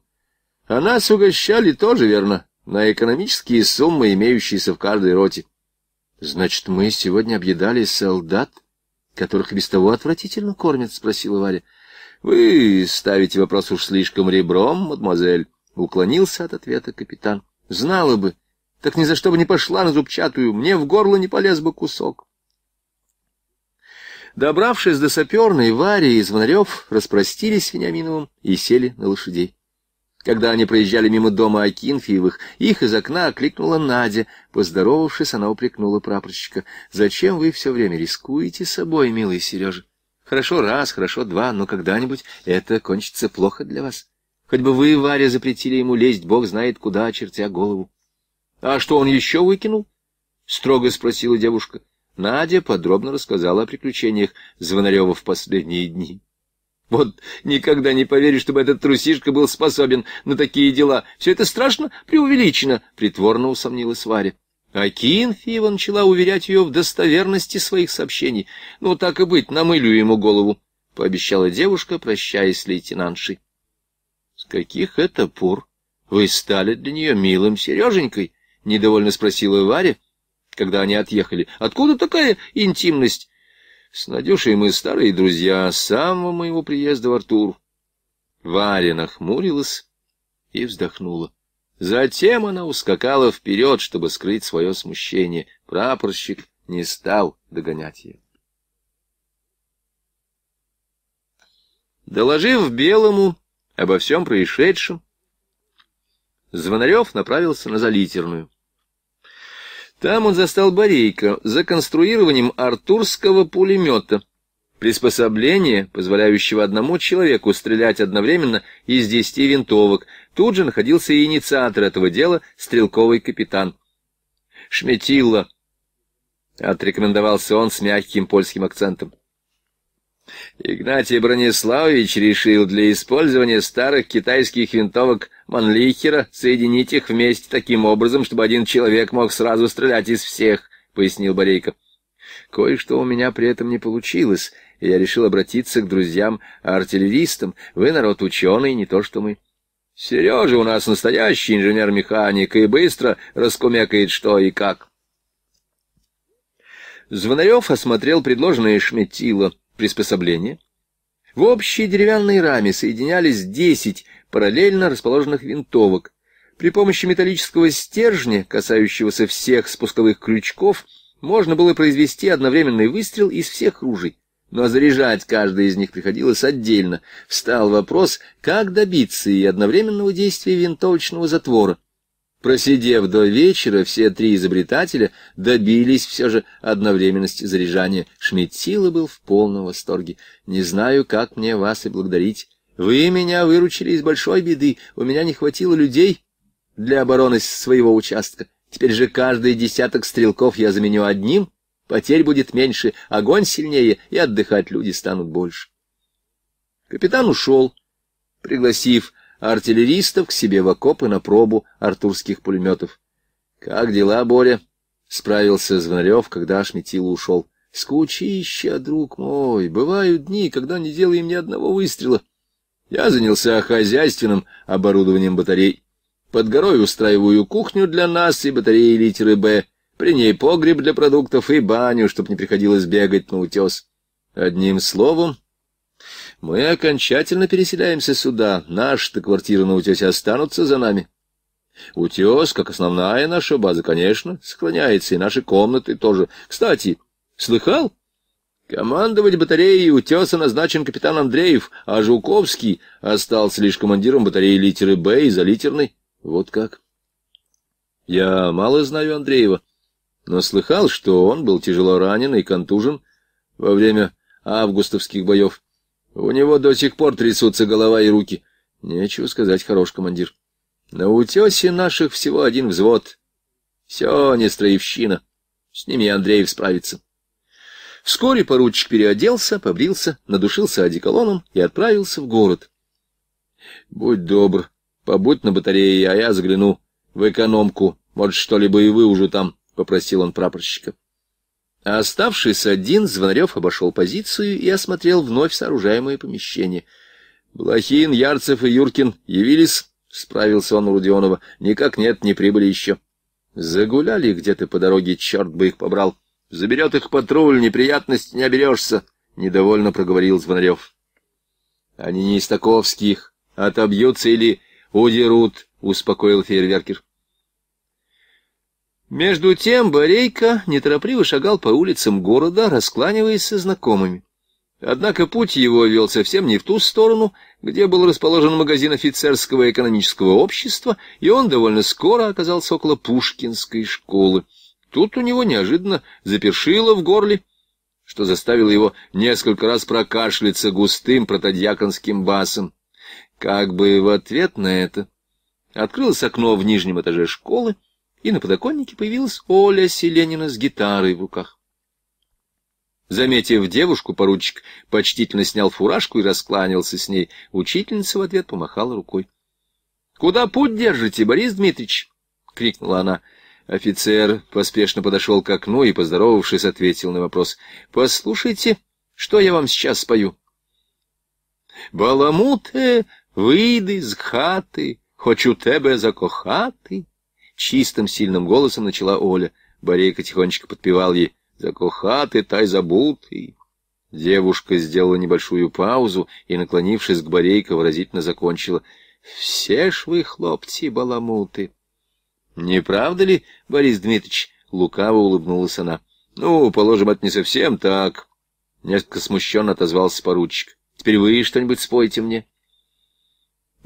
А нас угощали тоже, верно, на экономические суммы, имеющиеся в каждой роте. Значит, мы сегодня объедали солдат, которых без того отвратительно кормят, спросила Варя. Вы ставите вопрос уж слишком ребром, мадемуазель, уклонился от ответа капитан. Знала бы, так ни за что бы не пошла на зубчатую, мне в горло не полез бы кусок. Добравшись до саперной, Варя и Звонарев распростились с Вениаминовым и сели на лошадей. Когда они проезжали мимо дома Акинфиевых, их из окна окликнула Надя. Поздоровавшись, она упрекнула прапорщика. — Зачем вы все время рискуете собой, милый Сережа? Хорошо раз, хорошо два, но когда-нибудь это кончится плохо для вас. Хоть бы вы, Варя, запретили ему лезть, бог знает куда, чертя голову. — А что он еще выкинул? — строго спросила девушка. Надя подробно рассказала о приключениях Звонарева в последние дни. Вот никогда не поверю, чтобы этот трусишка был способен на такие дела. Все это страшно преувеличено, — притворно усомнилась Варя. А Кинфиева начала уверять ее в достоверности своих сообщений. «Ну, так и быть, намылю ему голову», — пообещала девушка, прощаясь с лейтенантшей. «С каких это пор вы стали для нее милым Сереженькой?» — недовольно спросила Варя, когда они отъехали. Откуда такая интимность? С Надюшей мы старые друзья с самого моего приезда в Артур. Варя нахмурилась и вздохнула. Затем она ускакала вперед, чтобы скрыть свое смущение. Прапорщик не стал догонять ее. Доложив Белому обо всем происшедшем, Звонарев направился на Залитерную. Там он застал Борейко за конструированием артурского пулемета, приспособление, позволяющего одному человеку стрелять одновременно из десяти винтовок. Тут же находился и инициатор этого дела, стрелковый капитан. «Шметилла», — отрекомендовался он с мягким польским акцентом. Игнатий Брониславович решил для использования старых китайских винтовок Манлихера соединить их вместе таким образом, чтобы один человек мог сразу стрелять из всех, — пояснил Борейко. Кое-что у меня при этом не получилось, и я решил обратиться к друзьям-артиллеристам. Вы народ ученый, не то что мы. Сережа у нас настоящий инженер-механик и быстро раскумекает что и как. Звонарев осмотрел предложенное Шметило приспособления. В общей деревянной раме соединялись десять параллельно расположенных винтовок. При помощи металлического стержня, касающегося всех спусковых крючков, можно было произвести одновременный выстрел из всех ружей. Но заряжать каждый из них приходилось отдельно. Встал вопрос, как добиться и одновременного действия винтовочного затвора. Просидев до вечера, все три изобретателя добились все же одновременности заряжания. Шметила был в полном восторге. «Не знаю, как мне вас и благодарить. Вы меня выручили из большой беды. У меня не хватило людей для обороны своего участка. Теперь же каждый десяток стрелков я заменю одним. Потерь будет меньше, огонь сильнее, и отдыхать люди станут больше». Капитан ушел, пригласив артиллеристов к себе в окопы на пробу артурских пулеметов. — Как дела, Боря? — справился Звонарев, когда Шметило ушел. — Скучища, друг мой, бывают дни, когда не делаем ни одного выстрела. Я занялся хозяйственным оборудованием батарей. Под горой устраиваю кухню для нас и батареи литеры «Б». При ней погреб для продуктов и баню, чтобы не приходилось бегать на утес. Одним словом, мы окончательно переселяемся сюда. Наши-то квартиры на утесе останутся за нами. Утес, как основная наша база, конечно, сохраняется, и наши комнаты тоже. Кстати, слыхал? Командовать батареей утеса назначен капитан Андреев, а Жуковский остался лишь командиром батареи литеры «Б» и за литерной. Вот как. Я мало знаю Андреева, но слыхал, что он был тяжело ранен и контужен во время августовских боев. У него до сих пор трясутся голова и руки. Нечего сказать, хорош командир. На утесе наших всего один взвод. Все не строевщина. С ними Андреев справится. Вскоре поручик переоделся, побрился, надушился одеколоном и отправился в город. — Будь добр, побудь на батарее, а я загляну в экономку. Может, что-либо и выужу там, — попросил он прапорщика. А оставшись один, Звонарев обошел позицию и осмотрел вновь сооружаемое помещение. «Блохин, Ярцев и Юркин явились?» — справился он у Рудионова. «Никак нет, не прибыли еще». «Загуляли где-то по дороге, черт бы их побрал. Заберет их патруль, неприятности не оберешься», — недовольно проговорил Звонарев. «Они не из таковских. Отобьются или удерут», — успокоил фейерверкер. Между тем Борейко неторопливо шагал по улицам города, раскланиваясь со знакомыми. Однако путь его вел совсем не в ту сторону, где был расположен магазин офицерского экономического общества, и он довольно скоро оказался около Пушкинской школы. Тут у него неожиданно запершило в горле, что заставило его несколько раз прокашляться густым протодьяконским басом. Как бы в ответ на это открылось окно в нижнем этаже школы, и на подоконнике появилась Оля Селенина с гитарой в руках. Заметив девушку, поручик почтительно снял фуражку и раскланялся с ней. Учительница в ответ помахала рукой. — Куда путь держите, Борис Дмитриевич? — крикнула она. Офицер поспешно подошел к окну и, поздоровавшись, ответил на вопрос. — Послушайте, что я вам сейчас спою? — Баламуте, выйди с хаты, хочу тебе закохати. Чистым сильным голосом начала Оля. Борейка тихонечко подпевал ей «За кохаты, тай забутый». Девушка сделала небольшую паузу и, наклонившись к Борейко, выразительно закончила «Все ж вы, хлопцы, баламуты». «Не правда ли, Борис Дмитриевич?» — лукаво улыбнулась она. «Ну, положим, это не совсем так». Несколько смущенно отозвался поручик. «Теперь вы что-нибудь спойте мне».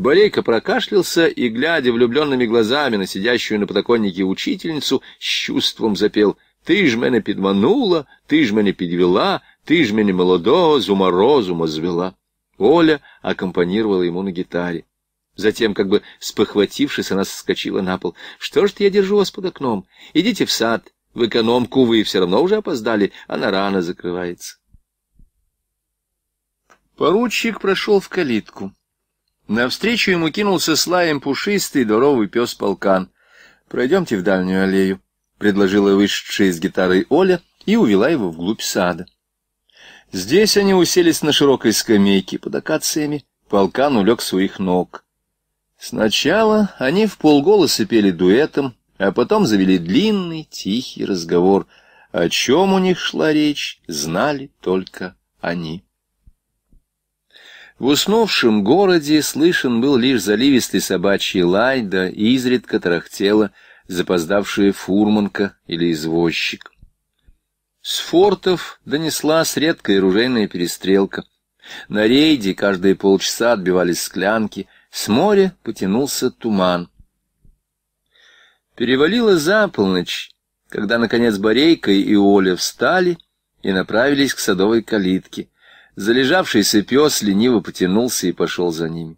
Борейка прокашлялся и, глядя влюбленными глазами на сидящую на подоконнике учительницу, с чувством запел «Ты ж мене подманула, ты ж мене подвела, ты ж меня молодого зума розума звела». Оля аккомпанировала ему на гитаре. Затем, как бы спохватившись, она соскочила на пол. «Что ж ты я держу вас под окном? Идите в сад. В экономку вы все равно уже опоздали. Она рано закрывается». Поручик прошел в калитку. Навстречу ему кинулся с лаем пушистый дуровый пес полкан. «Пройдемте в дальнюю аллею», — предложила вышедшая с гитарой Оля и увела его вглубь сада. Здесь они уселись на широкой скамейке под акациями, полкан улег своих ног. Сначала они в полголоса пели дуэтом, а потом завели длинный тихий разговор. О чем у них шла речь, знали только они. В уснувшем городе слышен был лишь заливистый собачий лай, да изредка тарахтела запоздавшая фурманка или извозчик. С фортов донеслась редкая ружейная перестрелка. На рейде каждые полчаса отбивались склянки, с моря потянулся туман. Перевалила за полночь, когда, наконец, Борейка и Оля встали и направились к садовой калитке. Залежавшийся пес лениво потянулся и пошел за ними.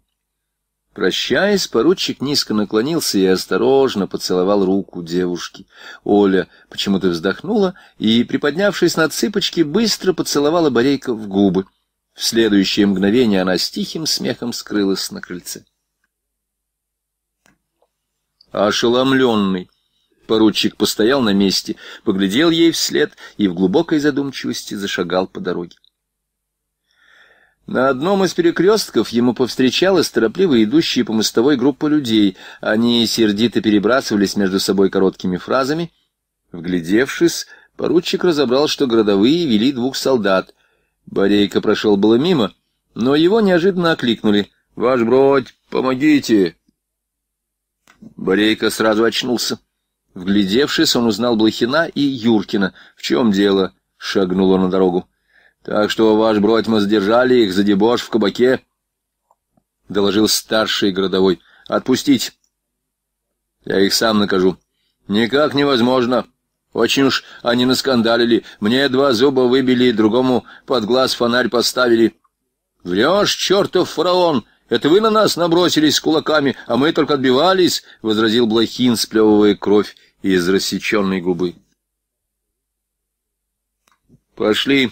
Прощаясь, поручик низко наклонился и осторожно поцеловал руку девушки. Оля почему-то вздохнула и, приподнявшись на цыпочки, быстро поцеловала Борейка в губы. В следующее мгновение она с тихим смехом скрылась на крыльце. Ошеломленный, поручик постоял на месте, поглядел ей вслед и в глубокой задумчивости зашагал по дороге. На одном из перекрестков ему повстречалась торопливо идущая по мостовой группа людей. Они сердито перебрасывались между собой короткими фразами. Вглядевшись, поручик разобрал, что городовые вели двух солдат. Борейка прошел было мимо, но его неожиданно окликнули. «Ваш бродь, помогите!» Борейка сразу очнулся. Вглядевшись, он узнал Блохина и Юркина. «В чем дело?» — шагнул он на дорогу. Так что ваш Бродьма задержали их за дебош в кабаке, — доложил старший городовой. — Отпустить. Я их сам накажу. — Никак невозможно. Очень уж они наскандалили. Мне два зуба выбили, другому под глаз фонарь поставили. — Врешь, чертов фараон! Это вы на нас набросились с кулаками, а мы только отбивались, — возразил Блохин, сплевывая кровь из рассеченной губы. — Пошли.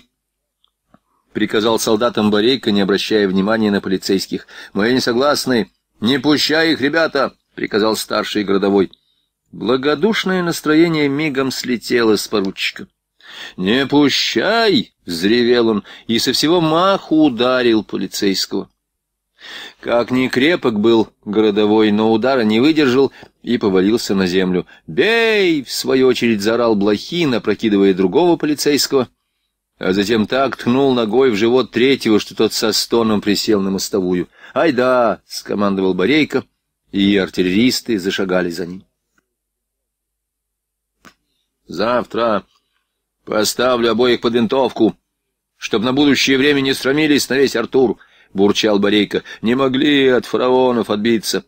— приказал солдатам Борейко, не обращая внимания на полицейских. «Мы не согласны! Не пущай их, ребята!» — приказал старший городовой. Благодушное настроение мигом слетело с поручика. «Не пущай!» — взревел он и со всего маху ударил полицейского. Как ни крепок был городовой, но удара не выдержал и повалился на землю. «Бей!» — в свою очередь заорал Блохин, опрокидывая другого полицейского — а затем так ткнул ногой в живот третьего, что тот со стоном присел на мостовую. «Ай да!» — скомандовал Борейко, и артиллеристы зашагали за ним. «Завтра поставлю обоих под винтовку, чтобы на будущее время не срамились на весь Артур», — бурчал Борейко. «Не могли от фараонов отбиться».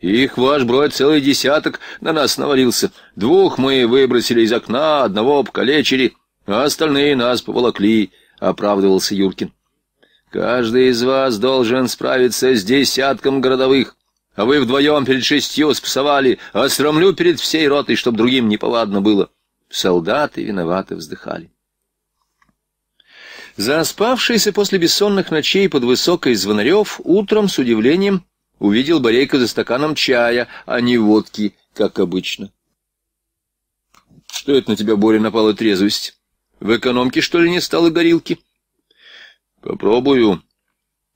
«Их, ваш бродь, целый десяток на нас навалился. Двух мы выбросили из окна, одного покалечили» а остальные нас поволокли, — оправдывался Юркин. Каждый из вас должен справиться с десятком городовых, а вы вдвоем перед шестью спасовали, а срамлю перед всей ротой, чтобы другим неповадно было. Солдаты виноваты вздыхали. Заспавшийся после бессонных ночей под высокой звонарев утром с удивлением увидел Борейка за стаканом чая, а не водки, как обычно. — Что это на тебя, Боря, напала трезвость? В экономке, что ли, не стало горилки? Попробую.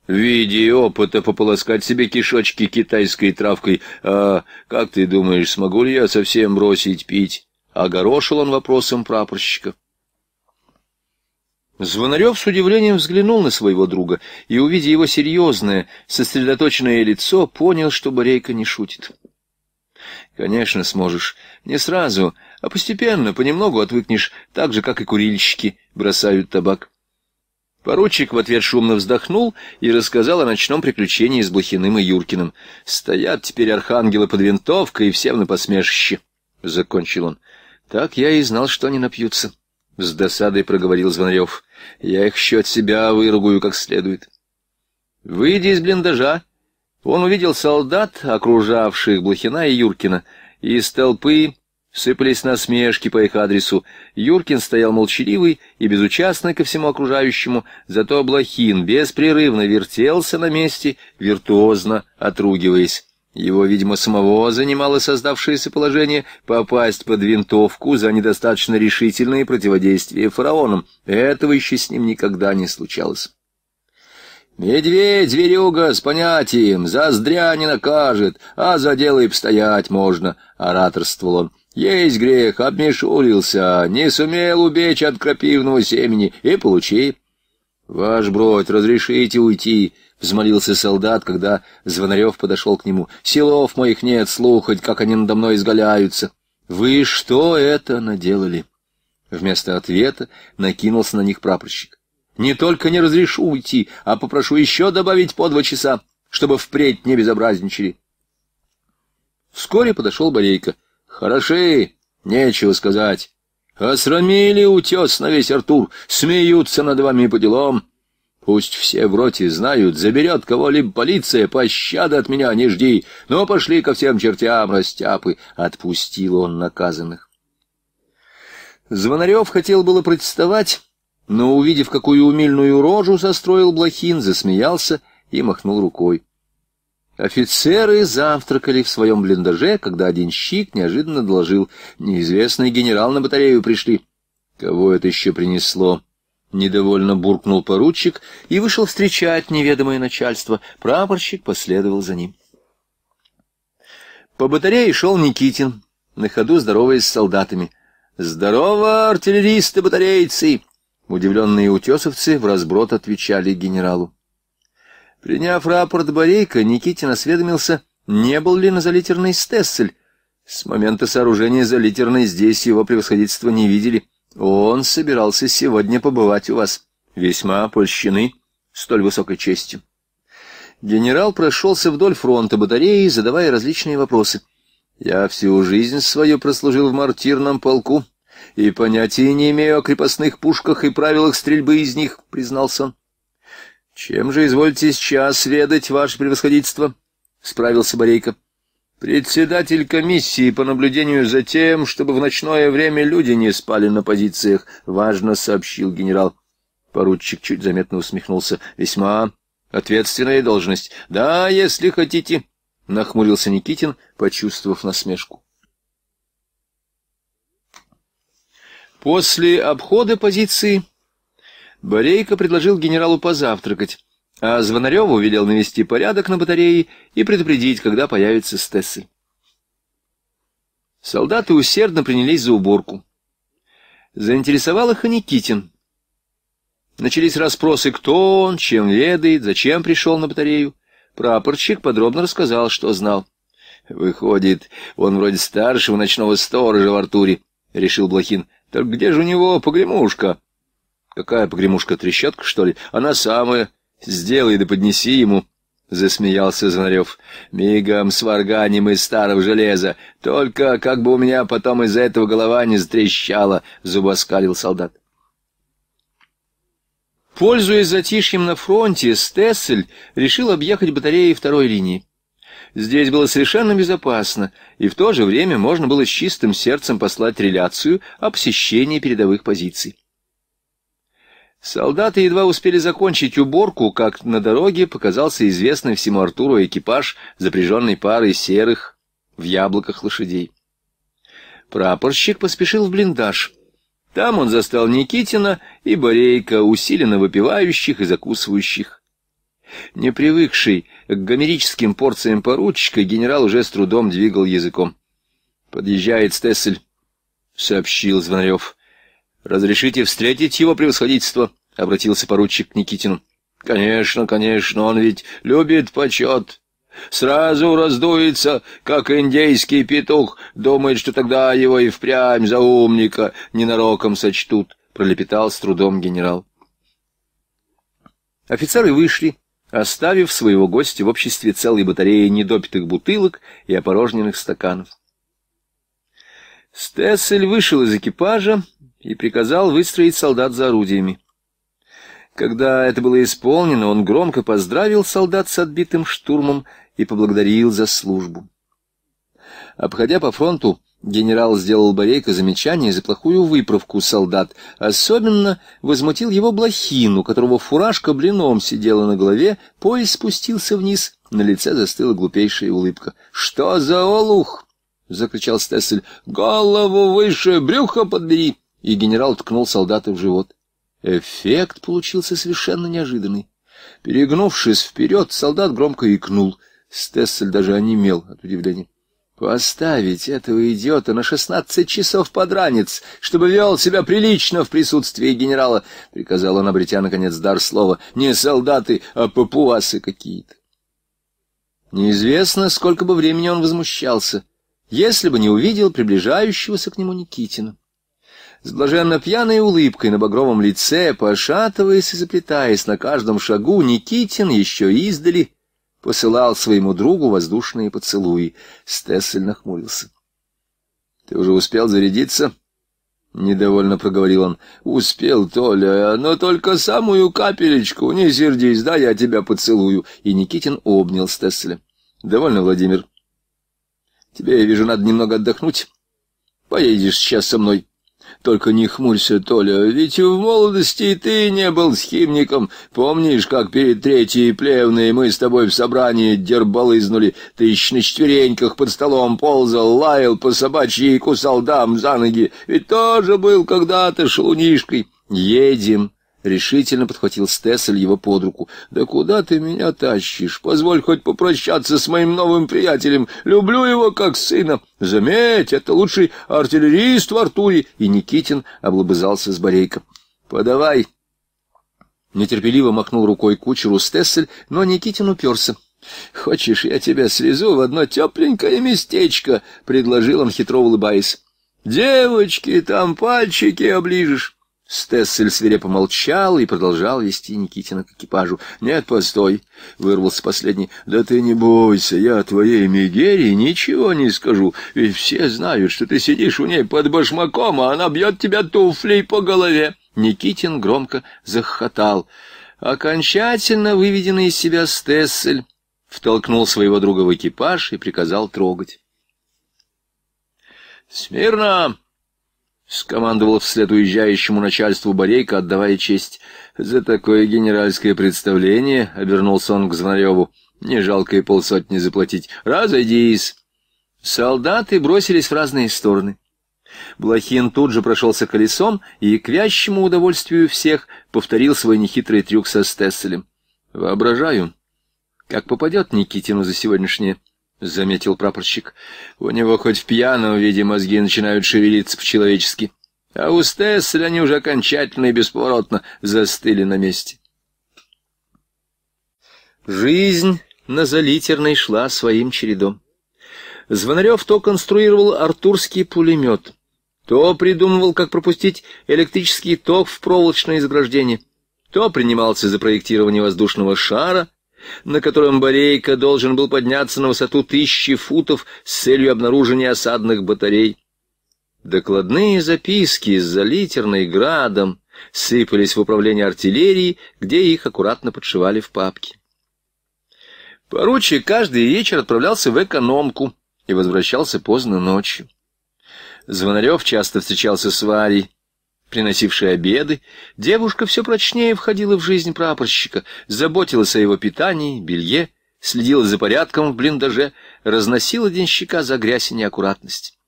В виде опыта пополоскать себе кишочки китайской травкой. А как ты думаешь, смогу ли я совсем бросить пить? Огорошил он вопросом прапорщика. Звонарев с удивлением взглянул на своего друга и, увидя его серьезное, сосредоточенное лицо, понял, что Борейка не шутит. «Конечно сможешь. Не сразу, а постепенно, понемногу отвыкнешь, так же, как и курильщики бросают табак. Поручик в ответ шумно вздохнул и рассказал о ночном приключении с Блохиным и Юркиным. «Стоят теперь архангелы под винтовкой и всем на посмешище», — закончил он. «Так я и знал, что они напьются», — с досадой проговорил Звонарев. «Я их еще от себя выругаю как следует». Выйди из блиндажа, он увидел солдат, окружавших Блохина и Юркина, и из толпы Сыпались насмешки по их адресу. Юркин стоял молчаливый и безучастный ко всему окружающему, зато Блохин беспрерывно вертелся на месте, виртуозно отругиваясь. Его, видимо, самого занимало создавшееся положение попасть под винтовку за недостаточно решительные противодействия фараонам. Этого еще с ним никогда не случалось. «Медведь, зверюга, с понятием, за зря не накажет, а за дело и постоять можно», — ораторствовал он. Есть грех, обмешурился, не сумел убечь от крапивного семени, и получи. — Ваш бродь, разрешите уйти, — взмолился солдат, когда Звонарев подошел к нему. — Силов моих нет слухать, как они надо мной изгаляются. — Вы что это наделали? Вместо ответа накинулся на них прапорщик. — Не только не разрешу уйти, а попрошу еще добавить по два часа, чтобы впредь не безобразничали. Вскоре подошел Борейка. Хороши, нечего сказать. Осрамили утес на весь Артур, смеются над вами по делам. Пусть все в роте знают, заберет кого-либо полиция, пощады от меня не жди. Но пошли ко всем чертям, растяпы, — отпустил он наказанных. Звонарев хотел было протестовать, но, увидев, какую умильную рожу состроил Блохин, засмеялся и махнул рукой. Офицеры завтракали в своем блиндаже, когда один щик неожиданно доложил. Неизвестный генерал на батарею пришли. Кого это еще принесло? Недовольно буркнул поручик и вышел встречать неведомое начальство. Прапорщик последовал за ним. По батарее шел Никитин, на ходу здороваясь с солдатами. «Здорово, артиллеристы-батарейцы!» Удивленные утесовцы в разброд отвечали генералу. Приняв рапорт Борейка, Никитин осведомился, не был ли на залитерной стессель. С момента сооружения залитерной здесь его превосходительство не видели. Он собирался сегодня побывать у вас. Весьма польщены столь высокой честью. Генерал прошелся вдоль фронта батареи, задавая различные вопросы. «Я всю жизнь свою прослужил в мартирном полку и понятия не имею о крепостных пушках и правилах стрельбы из них», — признался он. Чем же извольте сейчас ведать, ваше превосходительство? — справился Борейко. Председатель комиссии по наблюдению за тем, чтобы в ночное время люди не спали на позициях, важно сообщил генерал. Поручик чуть заметно усмехнулся. Весьма ответственная должность. Да, если хотите, нахмурился Никитин, почувствовав насмешку. После обхода позиции Борейко предложил генералу позавтракать, а Звонареву велел навести порядок на батарее и предупредить, когда появится Стессель. Солдаты усердно принялись за уборку. Заинтересовал их и Никитин. Начались расспросы, кто он, чем ведает, зачем пришел на батарею. Прапорщик подробно рассказал, что знал. «Выходит, он вроде старшего ночного сторожа в Артуре», — решил Блохин. «Так где же у него погремушка?» Какая погремушка, трещотка, что ли? Она самая. Сделай да поднеси ему. — засмеялся Звонарев. — Мигом сварганем из старого железа. Только как бы у меня потом из-за этого голова не затрещала, — зубоскалил солдат. Пользуясь затишьем на фронте, Стессель решил объехать батареи второй линии. Здесь было совершенно безопасно, и в то же время можно было с чистым сердцем послать реляцию о посещении передовых позиций. Солдаты едва успели закончить уборку, как на дороге показался известный всему Артуру экипаж, запряженный парой серых в яблоках лошадей. Прапорщик поспешил в блиндаж. Там он застал Никитина и Борейка, усиленно выпивающих и закусывающих. Не привыкший к гомерическим порциям поручика, генерал уже с трудом двигал языком. «Подъезжает Стессель», — сообщил Звонарев. «Разрешите встретить его превосходительство?» — обратился поручик к Никитину. «Конечно, конечно, он ведь любит почет. Сразу раздуется, как индейский петух, думает, что тогда его и впрямь за умника ненароком сочтут», — пролепетал с трудом генерал. Офицеры вышли, оставив своего гостя в обществе целой батареи недопитых бутылок и опорожненных стаканов. Стессель вышел из экипажа и приказал выстроить солдат за орудиями. Когда это было исполнено, он громко поздравил солдат с отбитым штурмом и поблагодарил за службу. Обходя по фронту, генерал сделал Борейко замечание за плохую выправку солдат. Особенно возмутил его блохину, которого фуражка блином сидела на голове, пояс спустился вниз, на лице застыла глупейшая улыбка. «Что за олух?» — закричал Стессель. «Голову выше, брюхо подбери!» и генерал ткнул солдата в живот. Эффект получился совершенно неожиданный. Перегнувшись вперед, солдат громко икнул. Стессель даже онемел от удивления. Поставить этого идиота на шестнадцать часов под ранец, чтобы вел себя прилично в присутствии генерала, — приказал он, обретя, наконец, дар слова. Не солдаты, а папуасы какие-то. Неизвестно, сколько бы времени он возмущался, если бы не увидел приближающегося к нему Никитина с блаженно пьяной улыбкой на багровом лице, пошатываясь и заплетаясь на каждом шагу, Никитин еще издали посылал своему другу воздушные поцелуи. Стессель нахмурился. — Ты уже успел зарядиться? — недовольно проговорил он. — Успел, Толя, но только самую капелечку. Не сердись, да я тебя поцелую. И Никитин обнял Стесселя. — Довольно, Владимир. — Тебе, я вижу, надо немного отдохнуть. Поедешь сейчас со мной. — только не хмурься, Толя, ведь в молодости и ты не был схимником. Помнишь, как перед третьей плевной мы с тобой в собрании дербалызнули? Ты еще на четвереньках под столом ползал, лаял по собачьей и кусал дам за ноги. Ведь тоже был когда-то шелунишкой. Едем, Решительно подхватил Стессель его под руку. «Да куда ты меня тащишь? Позволь хоть попрощаться с моим новым приятелем. Люблю его как сына. Заметь, это лучший артиллерист в Артуре!» И Никитин облобызался с Борейком. «Подавай!» Нетерпеливо махнул рукой кучеру Стессель, но Никитин уперся. «Хочешь, я тебя свезу в одно тепленькое местечко?» — предложил он, хитро улыбаясь. «Девочки, там пальчики оближешь». Стессель свирепо молчал и продолжал вести Никитина к экипажу. — Нет, постой, — вырвался последний. — Да ты не бойся, я твоей Мегерии ничего не скажу, ведь все знают, что ты сидишь у ней под башмаком, а она бьет тебя туфлей по голове. Никитин громко захохотал. Окончательно выведенный из себя Стессель втолкнул своего друга в экипаж и приказал трогать. — Смирно! Скомандовал вслед уезжающему начальству Борейко, отдавая честь. За такое генеральское представление обернулся он к Звонареву. Не жалко и полсотни заплатить. Разойдись! Солдаты бросились в разные стороны. Блохин тут же прошелся колесом и, к вящему удовольствию всех, повторил свой нехитрый трюк со Стесселем. Воображаю, как попадет Никитину за сегодняшнее — заметил прапорщик. — У него хоть в пьяном виде мозги начинают шевелиться по-человечески. А у Стесселя они уже окончательно и бесповоротно застыли на месте. Жизнь на Залитерной шла своим чередом. Звонарев то конструировал артурский пулемет, то придумывал, как пропустить электрический ток в проволочное изграждение, то принимался за проектирование воздушного шара — на котором Борейко должен был подняться на высоту тысячи футов с целью обнаружения осадных батарей. Докладные записки с залитерной градом сыпались в управление артиллерии, где их аккуратно подшивали в папки. Поручик каждый вечер отправлялся в экономку и возвращался поздно ночью. Звонарев часто встречался с Варей приносившей обеды, девушка все прочнее входила в жизнь прапорщика, заботилась о его питании, белье, следила за порядком в блиндаже, разносила денщика за грязь и неаккуратность.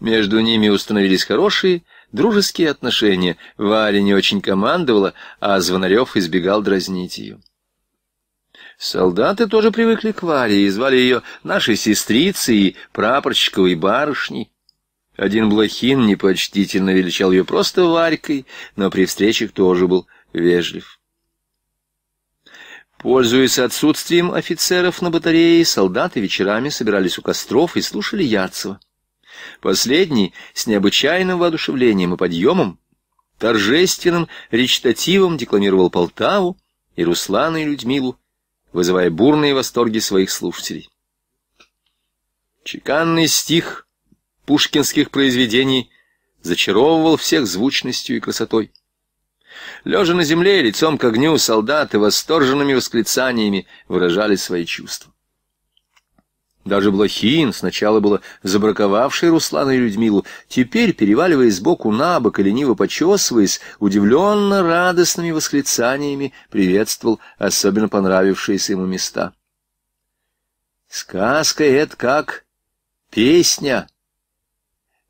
Между ними установились хорошие, дружеские отношения. Варя не очень командовала, а Звонарев избегал дразнить ее. Солдаты тоже привыкли к Варе и звали ее нашей сестрицей и прапорщиковой барышней. Один блохин непочтительно величал ее просто Варькой, но при встречах тоже был вежлив. Пользуясь отсутствием офицеров на батарее, солдаты вечерами собирались у костров и слушали Ярцева. Последний с необычайным воодушевлением и подъемом, торжественным речитативом декламировал Полтаву и Руслана и Людмилу, вызывая бурные восторги своих слушателей. Чеканный стих — пушкинских произведений зачаровывал всех звучностью и красотой. Лежа на земле, лицом к огню, солдаты восторженными восклицаниями выражали свои чувства. Даже Блохин, сначала было забраковавший Руслана и Людмилу, теперь, переваливаясь сбоку на бок и лениво почесываясь, удивленно радостными восклицаниями приветствовал особенно понравившиеся ему места. «Сказка — это как песня»,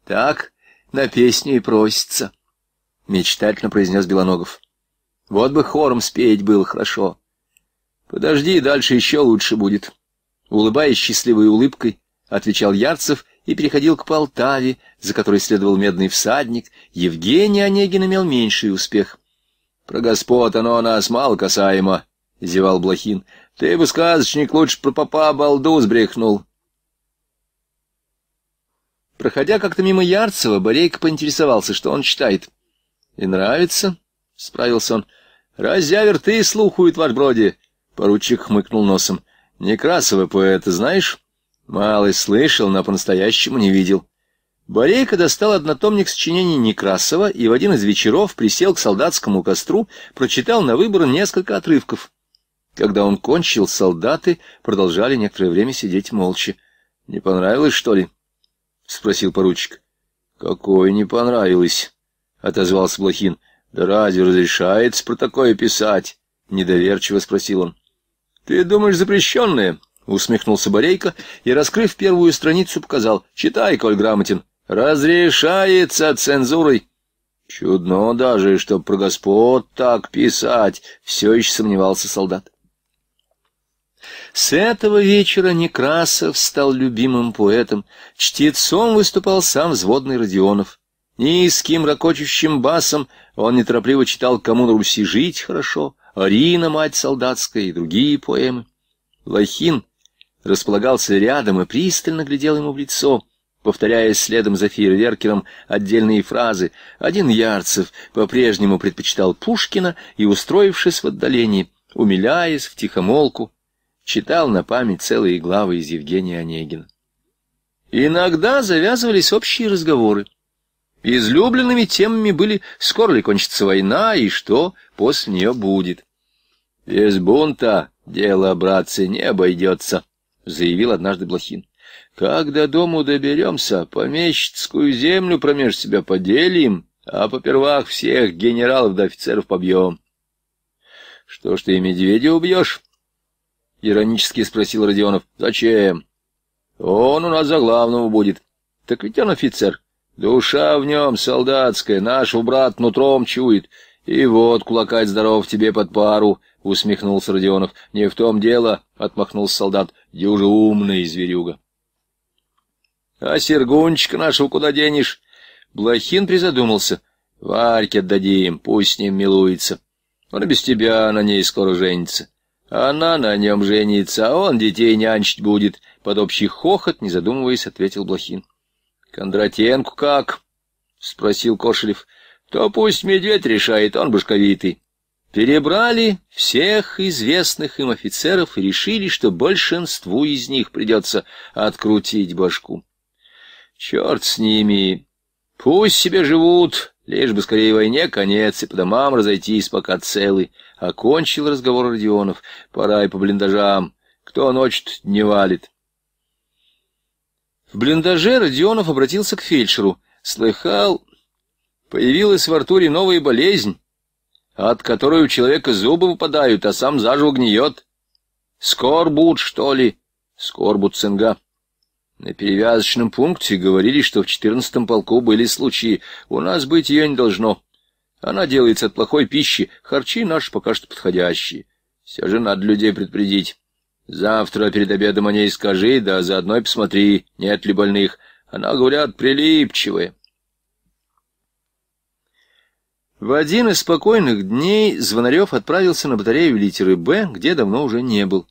так на песню и просится, — мечтательно произнес Белоногов. Вот бы хором спеть было хорошо. Подожди, дальше еще лучше будет. Улыбаясь счастливой улыбкой, отвечал Ярцев и переходил к Полтаве, за которой следовал медный всадник. Евгений Онегин имел меньший успех. — Про господ оно нас мало касаемо, — зевал Блохин. — Ты бы, сказочник, лучше про попа балду сбрехнул. Проходя как-то мимо Ярцева, Борейко поинтересовался, что он читает. — И нравится? — справился он. — Разявер ты слухует, ваш броди! — поручик хмыкнул носом. — Некрасова поэта знаешь? — Малый слышал, но по-настоящему не видел. Борейко достал однотомник сочинений Некрасова и в один из вечеров присел к солдатскому костру, прочитал на выбор несколько отрывков. Когда он кончил, солдаты продолжали некоторое время сидеть молча. — Не понравилось, что ли? —— спросил поручик. — какой не понравилось, — отозвался Блохин. — Да разве разрешается про такое писать? — недоверчиво спросил он. — Ты думаешь, запрещенное? — усмехнулся Борейко и, раскрыв первую страницу, показал. — Читай, коль грамотен. — Разрешается цензурой. — Чудно даже, чтоб про господ так писать, — все еще сомневался солдат. С этого вечера Некрасов стал любимым поэтом. Чтецом выступал сам взводный Родионов. Низким ракочущим басом он неторопливо читал «Кому на Руси жить хорошо», «Арина, мать солдатская» и другие поэмы. Лохин располагался рядом и пристально глядел ему в лицо, повторяя следом за фейерверкером отдельные фразы. Один Ярцев по-прежнему предпочитал Пушкина и, устроившись в отдалении, умиляясь в тихомолку, читал на память целые главы из Евгения Онегина. Иногда завязывались общие разговоры. Излюбленными темами были «Скоро ли кончится война?» и «Что после нее будет?» «Без бунта дело, братцы, не обойдется», — заявил однажды Блохин. «Как до дому доберемся, помещицкую землю промеж себя поделим, а попервах всех генералов да офицеров побьем». «Что ж ты медведя убьешь?» — иронически спросил Родионов. «Зачем?» «Он у нас за главного будет». «Так ведь он офицер». «Душа в нем солдатская, нашего брат нутром чует». «И вот, кулакать здоров тебе под пару», — усмехнулся Родионов. «Не в том дело», — отмахнулся солдат. «Дюжа умный зверюга». «А Сергунчика нашего куда денешь?» Блохин призадумался. «Варьке отдадим, пусть с ним милуется. Он и без тебя на ней скоро женится». Она на нем женится, а он детей нянчить будет. Под общий хохот, не задумываясь, ответил Блохин. — Кондратенку как? — спросил Кошелев. — То пусть медведь решает, он башковитый. Перебрали всех известных им офицеров и решили, что большинству из них придется открутить башку. — Черт с ними! Пусть себе живут! Лишь бы скорее войне конец, и по домам разойтись, пока целы. Окончил разговор Родионов. Пора и по блиндажам. Кто ночь не валит. В блиндаже Родионов обратился к фельдшеру. Слыхал, появилась в Артуре новая болезнь, от которой у человека зубы выпадают, а сам заживо гниет. Скорбут, что ли? Скорбут цинга. На перевязочном пункте говорили, что в четырнадцатом полку были случаи. У нас быть ее не должно. Она делается от плохой пищи. Харчи наши пока что подходящие. Все же надо людей предупредить. Завтра перед обедом о ней скажи, да заодно и посмотри, нет ли больных. Она, говорят, прилипчивая. В один из спокойных дней Звонарев отправился на батарею литеры «Б», где давно уже не был.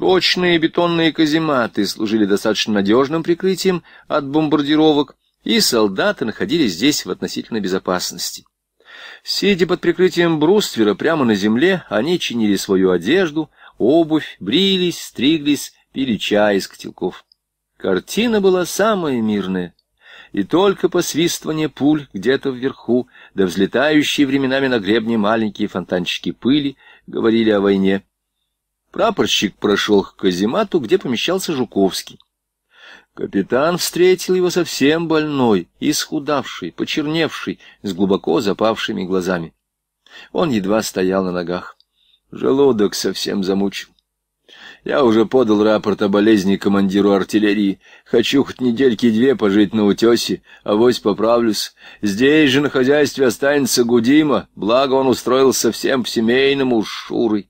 Прочные бетонные казематы служили достаточно надежным прикрытием от бомбардировок, и солдаты находились здесь в относительной безопасности. Сидя под прикрытием бруствера прямо на земле, они чинили свою одежду, обувь, брились, стриглись, пили чай из котелков. Картина была самая мирная, и только посвистывание пуль где-то вверху, да взлетающие временами на гребне маленькие фонтанчики пыли, говорили о войне. Прапорщик прошел к каземату, где помещался Жуковский. Капитан встретил его совсем больной, исхудавший, почерневший, с глубоко запавшими глазами. Он едва стоял на ногах. Желудок совсем замучил. Я уже подал рапорт о болезни командиру артиллерии. Хочу хоть недельки две пожить на утесе, авось поправлюсь. Здесь же на хозяйстве останется Гудима, благо он устроился совсем по-семейному с Шурой.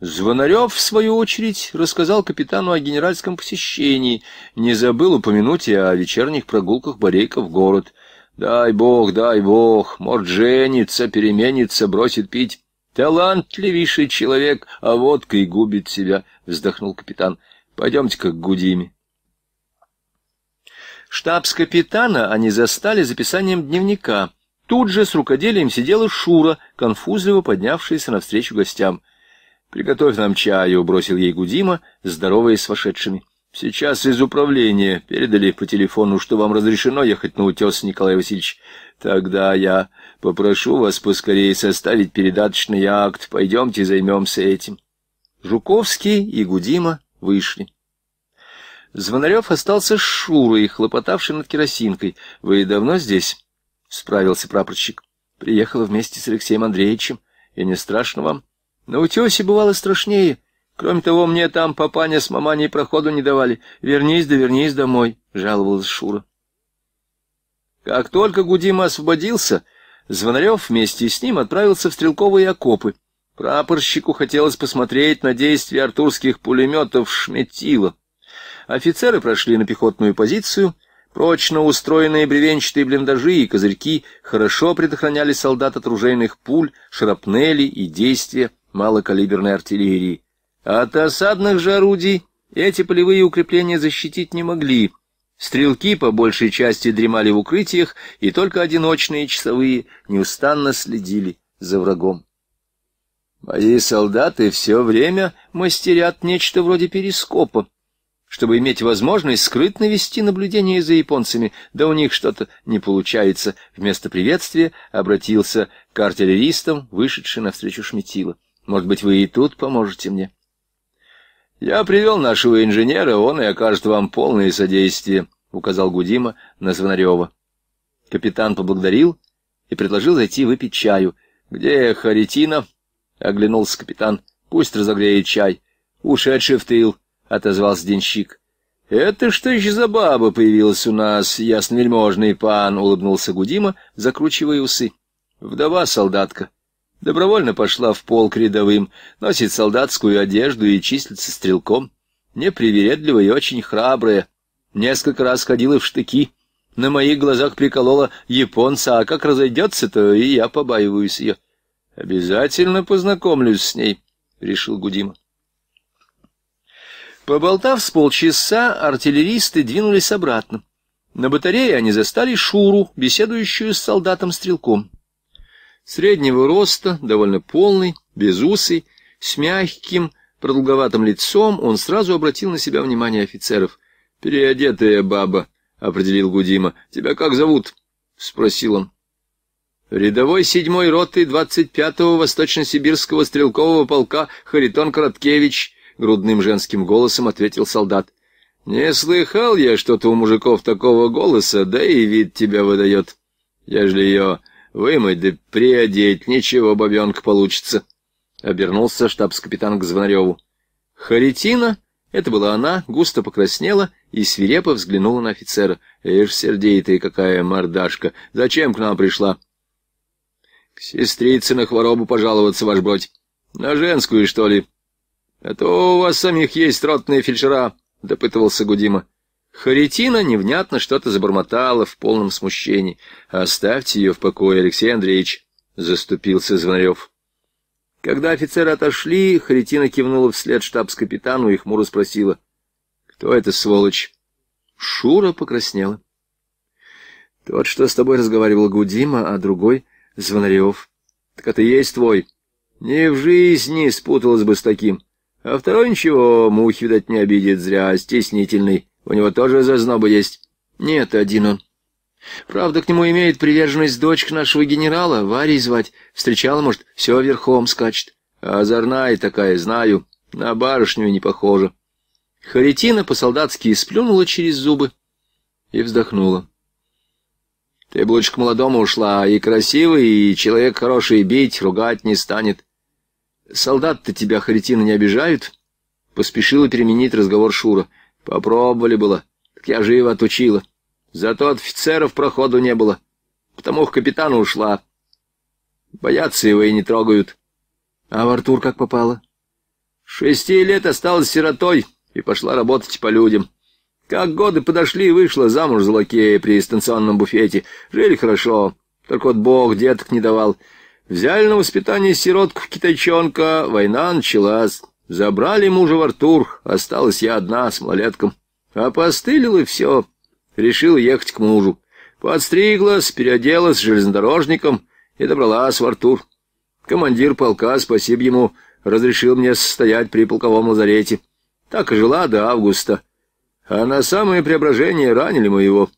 Звонарев, в свою очередь, рассказал капитану о генеральском посещении, не забыл упомянуть и о вечерних прогулках Борейка в город. «Дай бог, дай бог, морд женится, переменится, бросит пить. Талантливейший человек, а водкой губит себя», — вздохнул капитан. «Пойдемте-ка к Гудиме». Штабс-капитана они застали записанием дневника. Тут же с рукоделием сидела Шура, конфузливо поднявшаяся навстречу гостям. «Приготовь нам чаю», — бросил ей Гудима, здороваясь с вошедшими. «Сейчас из управления передали по телефону, что вам разрешено ехать на утес, Николай Васильевич. Тогда я попрошу вас поскорее составить передаточный акт. Пойдемте займемся этим». Жуковский и Гудима вышли. Звонарев остался с Шурой, хлопотавший над керосинкой. «Вы давно здесь?» — справился прапорщик. «Приехала вместе с Алексеем Андреевичем. И не страшно вам?» На утесе бывало страшнее. Кроме того, мне там папаня с маманей проходу не давали. Вернись да вернись домой, — жаловалась Шура. Как только Гудима освободился, Звонарев вместе с ним отправился в стрелковые окопы. Прапорщику хотелось посмотреть на действия артурских пулеметов Шметила. Офицеры прошли на пехотную позицию. Прочно устроенные бревенчатые блиндажи и козырьки хорошо предохраняли солдат от ружейных пуль, шрапнели и действия малокалиберной артиллерии. От осадных же орудий эти полевые укрепления защитить не могли. Стрелки по большей части дремали в укрытиях, и только одиночные часовые неустанно следили за врагом. Мои солдаты все время мастерят нечто вроде перископа, чтобы иметь возможность скрытно вести наблюдение за японцами, да у них что-то не получается. Вместо приветствия обратился к артиллеристам, вышедший навстречу Шметила. Может быть, вы и тут поможете мне? Я привел нашего инженера, он и окажет вам полное содействие, — указал Гудима на Звонарева. Капитан поблагодарил и предложил зайти выпить чаю. — Где Харитина? — оглянулся капитан. — Пусть разогреет чай. — Ушедший в тыл, — отозвался денщик. — Это что еще за баба появилась у нас, ясновельможный пан, — улыбнулся Гудима, закручивая усы. — Вдова-солдатка. — Добровольно пошла в полк рядовым, носит солдатскую одежду и числится стрелком. непривередливая и очень храбрая. Несколько раз ходила в штыки. На моих глазах приколола японца, а как разойдется, то и я побаиваюсь ее. Обязательно познакомлюсь с ней, — решил Гудима. Поболтав с полчаса, артиллеристы двинулись обратно. На батарее они застали Шуру, беседующую с солдатом-стрелком. Среднего роста, довольно полный, без усы, с мягким, продолговатым лицом, он сразу обратил на себя внимание офицеров. «Переодетая баба», — определил Гудима. «Тебя как зовут?» — спросил он. «Рядовой седьмой роты двадцать пятого Восточно-Сибирского стрелкового полка Харитон Короткевич», — грудным женским голосом ответил солдат. «Не слыхал я что-то у мужиков такого голоса, да и вид тебя выдает. Ежели ее Вымыть да приодеть, ничего, бабенка, получится. Обернулся штабс-капитан к Звонареву. Харитина, это была она, густо покраснела и свирепо взглянула на офицера. Эш, сердитая какая мордашка, зачем к нам пришла? К сестрице на хворобу пожаловаться, ваш бродь. На женскую, что ли? А то у вас самих есть ротные фельдшера, допытывался Гудима. Харитина невнятно что-то забормотала в полном смущении. «Оставьте ее в покое, Алексей Андреевич», — заступился Звонарев. Когда офицеры отошли, Харитина кивнула вслед штабс-капитану и хмуро спросила. «Кто это, сволочь?» Шура покраснела. «Тот, что с тобой разговаривал Гудима, а другой — Звонарев. Так это и есть твой. Не в жизни спуталась бы с таким. А второй ничего, мухи, видать, не обидит зря, стеснительный». У него тоже зазнобы есть? Нет, один он. Правда, к нему имеет приверженность дочка нашего генерала, Варей звать. Встречала, может, все верхом скачет. А озорная такая, знаю, на барышню не похожа. Харитина по-солдатски сплюнула через зубы и вздохнула. Ты бы лучше к молодому ушла, и красивый, и человек хороший, бить, ругать не станет. Солдат-то тебя, Харитина, не обижают? Поспешила переменить разговор Шура. Попробовали было, так я живо отучила. Зато офицеров проходу не было, потому к капитану ушла. Боятся его и не трогают. А в Артур как попало? Шести лет осталась сиротой и пошла работать по людям. Как годы подошли, вышла замуж за лакея при станционном буфете. Жили хорошо, только вот бог деток не давал. Взяли на воспитание сиротку-китайчонка, война началась. Забрали мужа в Артур, осталась я одна с малетком. Опостылила все, решила ехать к мужу. Подстриглась, переоделась железнодорожником и добралась в Артур. Командир полка, спасибо ему, разрешил мне состоять при полковом лазарете. Так и жила до августа. А на самое преображение ранили мы его.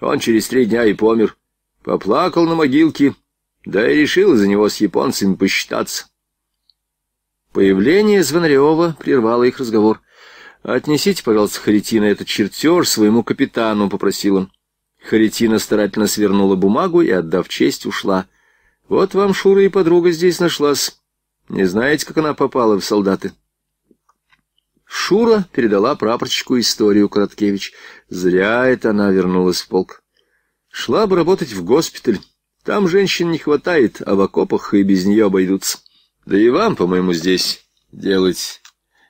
Он через три дня и помер. Поплакал на могилке, да и решил за него с японцами посчитаться. Появление Звонарева прервало их разговор. «Отнесите, пожалуйста, Харитина этот чертеж своему капитану», — попросил он. Харитина старательно свернула бумагу и, отдав честь, ушла. «Вот вам Шура и подруга здесь нашлась. Не знаете, как она попала в солдаты?» Шура передала прапорщику историю Короткевич. Зря это она вернулась в полк. Шла бы работать в госпиталь. Там женщин не хватает, а в окопах и без нее обойдутся. Да и вам, по-моему, здесь делать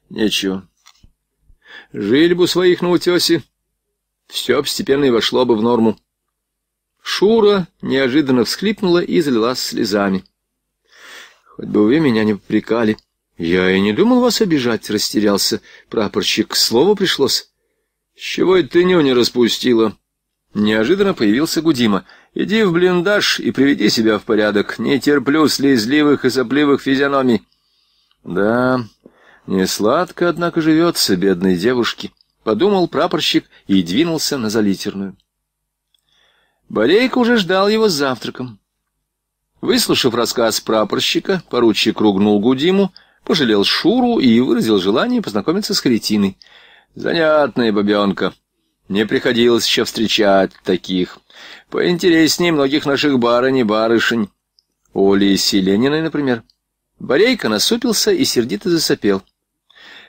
нечего. Жили бы своих на утесе, все постепенно и вошло бы в норму. Шура неожиданно всхлипнула и залилась слезами. Хоть бы вы меня не попрекали. Я и не думал вас обижать, растерялся прапорщик. К слову пришлось. С чего это ты не распустила? Неожиданно появился Гудима. Иди в блиндаж и приведи себя в порядок. Не терплю слезливых и сопливых физиономий. Да, не сладко, однако, живется бедной девушке, — подумал прапорщик и двинулся на залитерную. Борейка уже ждал его с завтраком. Выслушав рассказ прапорщика, поручик ругнул Гудиму, пожалел Шуру и выразил желание познакомиться с Харитиной. Занятная бабенка. Не приходилось еще встречать таких. Поинтереснее многих наших барынь и барышень. Оли Селениной, например. Борейка насупился и сердито засопел.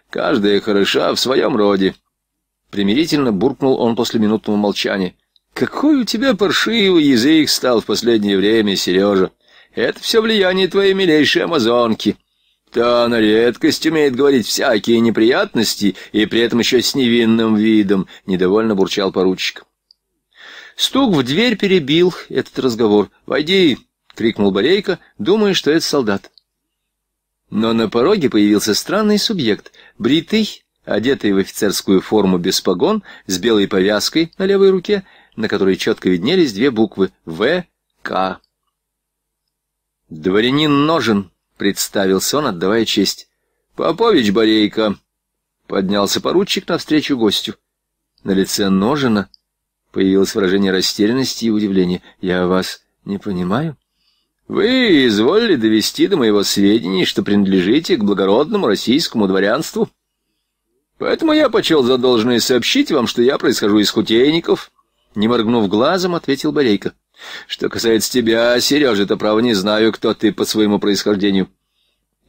Каждая хороша в своем роде. Примирительно буркнул он после минутного молчания. Какой у тебя паршивый язык стал в последнее время, Сережа. Это все влияние твоей милейшей амазонки. Да, она редкость умеет говорить всякие неприятности, и при этом еще с невинным видом, — недовольно бурчал поручик. Стук в дверь перебил этот разговор. «Войди!» — крикнул Борейко, думая, что это солдат. Но на пороге появился странный субъект, бритый, одетый в офицерскую форму без погон, с белой повязкой на левой руке, на которой четко виднелись две буквы «В», «К». «Дворянин Ножен», — представился он, отдавая честь. «Попович Борейко», — поднялся поручик навстречу гостю. На лице Ножина — Появилось выражение растерянности и удивления. «Я вас не понимаю». «Вы изволили довести до моего сведения, что принадлежите к благородному российскому дворянству. Поэтому я почел за должное сообщить вам, что я происхожу из хутейников». Не моргнув глазом, ответил Борейко. «Что касается тебя, Сережа, то, право, не знаю, кто ты по своему происхождению».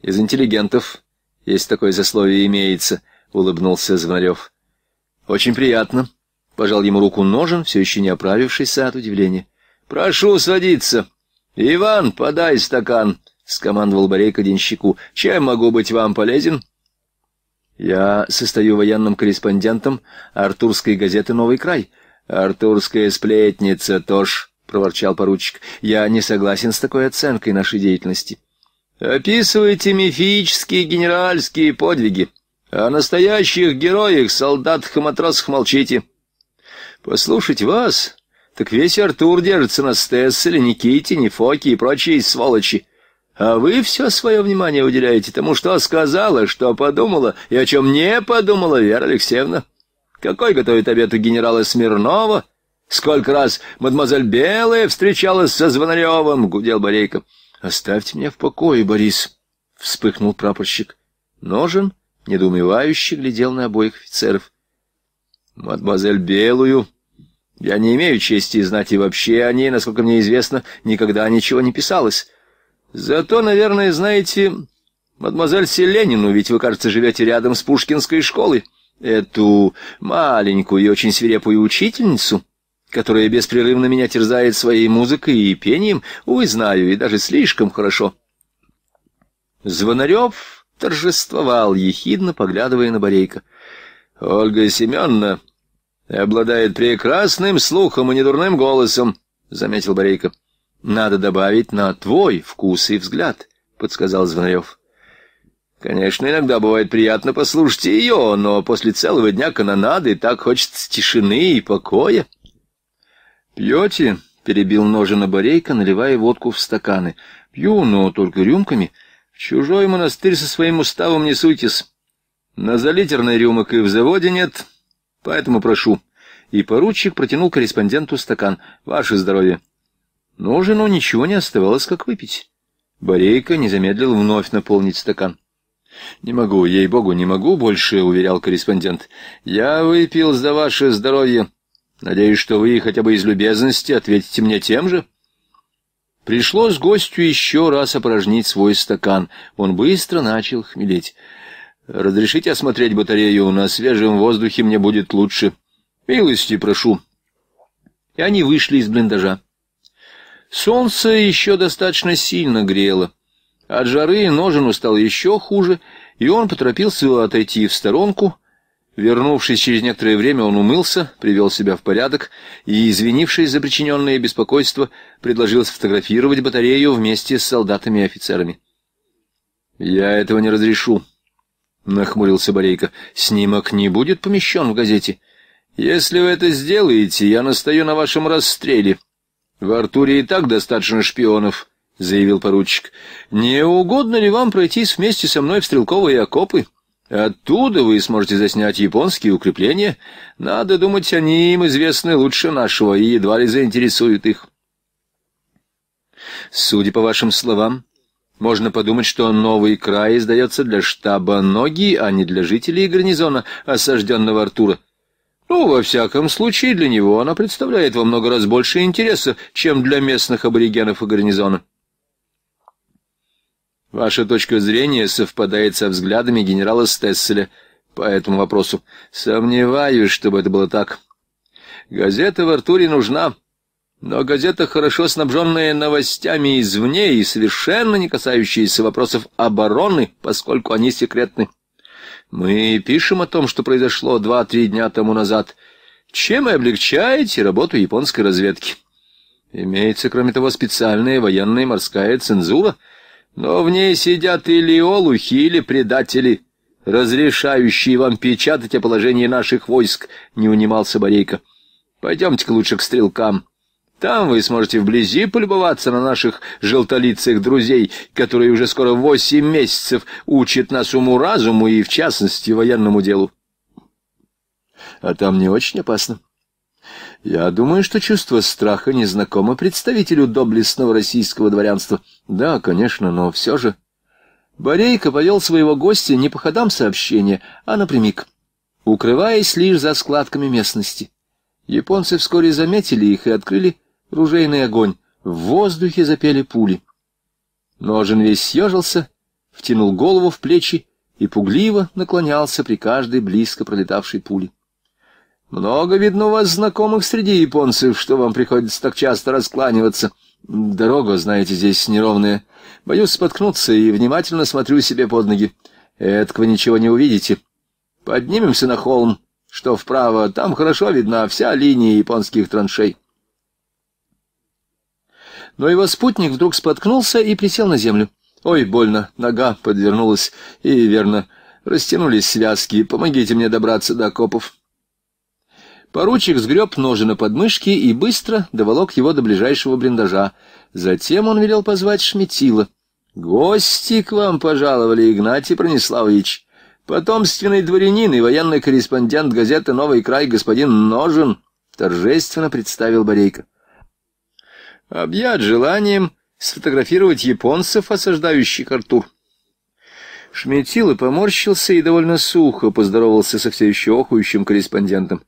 «Из интеллигентов, если такое засловие имеется», — улыбнулся Звонарев. «Очень приятно», Пожал ему руку ножен, все еще не оправившийся от удивления. «Прошу садиться. Иван, подай стакан», — скомандовал Борейка денщику. «Чем могу быть вам полезен?» «Я состою военным корреспондентом Артурской газеты «Новый край». «Артурская сплетница, Тош», — проворчал поручик. «Я не согласен с такой оценкой нашей деятельности». «Описывайте мифические генеральские подвиги. О настоящих героях, солдатах и матросах молчите». Послушать вас, так весь Артур держится на Стесселе, Никите, Нефоке и прочие сволочи. А вы все свое внимание уделяете тому, что сказала, что подумала и о чем не подумала Вера Алексеевна. Какой готовит обед у генерала Смирнова? Сколько раз мадемуазель Белая встречалась со Звонаревым, — гудел Борейко. — Оставьте меня в покое, Борис, — вспыхнул прапорщик. Ножен недоумевающе глядел на обоих офицеров. — Мадемуазель Белую я не имею чести знать и вообще о ней, насколько мне известно, никогда ничего не писалось. Зато, наверное, знаете, мадемуазель Селенину, ведь вы, кажется, живете рядом с Пушкинской школой. Эту маленькую и очень свирепую учительницу, которая беспрерывно меня терзает своей музыкой и пением, увы, знаю, и даже слишком хорошо. Звонарев торжествовал, ехидно поглядывая на Борейка. — Ольга Семеновна, обладает прекрасным слухом и недурным голосом, — заметил Борейко. — Надо добавить на твой вкус и взгляд, — подсказал Звонарев. — Конечно, иногда бывает приятно послушать ее, но после целого дня канонады так хочется тишины и покоя. — Пьете? — перебил Ножина Борейко, наливая водку в стаканы. — Пью, но только рюмками. В чужой монастырь со своим уставом не суйтесь. На залитерной рюмок и в заводе нет... Поэтому прошу». И поручик протянул корреспонденту стакан. «Ваше здоровье». Но «Ну жену ничего не оставалось, как выпить. Борейка не замедлил вновь наполнить стакан. «Не могу, ей-богу, не могу больше», — уверял корреспондент. «Я выпил за ваше здоровье. Надеюсь, что вы хотя бы из любезности ответите мне тем же». Пришлось гостю еще раз опорожнить свой стакан. Он быстро начал хмелеть. Разрешите осмотреть батарею, на свежем воздухе мне будет лучше. Милости прошу. И они вышли из блиндажа. Солнце еще достаточно сильно грело. От жары Ножину стало еще хуже, и он поторопился отойти в сторонку. Вернувшись через некоторое время, он умылся, привел себя в порядок и, извинившись за причиненное беспокойство, предложил сфотографировать батарею вместе с солдатами и офицерами. «Я этого не разрешу», — нахмурился Борейко. — Снимок не будет помещен в газете? — Если вы это сделаете, я настаю на вашем расстреле. — В Артуре и так достаточно шпионов, — заявил поручик. — Не угодно ли вам пройтись вместе со мной в стрелковые окопы? Оттуда вы сможете заснять японские укрепления. Надо думать, они им известны лучше нашего и едва ли заинтересуют их. — Судя по вашим словам, можно подумать, что новый край издается для штаба Ноги, а не для жителей гарнизона, осажденного Артура. Ну, во всяком случае, для него она представляет во много раз больше интереса, чем для местных аборигенов и гарнизона. Ваша точка зрения совпадает со взглядами генерала Стесселя по этому вопросу. Сомневаюсь, чтобы это было так. Газета в Артуре нужна. Но газета, хорошо снабженная новостями извне и совершенно не касающиеся вопросов обороны, поскольку они секретны. Мы пишем о том, что произошло два-три дня тому назад, чем и облегчаете работу японской разведки. Имеется, кроме того, специальная военная морская цензура, но в ней сидят или олухи, или предатели, разрешающие вам печатать о положении наших войск, — не унимался Борейко. — Пойдемте-ка лучше к стрелкам. — там вы сможете вблизи полюбоваться на наших желтолицых друзей, которые уже скоро восемь месяцев учат нас уму-разуму и, в частности, военному делу. А там не очень опасно. Я думаю, что чувство страха незнакомо представителю доблестного российского дворянства. Да, конечно, но все же... Борейка повел своего гостя не по ходам сообщения, а напрямик, укрываясь лишь за складками местности. Японцы вскоре заметили их и открыли ружейный огонь, в воздухе запели пули. Ножен весь съежился, втянул голову в плечи и пугливо наклонялся при каждой близко пролетавшей пуле. «Много, видно, у вас знакомых среди японцев, что вам приходится так часто раскланиваться. Дорога, знаете, здесь неровная. Боюсь споткнуться и внимательно смотрю себе под ноги. Эдкого ничего не увидите. Поднимемся на холм, что вправо, там хорошо видна вся линия японских траншей». Но его спутник вдруг споткнулся и присел на землю. Ой, больно, нога подвернулась. И верно, растянулись связки. Помогите мне добраться до окопов. Поручик сгреб ножи на подмышки и быстро доволок его до ближайшего блиндажа. Затем он велел позвать Шметила. «Гости к вам пожаловали, Игнатий Прониславович. Потомственный дворянин и военный корреспондент газеты «Новый край» господин Ножин», — торжественно представил Борейко объят желанием сфотографировать японцев, осаждающих Артур. Шметило поморщился и довольно сухо поздоровался со все еще охующим корреспондентом.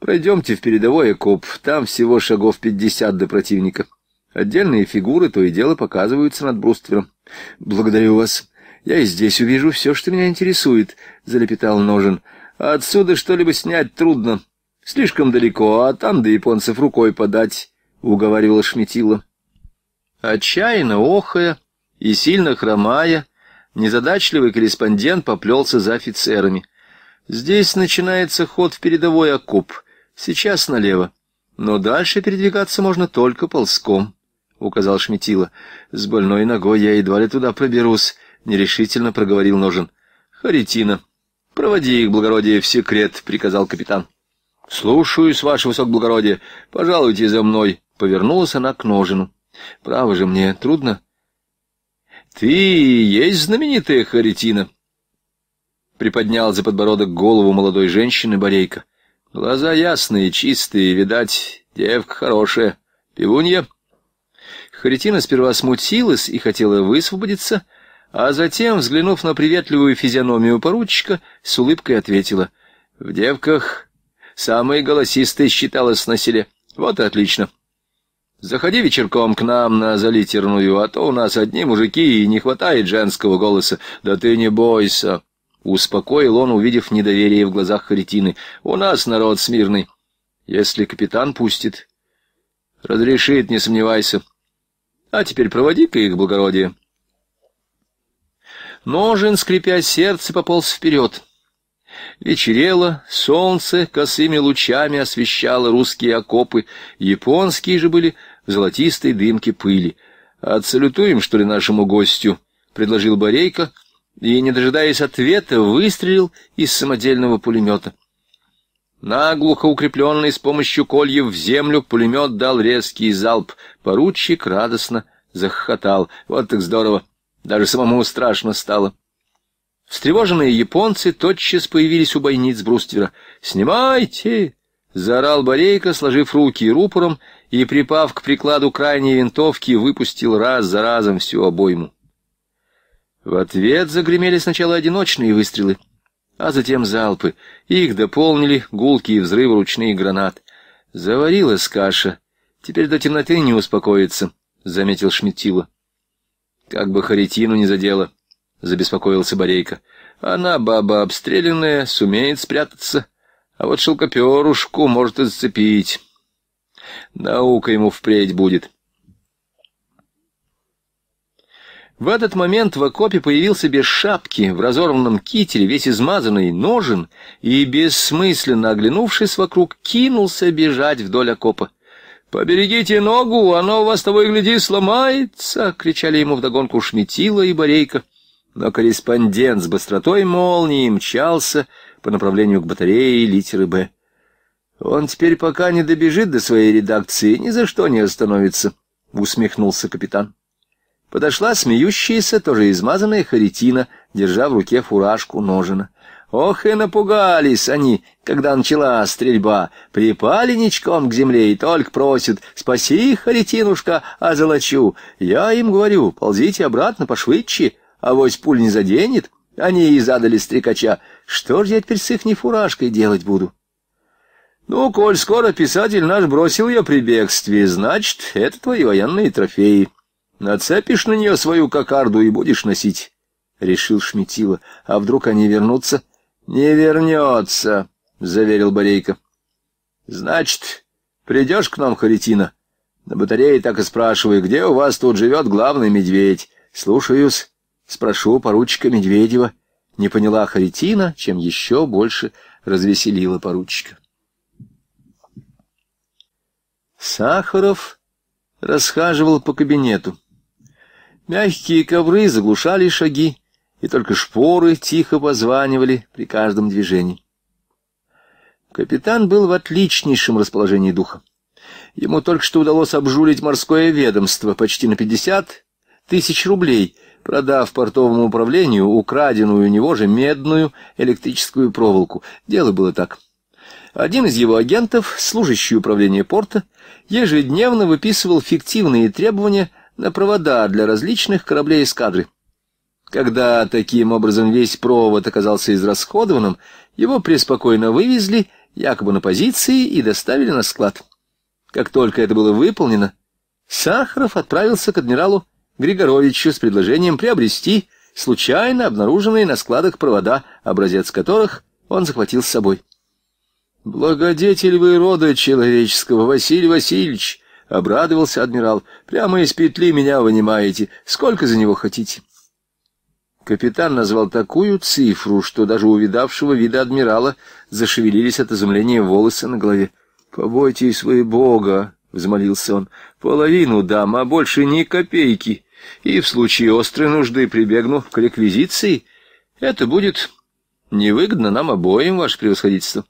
«Пройдемте в передовой окоп, там всего шагов пятьдесят до противника. Отдельные фигуры то и дело показываются над бруствером. Благодарю вас. Я и здесь увижу все, что меня интересует», — залепетал Ножин. отсюда что-либо снять трудно. Слишком далеко, а там до японцев рукой подать. — уговаривала Шметила. Отчаянно охая и сильно хромая, незадачливый корреспондент поплелся за офицерами. «Здесь начинается ход в передовой окоп. Сейчас налево. Но дальше передвигаться можно только ползком», — указал Шметила. «С больной ногой я едва ли туда проберусь», — нерешительно проговорил Ножин. «Харитина, проводи их, благородие, в секрет», — приказал капитан. «Слушаюсь, ваше высокоблагородие. Пожалуйте за мной», Повернулась она к ножину. «Право же мне, трудно». «Ты есть знаменитая Харитина?» Приподнял за подбородок голову молодой женщины Борейка. «Глаза ясные, чистые, видать, девка хорошая. Пивунья?» Харитина сперва смутилась и хотела высвободиться, а затем, взглянув на приветливую физиономию поручика, с улыбкой ответила. «В девках самой голосистой считалось на селе. Вот и отлично». Заходи вечерком к нам на залитерную, а то у нас одни мужики, и не хватает женского голоса. Да ты не бойся!» Успокоил он, увидев недоверие в глазах Харитины. «У нас народ смирный. Если капитан пустит, разрешит, не сомневайся. А теперь проводи-ка их благородие». Ножен, скрипя сердце, пополз вперед. Вечерело, солнце косыми лучами освещало русские окопы, японские же были золотистой дымки пыли. «Отсалютуем, что ли, нашему гостю?» — предложил Борейко, и, не дожидаясь ответа, выстрелил из самодельного пулемета. Наглухо укрепленный с помощью кольев в землю, пулемет дал резкий залп. Поручик радостно захохотал. Вот так здорово! Даже самому страшно стало. Встревоженные японцы тотчас появились у бойниц бруствера. «Снимайте!» — заорал Борейко, сложив руки рупором и, припав к прикладу крайней винтовки, выпустил раз за разом всю обойму. В ответ загремели сначала одиночные выстрелы, а затем залпы. Их дополнили гулкие взрывы ручных гранат. Заварилась каша. Теперь до темноты не успокоится, — заметил Шметила. Как бы Харитину не задело, — забеспокоился Борейка. Она, баба обстрелянная, сумеет спрятаться, а вот шелкоперушку может и зацепить. Наука ему впредь будет. В этот момент в окопе появился без шапки, в разорванном кителе, весь измазанный, ножен, и, бессмысленно оглянувшись вокруг, кинулся бежать вдоль окопа. «Поберегите ногу, оно у вас того и гляди сломается!» — кричали ему вдогонку Шметила и Борейка. Но корреспондент с быстротой молнии мчался по направлению к батарее литеры «Б». Он теперь пока не добежит до своей редакции, ни за что не остановится, — усмехнулся капитан. Подошла смеющаяся, тоже измазанная Харитина, держа в руке фуражку ножина. Ох и напугались они, когда начала стрельба. Припали ничком к земле и только просят «Спаси, их Харитинушка, а золочу». Я им говорю, ползите обратно пошвыдче, авось пуль не заденет. Они и задали стрекача. Что ж я теперь с ихней фуражкой делать буду?» Ну, коль скоро писатель наш бросил ее при бегстве, значит, это твои военные трофеи. Нацепишь на нее свою кокарду и будешь носить, — решил Шметила. А вдруг они вернутся? — Не вернется, — заверил Борейко. — Значит, придешь к нам, Харитина? На батарее так и спрашиваю, где у вас тут живет главный медведь? — Слушаюсь. Спрошу поручика Медведева. Не поняла Харитина, чем еще больше развеселила поручика. Сахаров расхаживал по кабинету. Мягкие ковры заглушали шаги, и только шпоры тихо позванивали при каждом движении. Капитан был в отличнейшем расположении духа. Ему только что удалось обжулить морское ведомство почти на 50 тысяч рублей, продав портовому управлению украденную у него же медную электрическую проволоку. Дело было так. Один из его агентов, служащий управления порта, ежедневно выписывал фиктивные требования на провода для различных кораблей эскадры. Когда таким образом весь провод оказался израсходованным, его преспокойно вывезли, якобы на позиции, и доставили на склад. Как только это было выполнено, Сахаров отправился к адмиралу Григоровичу с предложением приобрести случайно обнаруженные на складах провода, образец которых он захватил с собой. «Благодетель вы рода человеческого, Василий Васильевич!» — обрадовался адмирал. «Прямо из петли меня вынимаете. Сколько за него хотите?» Капитан назвал такую цифру, что даже у видавшего вида адмирала зашевелились от изумления волосы на голове. «Побойтесь вы Бога!» — взмолился он. «Половину дам, а больше ни копейки. И в случае острой нужды прибегну к реквизиции. Это будет невыгодно нам обоим, ваше превосходительство».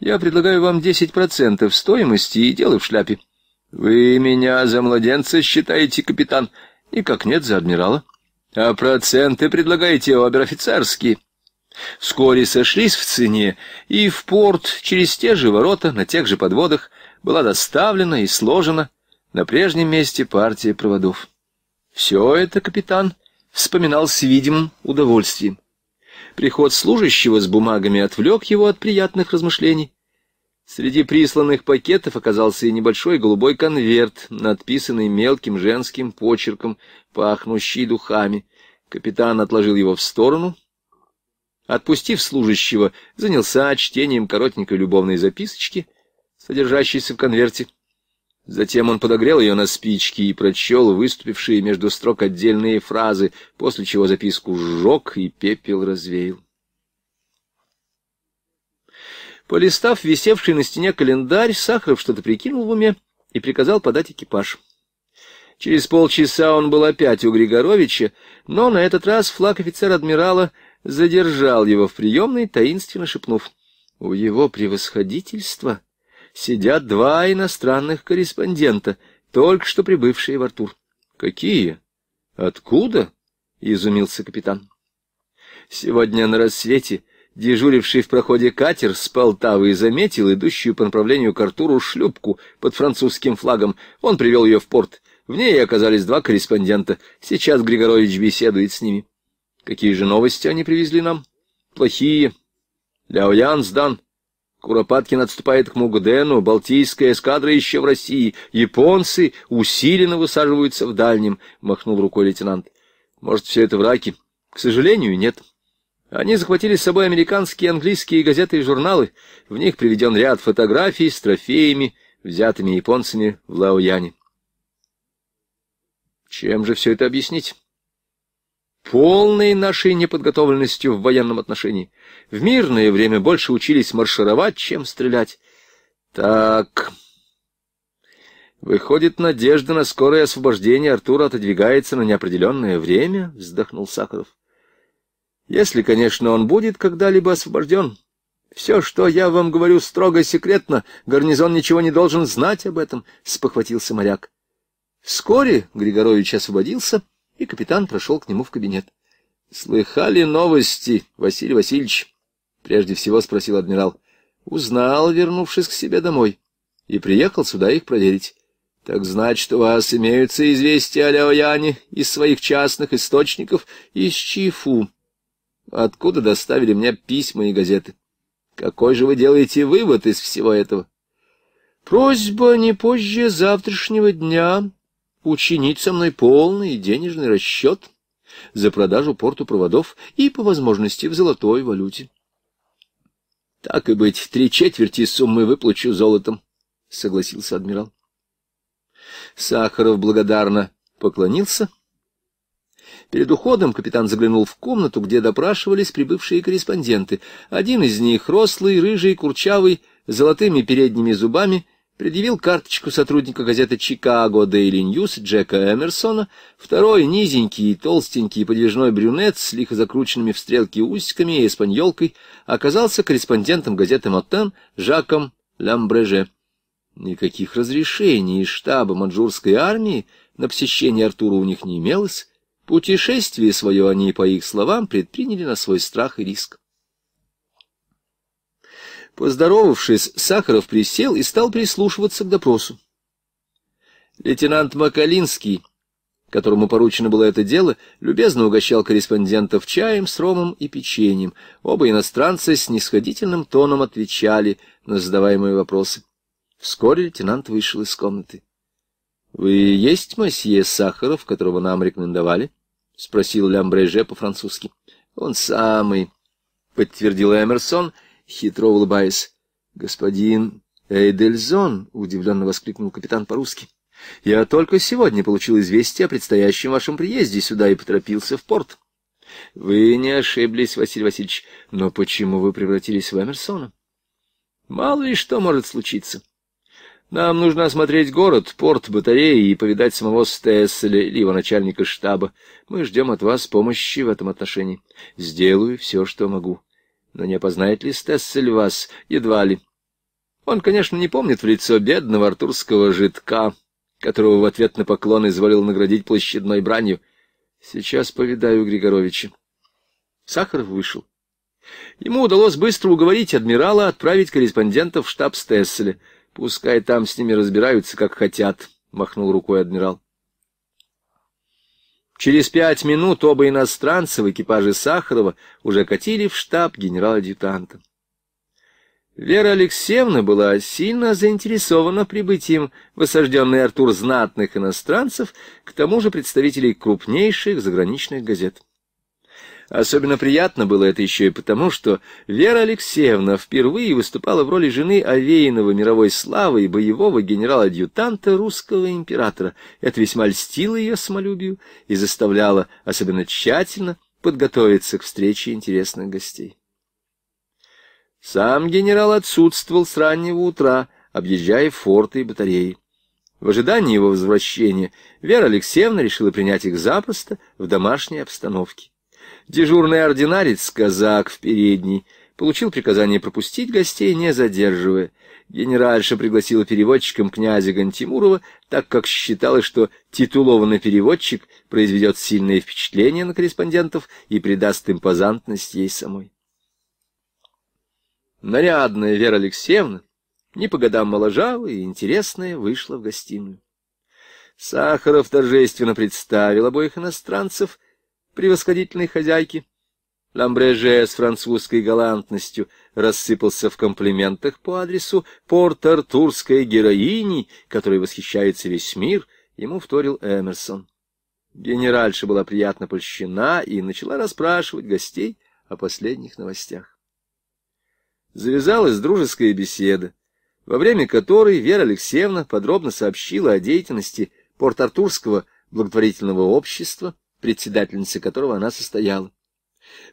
Я предлагаю вам 10% стоимости и дело в шляпе. Вы меня за младенца считаете, капитан? Никак нет, за адмирала. А проценты предлагаете обер-офицерские. Вскоре сошлись в цене, и в порт через те же ворота, на тех же подводах, была доставлена и сложена на прежнем месте партия проводов. Все это капитан вспоминал с видимым удовольствием. Приход служащего с бумагами отвлек его от приятных размышлений. Среди присланных пакетов оказался и небольшой голубой конверт, надписанный мелким женским почерком, пахнущий духами. Капитан отложил его в сторону. Отпустив служащего, занялся чтением коротенькой любовной записочки, содержащейся в конверте. Затем он подогрел ее на спичке и прочел выступившие между строк отдельные фразы, после чего записку сжег и пепел развеял. Полистав висевший на стене календарь, Сахаров что-то прикинул в уме и приказал подать экипаж. Через полчаса он был опять у Григоровича, но на этот раз флаг офицера адмирала задержал его в приемной, таинственно шепнув. — У его превосходительства сидят два иностранных корреспондента, только что прибывшие в Артур. — Какие? Откуда? — изумился капитан. Сегодня на рассвете дежуривший в проходе катер с Полтавы заметил идущую по направлению к Артуру шлюпку под французским флагом. Он привел ее в порт. В ней оказались два корреспондента. Сейчас Григорович беседует с ними. Какие же новости они привезли нам? Плохие. Ляоян сдан. Куропаткин отступает к Мугдену, Балтийская эскадра еще в России, японцы усиленно высаживаются в дальнем, — махнул рукой лейтенант. Может, все это враки? К сожалению, нет. Они захватили с собой американские и английские газеты и журналы. В них приведен ряд фотографий с трофеями, взятыми японцами в Лаояне. Чем же все это объяснить? полной нашей неподготовленностью в военном отношении. В мирное время больше учились маршировать, чем стрелять. Так... «Выходит, надежда на скорое освобождение Артура отодвигается на неопределенное время?» — вздохнул Сахаров. «Если, конечно, он будет когда-либо освобожден. Все, что я вам говорю, строго секретно. Гарнизон ничего не должен знать об этом», — спохватился моряк. Вскоре Григорович освободился и капитан прошел к нему в кабинет. — Слыхали новости, Василий Васильевич? — прежде всего спросил адмирал. — Узнал, вернувшись к себе домой, и приехал сюда их проверить. — Так значит, у вас имеются известия о Ляояне из своих частных источников из Чифу, откуда доставили мне письма и газеты. Какой же вы делаете вывод из всего этого? — Просьба не позже завтрашнего дня учинить со мной полный денежный расчет за продажу порту проводов и, по возможности, в золотой валюте. — Так и быть, три четверти суммы выплачу золотом, — согласился адмирал. Сахаров благодарно поклонился. Перед уходом капитан заглянул в комнату, где допрашивались прибывшие корреспонденты. Один из них, рослый, рыжий, курчавый, с золотыми передними зубами — предъявил карточку сотрудника газеты «Чикаго Daily News Джека Эмерсона, второй низенький и толстенький подвижной брюнет с лихо закрученными в стрелки усиками и эспаньолкой оказался корреспондентом газеты «Мотен» Жаком Ламбреже. Никаких разрешений из штаба манжурской армии на посещение Артура у них не имелось. Путешествие свое они, по их словам, предприняли на свой страх и риск. Поздоровавшись, Сахаров присел и стал прислушиваться к допросу. Лейтенант Макалинский, которому поручено было это дело, любезно угощал корреспондентов чаем с ромом и печеньем. Оба иностранца с нисходительным тоном отвечали на задаваемые вопросы. Вскоре лейтенант вышел из комнаты. — Вы есть мосье Сахаров, которого нам рекомендовали? — спросил Лямбреже по-французски. — Он самый, — подтвердил Эмерсон, — хитро улыбаясь. «Господин Эйдельзон!» — удивленно воскликнул капитан по-русски. «Я только сегодня получил известие о предстоящем вашем приезде сюда и поторопился в порт». «Вы не ошиблись, Василий Васильевич, но почему вы превратились в Эмерсона?» «Мало ли что может случиться. Нам нужно осмотреть город, порт, батареи и повидать самого Стесселя или его начальника штаба. Мы ждем от вас помощи в этом отношении. Сделаю все, что могу». Но не опознает ли Стессель вас? Едва ли. Он, конечно, не помнит в лицо бедного артурского жидка, которого в ответ на поклон изволил наградить площадной бранью. Сейчас повидаю Григоровича. Сахаров вышел. Ему удалось быстро уговорить адмирала отправить корреспондентов в штаб Стесселя. Пускай там с ними разбираются, как хотят, — махнул рукой адмирал. Через пять минут оба иностранца в экипаже Сахарова уже катили в штаб генерала-адъютанта. Вера Алексеевна была сильно заинтересована прибытием в осажденный Артур знатных иностранцев, к тому же представителей крупнейших заграничных газет. Особенно приятно было это еще и потому, что Вера Алексеевна впервые выступала в роли жены овеянного мировой славы и боевого генерала-адъютанта русского императора. Это весьма льстило ее самолюбию и заставляло особенно тщательно подготовиться к встрече интересных гостей. Сам генерал отсутствовал с раннего утра, объезжая форты и батареи. В ожидании его возвращения Вера Алексеевна решила принять их запросто в домашней обстановке. Дежурный ординарец, казак в передней, получил приказание пропустить гостей, не задерживая. Генеральша пригласила переводчиком князя Гантимурова, так как считала, что титулованный переводчик произведет сильное впечатление на корреспондентов и придаст импозантность ей самой. Нарядная Вера Алексеевна, не по годам моложавая и интересная, вышла в гостиную. Сахаров торжественно представил обоих иностранцев — превосходительной хозяйки. Ламбреже с французской галантностью рассыпался в комплиментах по адресу порт-артурской героини, которой восхищается весь мир, ему вторил Эмерсон. Генеральша была приятно польщена и начала расспрашивать гостей о последних новостях. Завязалась дружеская беседа, во время которой Вера Алексеевна подробно сообщила о деятельности порт-артурского благотворительного общества, Председательницы которого она состояла.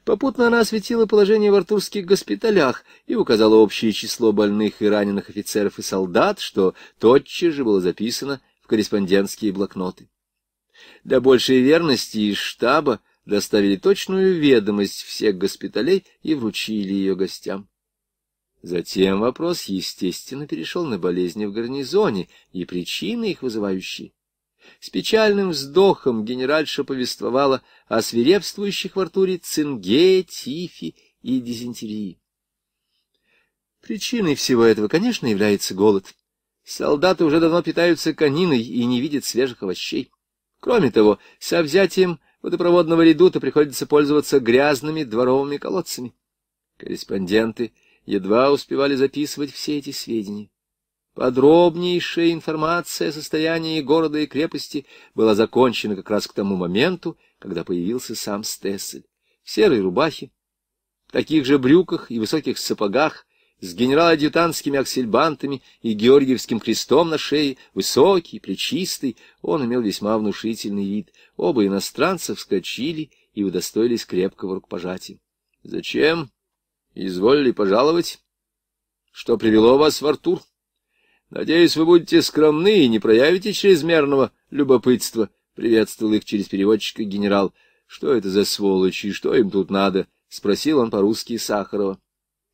Попутно она осветила положение в артурских госпиталях и указала общее число больных и раненых офицеров и солдат, что тотчас же было записано в корреспондентские блокноты. Для большей верности из штаба доставили точную ведомость всех госпиталей и вручили ее гостям. Затем вопрос, естественно, перешел на болезни в гарнизоне и причины их вызывающие. С печальным вздохом генеральша повествовала о свирепствующих в Артуре цинге, тифе и дизентерии. Причиной всего этого, конечно, является голод. Солдаты уже давно питаются кониной и не видят свежих овощей. Кроме того, со взятием водопроводного редута приходится пользоваться грязными дворовыми колодцами. Корреспонденты едва успевали записывать все эти сведения. Подробнейшая информация о состоянии города и крепости была закончена как раз к тому моменту, когда появился сам Стессель. В серой рубахе, в таких же брюках и высоких сапогах, с генерал-адъютантскими аксельбантами и георгиевским крестом на шее, высокий, плечистый, он имел весьма внушительный вид. Оба иностранца вскочили и удостоились крепкого рукопожатия. — Зачем? Изволили пожаловать? Что привело вас в Артур? — Надеюсь, вы будете скромны и не проявите чрезмерного любопытства, — приветствовал их через переводчика генерал. — Что это за сволочи, что им тут надо? — спросил он по-русски Сахарова.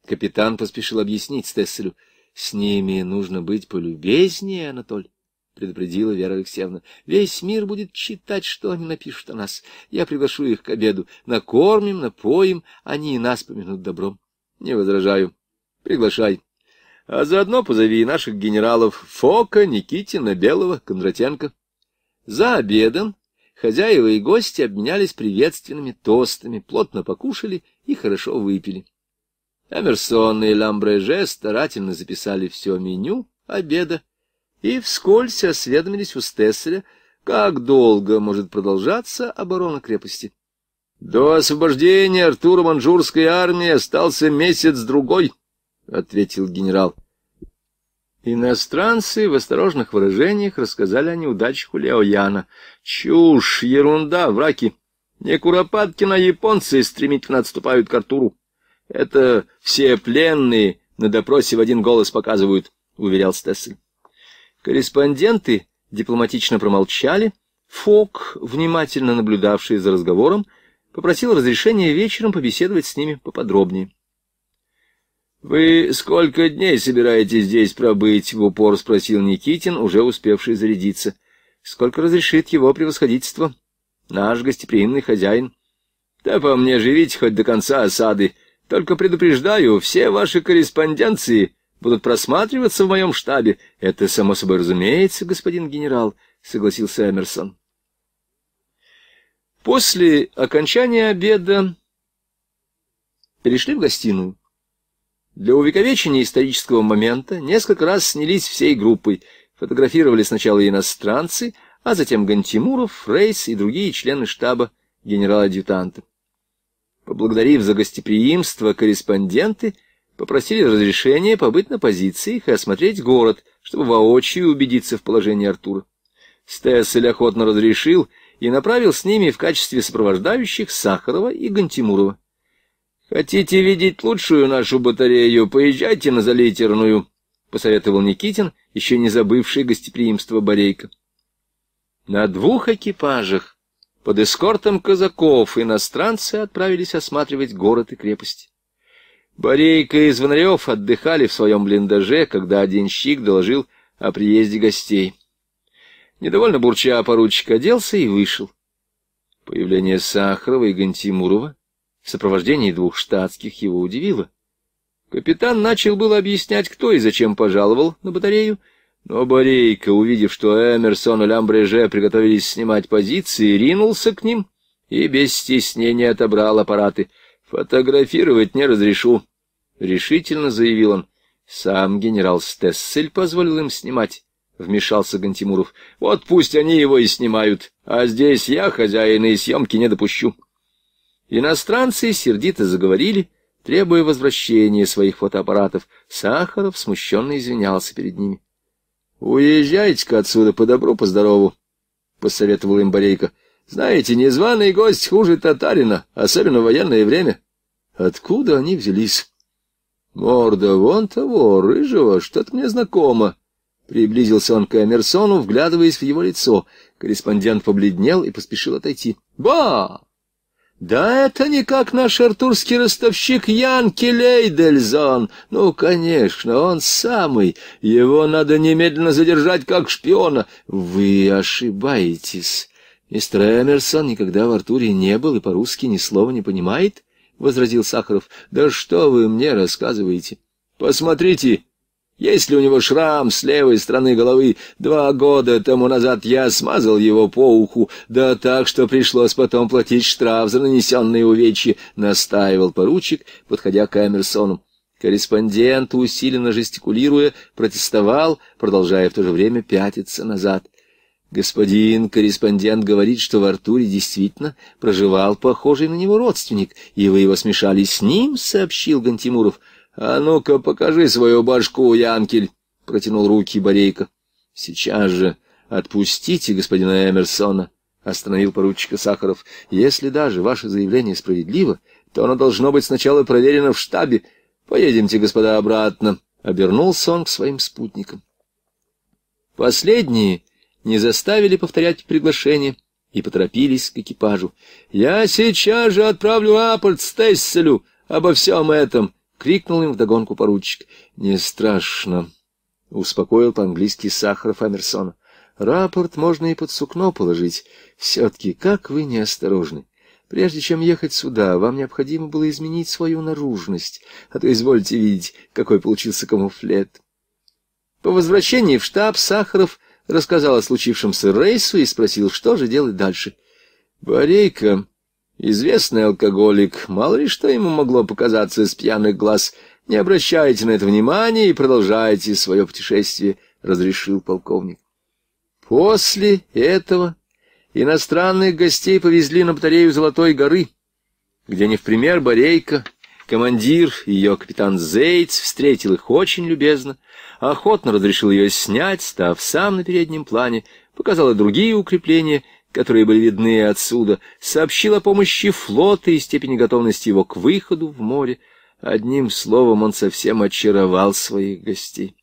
Капитан поспешил объяснить Стесселю. — С ними нужно быть полюбезнее, Анатоль, — предупредила Вера Алексеевна. — Весь мир будет читать, что они напишут о нас. Я приглашу их к обеду. Накормим, напоим, они и нас помянут добром. — Не возражаю. — Приглашай а заодно позови и наших генералов Фока, Никитина, Белого, Кондратенко. За обедом хозяева и гости обменялись приветственными тостами, плотно покушали и хорошо выпили. Эмерсон и Ламбреже старательно записали все меню обеда и вскользь осведомились у Стесселя, как долго может продолжаться оборона крепости. До освобождения Артура Манжурской армии остался месяц-другой, — ответил генерал. Иностранцы в осторожных выражениях рассказали о неудачах у Яна. Чушь, ерунда, враки. Не Куропаткина японцы стремительно отступают к Артуру. Это все пленные на допросе в один голос показывают, — уверял Стессель. Корреспонденты дипломатично промолчали. Фок, внимательно наблюдавший за разговором, попросил разрешения вечером побеседовать с ними поподробнее. «Вы сколько дней собираетесь здесь пробыть?» — в упор спросил Никитин, уже успевший зарядиться. «Сколько разрешит его превосходительство? Наш гостеприимный хозяин». «Да по мне живите хоть до конца осады. Только предупреждаю, все ваши корреспонденции будут просматриваться в моем штабе. Это само собой разумеется, господин генерал», — согласился Эмерсон. После окончания обеда перешли в гостиную. Для увековечения исторического момента несколько раз снялись всей группой, фотографировали сначала иностранцы, а затем Гантимуров, Фрейс и другие члены штаба генерала-адъютанта. Поблагодарив за гостеприимство, корреспонденты попросили разрешения побыть на позициях и осмотреть город, чтобы воочию убедиться в положении Артура. Стессель охотно разрешил и направил с ними в качестве сопровождающих Сахарова и Гантимурова. «Хотите видеть лучшую нашу батарею? Поезжайте на залитерную», — посоветовал Никитин, еще не забывший гостеприимство Борейка. На двух экипажах под эскортом казаков иностранцы отправились осматривать город и крепость. Борейка и Звонарев отдыхали в своем блиндаже, когда один щик доложил о приезде гостей. Недовольно бурча поручик оделся и вышел. Появление Сахарова и Гантимурова в сопровождении двух штатских его удивило. Капитан начал было объяснять, кто и зачем пожаловал на батарею, но Борейко, увидев, что Эмерсон и Ламбреже приготовились снимать позиции, ринулся к ним и без стеснения отобрал аппараты. «Фотографировать не разрешу», — решительно заявил он. Сам генерал Стессель позволил им снимать. — вмешался Гантимуров. — Вот пусть они его и снимают, а здесь я хозяин и съемки не допущу. Иностранцы сердито заговорили, требуя возвращения своих фотоаппаратов. Сахаров смущенно извинялся перед ними. — Уезжайте-ка отсюда по добру, по здорову, — посоветовал им Борейко. — Знаете, незваный гость хуже татарина, особенно в военное время. Откуда они взялись? — Морда вон того, рыжего, что-то мне знакомо. Приблизился он к Эмерсону, вглядываясь в его лицо. Корреспондент побледнел и поспешил отойти. — Ба! Да это не как наш артурский ростовщик Янки Лейдельзон. Ну, конечно, он самый. Его надо немедленно задержать как шпиона. Вы ошибаетесь. Мистер Эмерсон никогда в Артуре не был и по-русски ни слова не понимает, — возразил Сахаров. — Да что вы мне рассказываете? Посмотрите есть ли у него шрам с левой стороны головы? Два года тому назад я смазал его по уху, да так, что пришлось потом платить штраф за нанесенные увечья, — настаивал поручик, подходя к Эмерсону. Корреспондент, усиленно жестикулируя, протестовал, продолжая в то же время пятиться назад. Господин корреспондент говорит, что в Артуре действительно проживал похожий на него родственник, и вы его смешали с ним, — сообщил Гантимуров. —— А ну-ка, покажи свою башку, Янкель! — протянул руки Борейка. — Сейчас же отпустите господина Эмерсона, — остановил поручика Сахаров. — Если даже ваше заявление справедливо, то оно должно быть сначала проверено в штабе. Поедемте, господа, обратно. Обернулся он к своим спутникам. Последние не заставили повторять приглашение и поторопились к экипажу. — Я сейчас же отправлю рапорт Стесселю обо всем этом, Крикнул им вдогонку поручик. «Не страшно!» — успокоил по-английски Сахаров Амерсона. «Рапорт можно и под сукно положить. Все-таки как вы неосторожны!» Прежде чем ехать сюда, вам необходимо было изменить свою наружность, а то извольте видеть, какой получился камуфлет. По возвращении в штаб Сахаров рассказал о случившемся Рейсу и спросил, что же делать дальше. Борейка Известный алкоголик, мало ли что ему могло показаться из пьяных глаз. Не обращайте на это внимания и продолжайте свое путешествие, — разрешил полковник. После этого иностранных гостей повезли на батарею Золотой горы, где не в пример Борейка, командир ее капитан Зейц, встретил их очень любезно, охотно разрешил ее снять, став сам на переднем плане, показал и другие укрепления — которые были видны отсюда, сообщил о помощи флота и степени готовности его к выходу в море. Одним словом, он совсем очаровал своих гостей.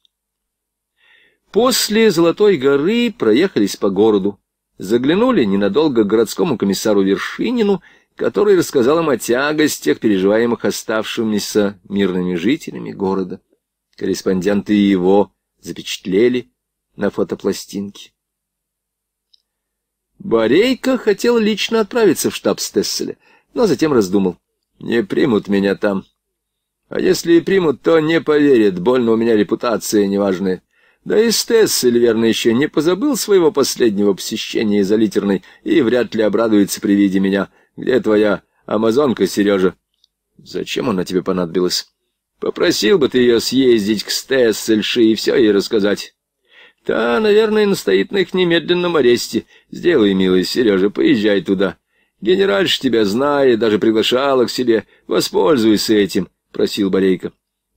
После Золотой горы проехались по городу, заглянули ненадолго к городскому комиссару Вершинину, который рассказал им о тягостях, переживаемых оставшимися мирными жителями города. Корреспонденты его запечатлели на фотопластинке. Борейко хотел лично отправиться в штаб Стесселя, но затем раздумал. «Не примут меня там. А если и примут, то не поверят, больно у меня репутация неважная». Да и Стессель, верно, еще не позабыл своего последнего посещения из Алитерной и вряд ли обрадуется при виде меня. Где твоя амазонка, Сережа? Зачем она тебе понадобилась? Попросил бы ты ее съездить к Стессельше и все ей рассказать. Та, наверное, настоит на их немедленном аресте. Сделай, милый Сережа, поезжай туда. Генеральш тебя знает, даже приглашала к себе. Воспользуйся этим, — просил Борейко.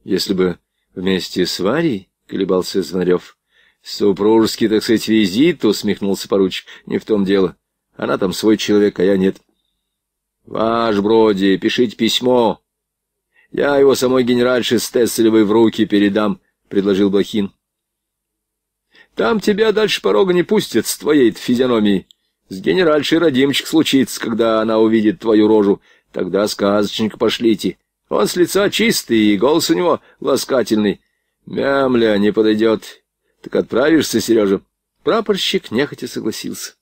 Если бы вместе с Варей, — колебался Звонарев. Супружеский, так сказать, визит, — усмехнулся поручик. Не в том дело. Она там свой человек, а я нет. Ваш Броди, пишите письмо. Я его самой генеральше Стесселевой в руки передам, — предложил Блохин. Там тебя дальше порога не пустят с твоей физиономией. С генеральшей родимчик случится, когда она увидит твою рожу. Тогда сказочник пошлите. Он с лица чистый, и голос у него ласкательный. Мямля не подойдет. Так отправишься, Сережа? Прапорщик нехотя согласился.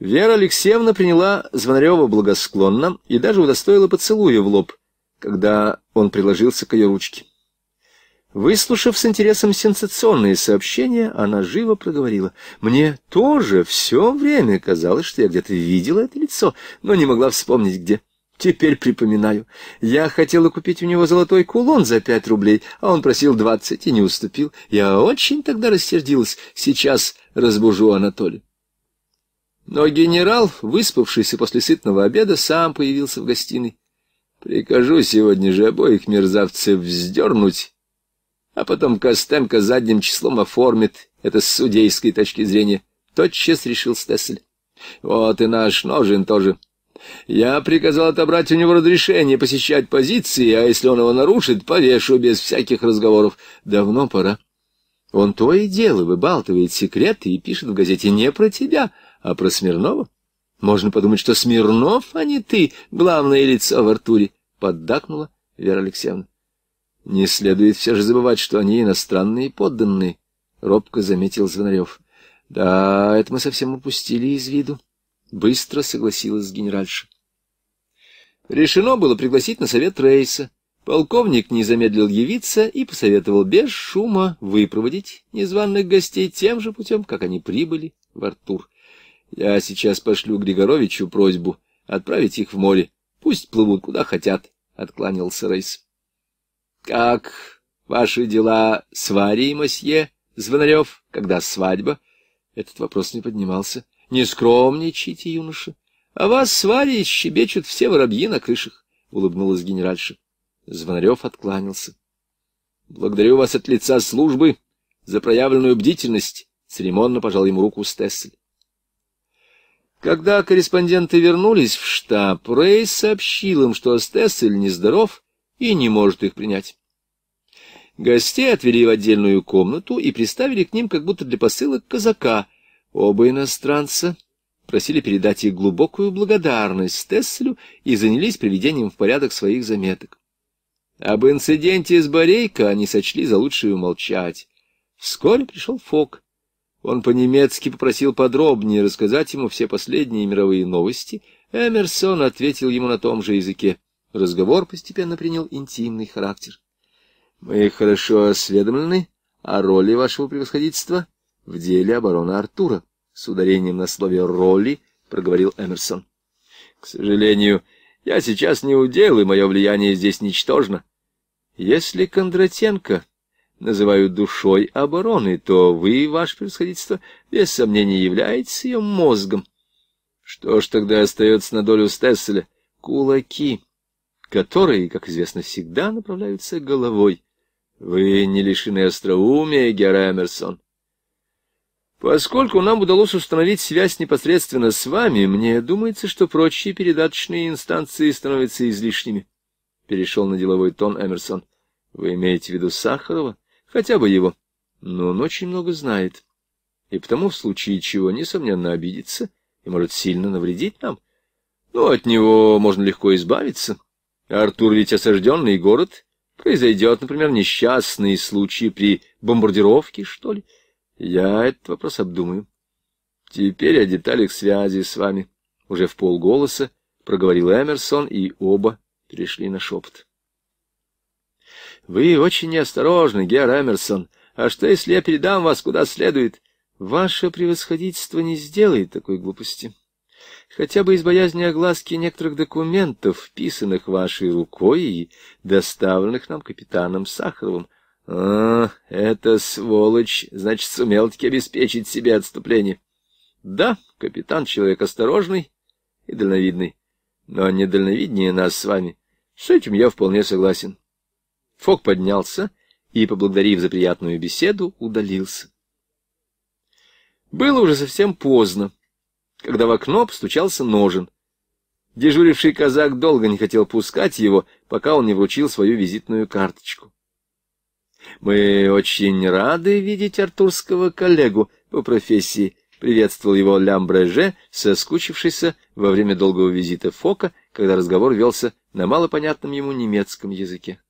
Вера Алексеевна приняла Звонарева благосклонно и даже удостоила поцелуя в лоб, когда он приложился к ее ручке. Выслушав с интересом сенсационные сообщения, она живо проговорила. «Мне тоже все время казалось, что я где-то видела это лицо, но не могла вспомнить, где. Теперь припоминаю. Я хотела купить у него золотой кулон за пять рублей, а он просил двадцать и не уступил. Я очень тогда рассердилась. Сейчас разбужу Анатолия». Но генерал, выспавшийся после сытного обеда, сам появился в гостиной. «Прикажу сегодня же обоих мерзавцев вздернуть» а потом Костенко задним числом оформит это с судейской точки зрения. Тотчас решил Стессель. Вот и наш Ножин тоже. Я приказал отобрать у него разрешение посещать позиции, а если он его нарушит, повешу без всяких разговоров. Давно пора. Он то и дело выбалтывает секреты и пишет в газете не про тебя, а про Смирнова. Можно подумать, что Смирнов, а не ты, главное лицо в Артуре, — поддакнула Вера Алексеевна. Не следует все же забывать, что они иностранные подданные, — робко заметил Звонарев. — Да, это мы совсем упустили из виду, — быстро согласилась генеральша. Решено было пригласить на совет Рейса. Полковник не замедлил явиться и посоветовал без шума выпроводить незваных гостей тем же путем, как они прибыли в Артур. Я сейчас пошлю Григоровичу просьбу отправить их в море. Пусть плывут куда хотят, — откланялся Рейс. Как ваши дела с Варей, мосье Звонарев? Когда свадьба? Этот вопрос не поднимался. Не скромничайте, юноша. А вас с Варей щебечут все воробьи на крышах, — улыбнулась генеральша. Звонарев откланялся. — Благодарю вас от лица службы за проявленную бдительность, — церемонно пожал ему руку Стессель. Когда корреспонденты вернулись в штаб, Рейс сообщил им, что Стессель нездоров и не может их принять. Гостей отвели в отдельную комнату и приставили к ним как будто для посылок казака. Оба иностранца просили передать ей глубокую благодарность Тесселю и занялись приведением в порядок своих заметок. Об инциденте с Борейко они сочли за лучшее умолчать. Вскоре пришел Фок. Он по-немецки попросил подробнее рассказать ему все последние мировые новости. Эмерсон ответил ему на том же языке разговор постепенно принял интимный характер. «Мы хорошо осведомлены о роли вашего превосходительства в деле обороны Артура», с ударением на слове «роли» проговорил Эмерсон. «К сожалению, я сейчас не удел, и мое влияние здесь ничтожно. Если Кондратенко называют душой обороны, то вы, ваше превосходительство, без сомнения являетесь ее мозгом. Что ж тогда остается на долю Стесселя? Кулаки» которые, как известно, всегда направляются головой. Вы не лишены остроумия, Гера Эмерсон. Поскольку нам удалось установить связь непосредственно с вами, мне думается, что прочие передаточные инстанции становятся излишними. Перешел на деловой тон Эмерсон. Вы имеете в виду Сахарова? Хотя бы его. Но он очень много знает. И потому в случае чего, несомненно, обидится и может сильно навредить нам. Но от него можно легко избавиться. Артур ведь осажденный город. Произойдет, например, несчастный случай при бомбардировке, что ли? Я этот вопрос обдумаю. Теперь о деталях связи с вами. Уже в полголоса проговорил Эмерсон, и оба перешли на шепот. Вы очень неосторожны, Гер Эмерсон. А что, если я передам вас куда следует? Ваше превосходительство не сделает такой глупости хотя бы из боязни огласки некоторых документов, писанных вашей рукой и доставленных нам капитаном Сахаровым. А, это сволочь, значит, сумел-таки обеспечить себе отступление. Да, капитан человек осторожный и дальновидный, но не дальновиднее нас с вами. С этим я вполне согласен. Фок поднялся и, поблагодарив за приятную беседу, удалился. Было уже совсем поздно когда в окно постучался Ножен, Дежуривший казак долго не хотел пускать его, пока он не вручил свою визитную карточку. — Мы очень рады видеть артурского коллегу по профессии, — приветствовал его Лямбреже, соскучившийся во время долгого визита Фока, когда разговор велся на малопонятном ему немецком языке.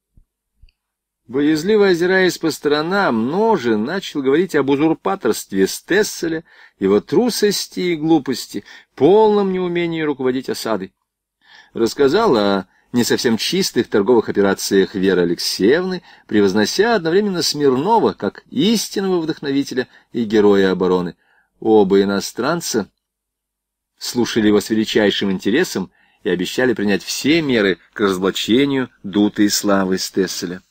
Боязливо озираясь по сторонам, Ножи начал говорить об узурпаторстве Стесселя, его трусости и глупости, полном неумении руководить осадой. Рассказал о не совсем чистых торговых операциях Веры Алексеевны, превознося одновременно Смирнова как истинного вдохновителя и героя обороны. Оба иностранца слушали его с величайшим интересом и обещали принять все меры к разоблачению дутой славы Стесселя.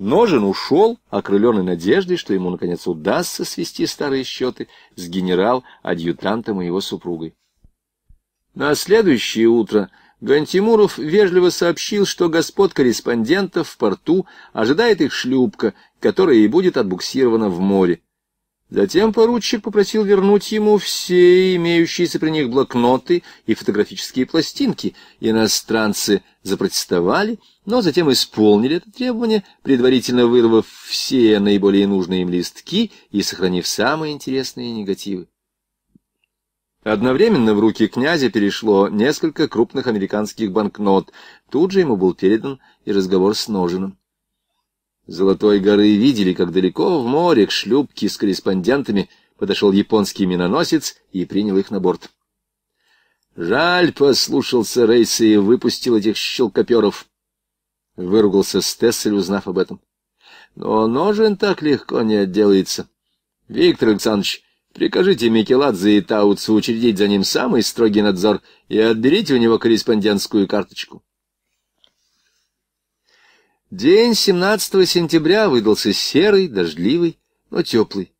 Ножен ушел, окрыленный надеждой, что ему, наконец, удастся свести старые счеты с генерал-адъютантом и его супругой. На следующее утро Гантимуров вежливо сообщил, что господ корреспондентов в порту ожидает их шлюпка, которая и будет отбуксирована в море. Затем поручик попросил вернуть ему все имеющиеся при них блокноты и фотографические пластинки. Иностранцы запротестовали, но затем исполнили это требование, предварительно вырвав все наиболее нужные им листки и сохранив самые интересные негативы. Одновременно в руки князя перешло несколько крупных американских банкнот. Тут же ему был передан и разговор с Ножиным. Золотой горы видели, как далеко в море к шлюпке с корреспондентами подошел японский миноносец и принял их на борт. «Жаль», — послушался Рейса и выпустил этих щелкоперов. Выругался Стессель, узнав об этом. «Но ножен так легко не отделается. Виктор Александрович, прикажите Микеладзе и Тауцу учредить за ним самый строгий надзор и отберите у него корреспондентскую карточку». День 17 сентября выдался серый, дождливый, но теплый.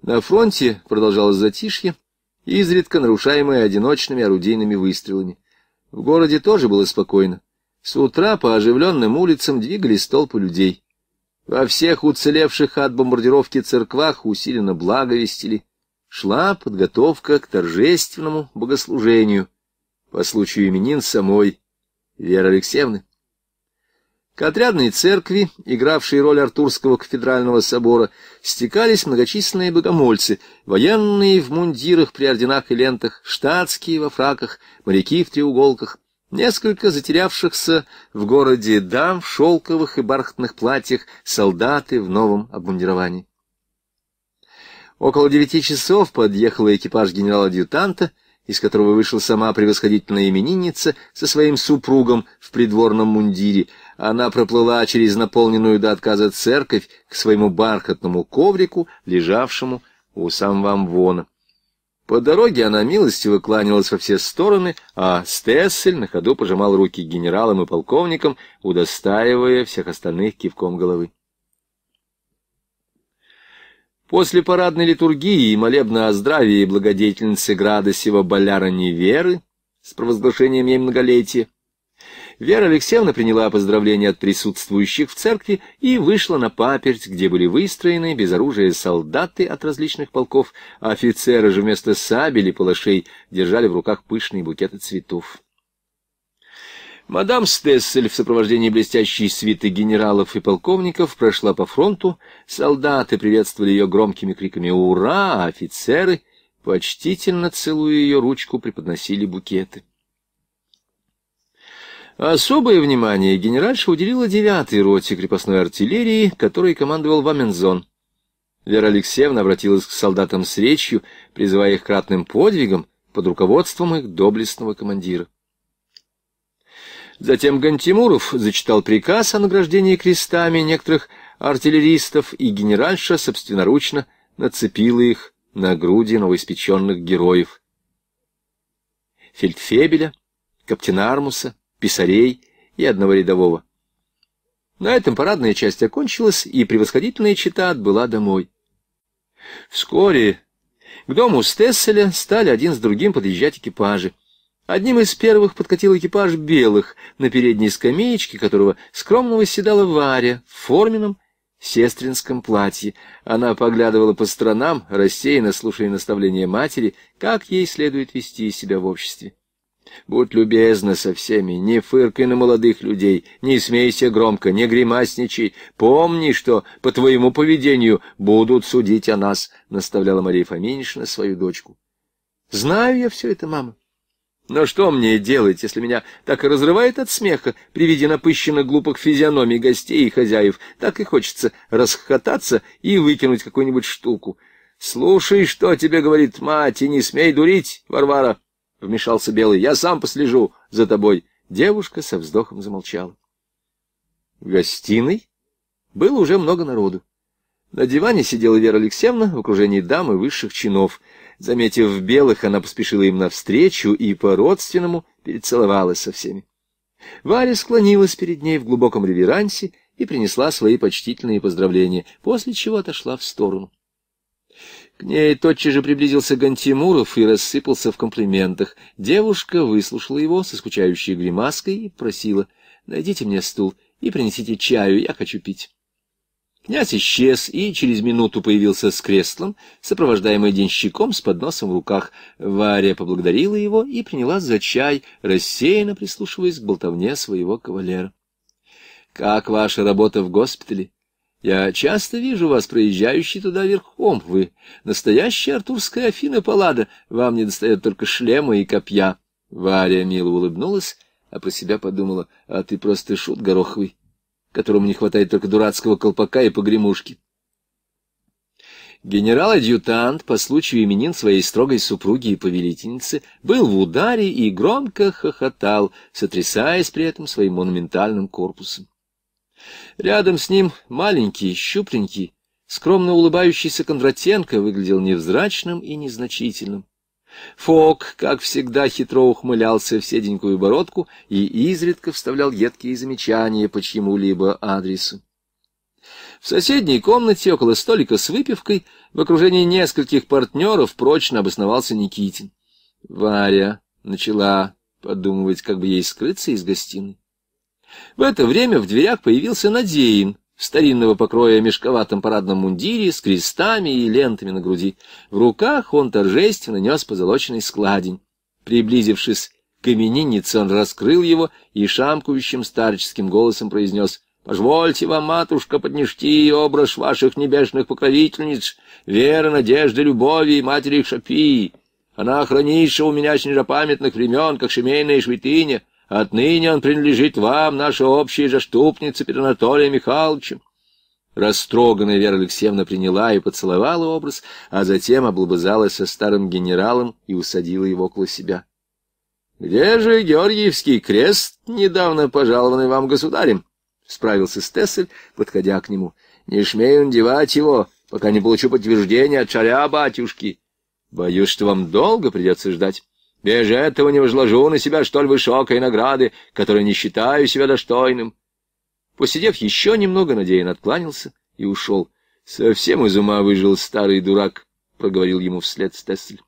На фронте продолжалось затишье, изредка нарушаемое одиночными орудийными выстрелами. В городе тоже было спокойно. С утра по оживленным улицам двигались толпы людей. Во всех уцелевших от бомбардировки церквах усиленно благовестили. Шла подготовка к торжественному богослужению по случаю именин самой Веры Алексеевны. К отрядной церкви, игравшей роль Артурского кафедрального собора, стекались многочисленные богомольцы, военные в мундирах при орденах и лентах, штатские во фраках, моряки в треуголках, несколько затерявшихся в городе дам в шелковых и бархатных платьях, солдаты в новом обмундировании. Около девяти часов подъехал экипаж генерала-адъютанта, из которого вышла сама превосходительная именинница со своим супругом в придворном мундире, она проплыла через наполненную до отказа церковь к своему бархатному коврику, лежавшему у самого амвона. По дороге она милостиво кланялась во все стороны, а Стессель на ходу пожимал руки генералам и полковникам, удостаивая всех остальных кивком головы. После парадной литургии и молебна о здравии благодетельницы Града сего боляра Неверы с провозглашением ей многолетия Вера Алексеевна приняла поздравления от присутствующих в церкви и вышла на паперть, где были выстроены без оружия солдаты от различных полков, а офицеры же вместо сабель и палашей держали в руках пышные букеты цветов. Мадам Стессель в сопровождении блестящей свиты генералов и полковников прошла по фронту, солдаты приветствовали ее громкими криками «Ура!», а офицеры, почтительно целуя ее ручку, преподносили букеты. Особое внимание генеральша уделила девятой роте крепостной артиллерии, которой командовал Вамензон. Вера Алексеевна обратилась к солдатам с речью, призывая их к ратным подвигам под руководством их доблестного командира. Затем Гантимуров зачитал приказ о награждении крестами некоторых артиллеристов, и генеральша собственноручно нацепила их на груди новоиспеченных героев. Фельдфебеля, Каптенармуса, писарей и одного рядового. На этом парадная часть окончилась, и превосходительная чита отбыла домой. Вскоре к дому Стесселя стали один с другим подъезжать экипажи. Одним из первых подкатил экипаж белых, на передней скамеечке которого скромно восседала Варя в форменном сестринском платье. Она поглядывала по сторонам, рассеянно слушая наставления матери, как ей следует вести себя в обществе. Будь любезна со всеми, не фыркай на молодых людей, не смейся громко, не гримасничай. Помни, что по твоему поведению будут судить о нас, — наставляла Мария Фоминична свою дочку. — Знаю я все это, мама. Но что мне делать, если меня так и разрывает от смеха при виде напыщенно глупых физиономий гостей и хозяев? Так и хочется расхохотаться и выкинуть какую-нибудь штуку. — Слушай, что тебе говорит мать, и не смей дурить, Варвара. —— вмешался Белый. — Я сам послежу за тобой. Девушка со вздохом замолчала. В гостиной было уже много народу. На диване сидела Вера Алексеевна в окружении дам и высших чинов. Заметив белых, она поспешила им навстречу и по-родственному перецеловалась со всеми. Варя склонилась перед ней в глубоком реверансе и принесла свои почтительные поздравления, после чего отошла в сторону. К ней тотчас же приблизился Гантимуров и рассыпался в комплиментах. Девушка выслушала его со скучающей гримаской и просила, «Найдите мне стул и принесите чаю, я хочу пить». Князь исчез и через минуту появился с креслом, сопровождаемый денщиком с подносом в руках. Варя поблагодарила его и принялась за чай, рассеянно прислушиваясь к болтовне своего кавалера. — Как ваша работа в госпитале? Я часто вижу вас, проезжающий туда верхом. Вы настоящая артурская Афина Паллада. Вам не достает только шлема и копья. Варя мило улыбнулась, а про себя подумала, а ты просто шут гороховый, которому не хватает только дурацкого колпака и погремушки. Генерал-адъютант по случаю именин своей строгой супруги и повелительницы был в ударе и громко хохотал, сотрясаясь при этом своим монументальным корпусом. Рядом с ним маленький, щупленький, скромно улыбающийся Кондратенко выглядел невзрачным и незначительным. Фок, как всегда, хитро ухмылялся в седенькую бородку и изредка вставлял едкие замечания по чему либо адресу. В соседней комнате, около столика с выпивкой, в окружении нескольких партнеров прочно обосновался Никитин. Варя начала подумывать, как бы ей скрыться из гостиной. В это время в дверях появился Надеин, старинного покроя мешковатом парадном мундире с крестами и лентами на груди. В руках он торжественно нес позолоченный складень. Приблизившись к имениннице, он раскрыл его и шамкующим старческим голосом произнес «Позвольте вам, матушка, поднести образ ваших небесных покровительниц, веры, надежды, любови и матери Шапии. Она хранится у меня с нежапамятных времен, как семейная святыня». Отныне он принадлежит вам, наша общая заступница перед Анатолием Михайловичем. Растроганная Вера Алексеевна приняла и поцеловала образ, а затем облобызалась со старым генералом и усадила его около себя. — Где же Георгиевский крест, недавно пожалованный вам государем? — справился Стессель, подходя к нему. — Не шмею девать его, пока не получу подтверждения от шаря батюшки. Боюсь, что вам долго придется ждать. Без этого не возложу на себя столь высокой награды, которой не считаю себя достойным. Посидев еще немного, Надеян откланялся и ушел. Совсем из ума выжил старый дурак, — проговорил ему вслед Стессель.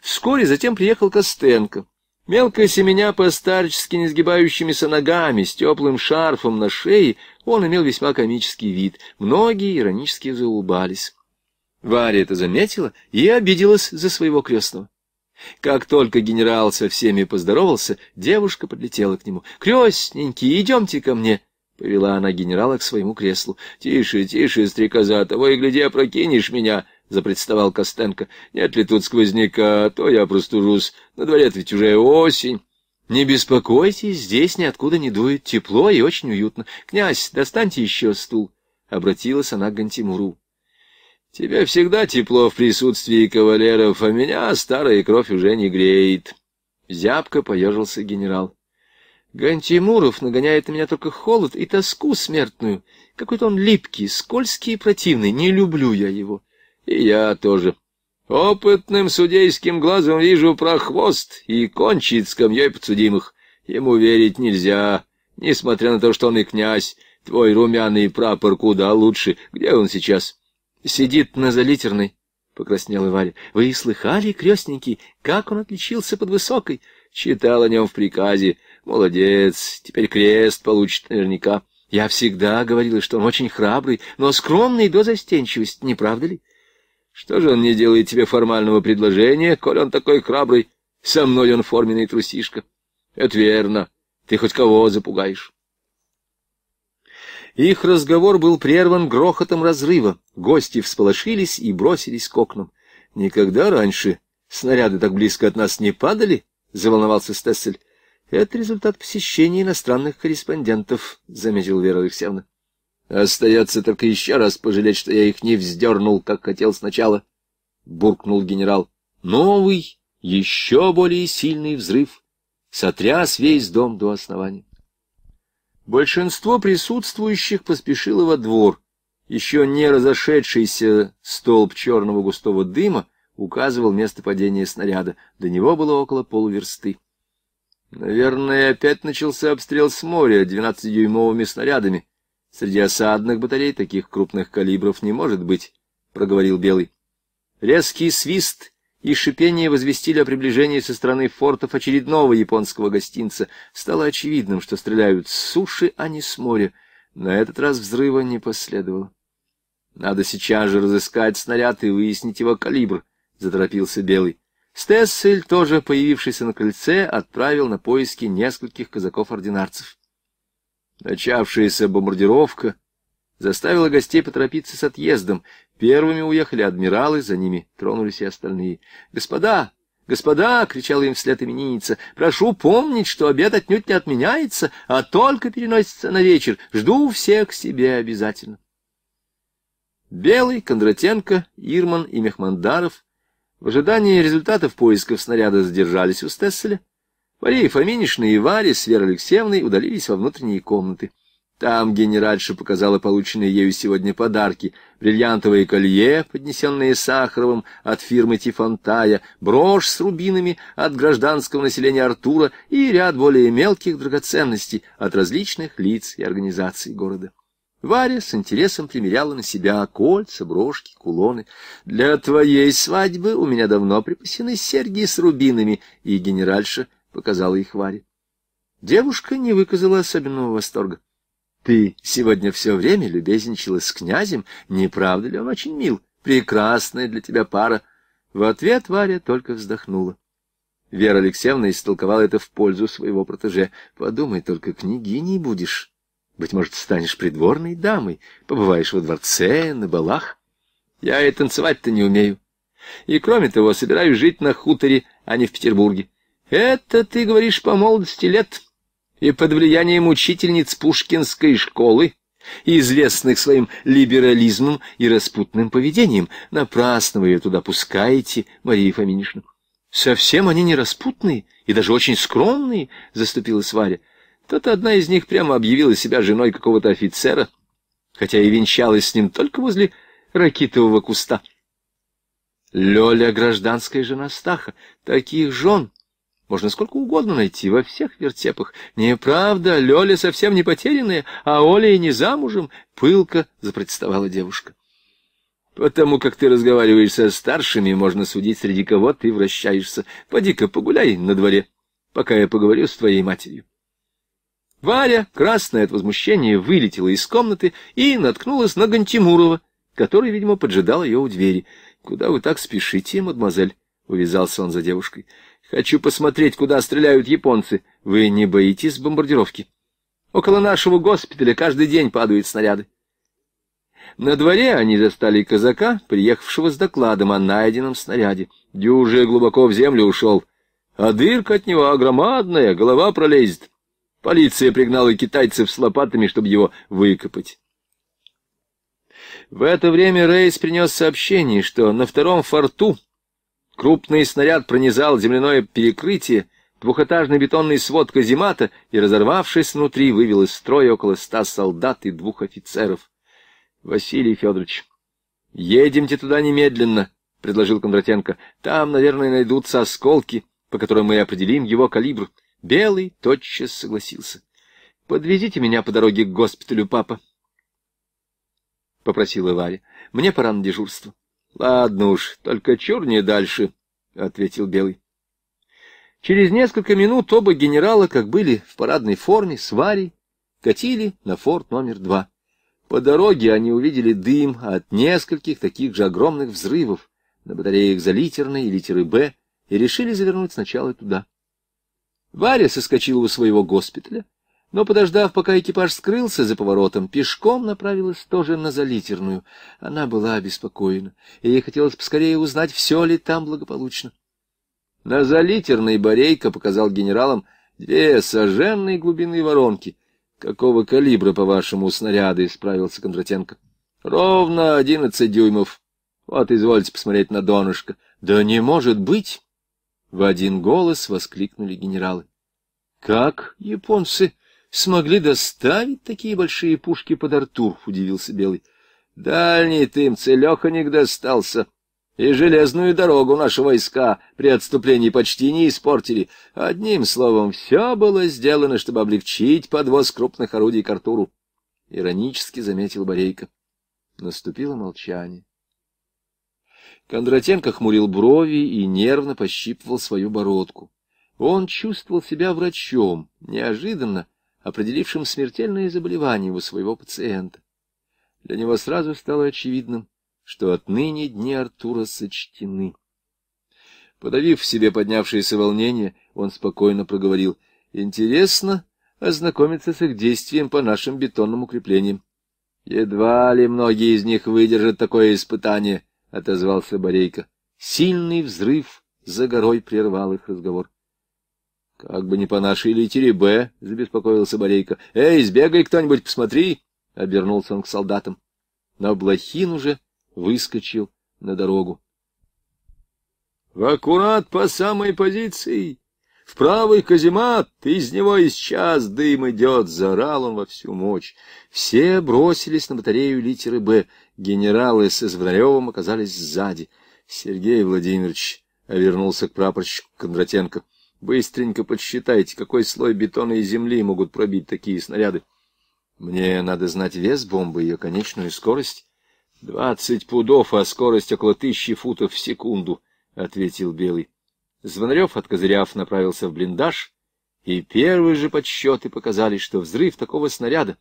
Вскоре затем приехал Костенко. Мелко семеня постарчески не сгибающимися ногами, с теплым шарфом на шее, он имел весьма комический вид. Многие иронически заулыбались. Варя это заметила и обиделась за своего крестного. Как только генерал со всеми поздоровался, девушка подлетела к нему. «Крестненький, идемте ко мне!» — повела она генерала к своему креслу. «Тише, тише, стрекоза, того и гляди, опрокинешь меня!» — запредставал Костенко. «Нет ли тут сквозняка, а то я простужусь. На дворе ведь уже осень». «Не беспокойтесь, здесь ниоткуда не дует, тепло и очень уютно. Князь, достаньте еще стул!» — обратилась она к Гантимуру. Тебе всегда тепло в присутствии кавалеров, а меня старая кровь уже не греет. Зябко поежился генерал. Гантимуров нагоняет на меня только холод и тоску смертную. Какой-то он липкий, скользкий и противный. Не люблю я его. И я тоже. Опытным судейским глазом вижу прохвост и кончит скамьей подсудимых. Ему верить нельзя, несмотря на то, что он и князь. Твой румяный прапор куда лучше. Где он сейчас? сидит на залитерной, — покраснела Варя. — Вы слыхали, крестненький, как он отличился под высокой? Читал о нем в приказе. Молодец, теперь крест получит наверняка. Я всегда говорила, что он очень храбрый, но скромный до застенчивости, не правда ли? Что же он не делает тебе формального предложения, коль он такой храбрый? Со мной он форменный трусишка. — Это верно. Ты хоть кого запугаешь? Их разговор был прерван грохотом разрыва. Гости всполошились и бросились к окнам. «Никогда раньше снаряды так близко от нас не падали?» — заволновался Стессель. «Это результат посещения иностранных корреспондентов», — заметил Вера Алексеевна. «Остается только еще раз пожалеть, что я их не вздернул, как хотел сначала», — буркнул генерал. «Новый, еще более сильный взрыв сотряс весь дом до основания». Большинство присутствующих поспешило во двор. Еще не разошедшийся столб черного густого дыма указывал место падения снаряда. До него было около полуверсты. Наверное, опять начался обстрел с моря 12-дюймовыми снарядами. Среди осадных батарей таких крупных калибров не может быть, — проговорил Белый. Резкий свист и шипение возвестили о приближении со стороны фортов очередного японского гостинца. Стало очевидным, что стреляют с суши, а не с моря. На этот раз взрыва не последовало. «Надо сейчас же разыскать снаряд и выяснить его калибр», — заторопился Белый. Стессель, тоже появившийся на кольце, отправил на поиски нескольких казаков-ординарцев. Начавшаяся бомбардировка заставила гостей поторопиться с отъездом. Первыми уехали адмиралы, за ними тронулись и остальные. «Господа!» «Господа!» — кричала им вслед именинница. «Прошу помнить, что обед отнюдь не отменяется, а только переносится на вечер. Жду всех к себе обязательно». Белый, Кондратенко, Ирман и Мехмандаров в ожидании результатов поисков снаряда задержались у Стесселя. Мария Фоминишна и Варя с Верой Алексеевной удалились во внутренние комнаты. Там генеральша показала полученные ею сегодня подарки. Бриллиантовое колье, поднесенное Сахаровым от фирмы Тифантая, брошь с рубинами от гражданского населения Артура и ряд более мелких драгоценностей от различных лиц и организаций города. Варя с интересом примеряла на себя кольца, брошки, кулоны. «Для твоей свадьбы у меня давно припасены серьги с рубинами», и генеральша показала их Варе. Девушка не выказала особенного восторга. Ты сегодня все время любезничала с князем, не правда ли он очень мил? Прекрасная для тебя пара. В ответ Варя только вздохнула. Вера Алексеевна истолковала это в пользу своего протеже. Подумай только, княгиней будешь. Быть может, станешь придворной дамой, побываешь во дворце, на балах. Я и танцевать-то не умею. И, кроме того, собираюсь жить на хуторе, а не в Петербурге. Это ты говоришь по молодости лет и под влиянием учительниц Пушкинской школы, известных своим либерализмом и распутным поведением. Напрасно вы ее туда пускаете, Мария Фоминишна. Совсем они не распутные и даже очень скромные, — заступилась Варя. То-то одна из них прямо объявила себя женой какого-то офицера, хотя и венчалась с ним только возле ракитового куста. Лёля — гражданская жена Стаха. Таких жен можно сколько угодно найти во всех вертепах. Неправда, Лёля совсем не потерянная, а Оля и не замужем. Пылко запротестовала девушка. Потому как ты разговариваешь со старшими, можно судить, среди кого ты вращаешься. Поди-ка погуляй на дворе, пока я поговорю с твоей матерью. Варя, красная от возмущения, вылетела из комнаты и наткнулась на Гантимурова, который, видимо, поджидал ее у двери. — Куда вы так спешите, мадемуазель? — увязался он за девушкой. Хочу посмотреть, куда стреляют японцы. Вы не боитесь бомбардировки? Около нашего госпиталя каждый день падают снаряды. На дворе они застали казака, приехавшего с докладом о найденном снаряде. Дюжи глубоко в землю ушел. А дырка от него огромадная, голова пролезет. Полиция пригнала китайцев с лопатами, чтобы его выкопать. В это время Рейс принес сообщение, что на втором форту Крупный снаряд пронизал земляное перекрытие, двухэтажный бетонный свод каземата и, разорвавшись внутри, вывел из строя около ста солдат и двух офицеров. — Василий Федорович, едемте туда немедленно, — предложил Кондратенко. — Там, наверное, найдутся осколки, по которым мы определим его калибр. Белый тотчас согласился. — Подвезите меня по дороге к госпиталю, папа, — попросила Варя. — Мне пора на дежурство. — Ладно уж, только чур не дальше, — ответил Белый. Через несколько минут оба генерала, как были в парадной форме, с Варей, катили на форт номер два. По дороге они увидели дым от нескольких таких же огромных взрывов на батареях за литерной и литеры «Б» и решили завернуть сначала туда. Варя соскочила у своего госпиталя, но, подождав, пока экипаж скрылся за поворотом, пешком направилась тоже на залитерную. Она была обеспокоена, и ей хотелось поскорее узнать, все ли там благополучно. На залитерной Борейка показал генералам две сожженные глубины воронки. Какого калибра, по-вашему, снаряды, — справился Кондратенко. — Ровно одиннадцать дюймов. Вот, извольте посмотреть на донышко. — Да не может быть! — в один голос воскликнули генералы. — Как японцы? — смогли доставить такие большие пушки под Артур, — удивился Белый. — Дальний ты им целеханик достался, и железную дорогу наши войска при отступлении почти не испортили. Одним словом, все было сделано, чтобы облегчить подвоз крупных орудий к Артуру, — иронически заметил Борейко. Наступило молчание. Кондратенко хмурил брови и нервно пощипывал свою бородку. Он чувствовал себя врачом, неожиданно определившим смертельное заболевание у своего пациента. Для него сразу стало очевидным, что отныне дни Артура сочтены. Подавив в себе поднявшееся волнение, он спокойно проговорил. «Интересно ознакомиться с их действием по нашим бетонным укреплениям». «Едва ли многие из них выдержат такое испытание», — отозвался Борейко. Сильный взрыв за горой прервал их разговор. Как бы не по нашей литере Б, забеспокоился Борейко. — Эй, сбегай кто-нибудь, посмотри! — обернулся он к солдатам. Но Блохин уже выскочил на дорогу. — В аккурат по самой позиции! В правый каземат! Из него и сейчас дым идет! — заорал он во всю мощь. Все бросились на батарею литеры «Б». Генералы с Извнаревым оказались сзади. Сергей Владимирович — вернулся к прапорщику Кондратенко. Быстренько подсчитайте, какой слой бетона и земли могут пробить такие снаряды. Мне надо знать вес бомбы, ее конечную скорость. Двадцать пудов, а скорость около тысячи футов в секунду, — ответил Белый. Звонарев, откозыряв, направился в блиндаж, и первые же подсчеты показали, что взрыв такого снаряда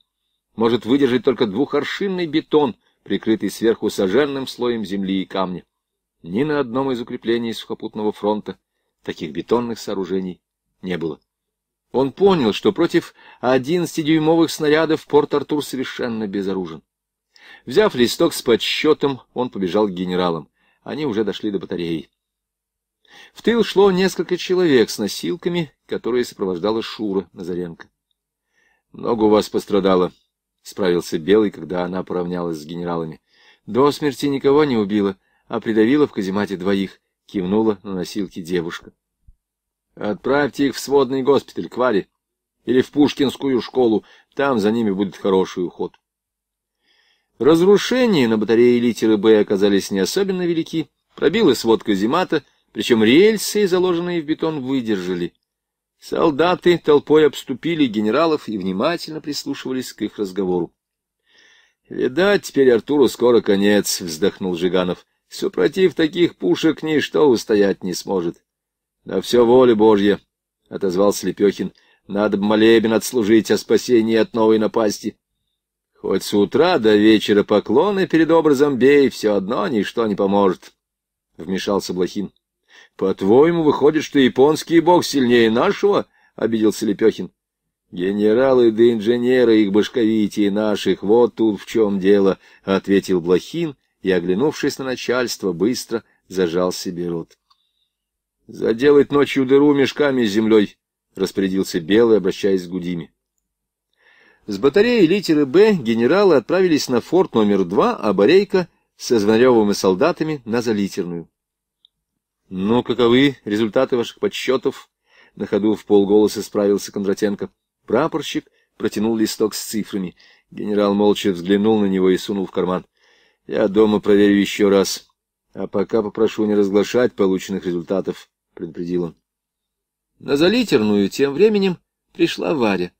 может выдержать только двухоршинный бетон, прикрытый сверху сожженным слоем земли и камня. Ни на одном из укреплений сухопутного фронта Таких бетонных сооружений не было. Он понял, что против 11-дюймовых снарядов Порт-Артур совершенно безоружен. Взяв листок с подсчетом, он побежал к генералам. Они уже дошли до батареи. В тыл шло несколько человек с носилками, которые сопровождала Шура Назаренко. — Много у вас пострадало, — справился Белый, когда она поравнялась с генералами. — До смерти никого не убила, а придавила в каземате двоих кивнула на носилки девушка. Отправьте их в сводный госпиталь к Варе или в Пушкинскую школу, там за ними будет хороший уход. Разрушения на батарее литеры «Б» оказались не особенно велики. Пробила сводка каземата, причем рельсы, заложенные в бетон, выдержали. Солдаты толпой обступили генералов и внимательно прислушивались к их разговору. — Видать, теперь Артуру скоро конец, — вздохнул Жиганов. Супротив таких пушек ничто устоять не сможет. — Да все воля Божья, — отозвался Лепехин. — Надо б молебен отслужить о спасении от новой напасти. Хоть с утра до вечера поклоны перед образом бей, все одно ничто не поможет, — вмешался Блохин. — По-твоему, выходит, что японский бог сильнее нашего? — обиделся Лепехин. — Генералы да инженеры их башковитие наших, вот тут в чем дело, — ответил Блохин и, оглянувшись на начальство, быстро зажал себе рот. — Заделать ночью дыру мешками с землей, — распорядился Белый, обращаясь к Гудиме. С батареи литеры «Б» генералы отправились на форт номер два, а Борейко со Звонаревым и солдатами на залитерную. — Ну, каковы результаты ваших подсчетов? — на ходу в полголоса справился Кондратенко. Прапорщик протянул листок с цифрами. Генерал молча взглянул на него и сунул в карман. Я дома проверю еще раз. А пока попрошу не разглашать полученных результатов, — предупредил он. На залитерную тем временем пришла Варя.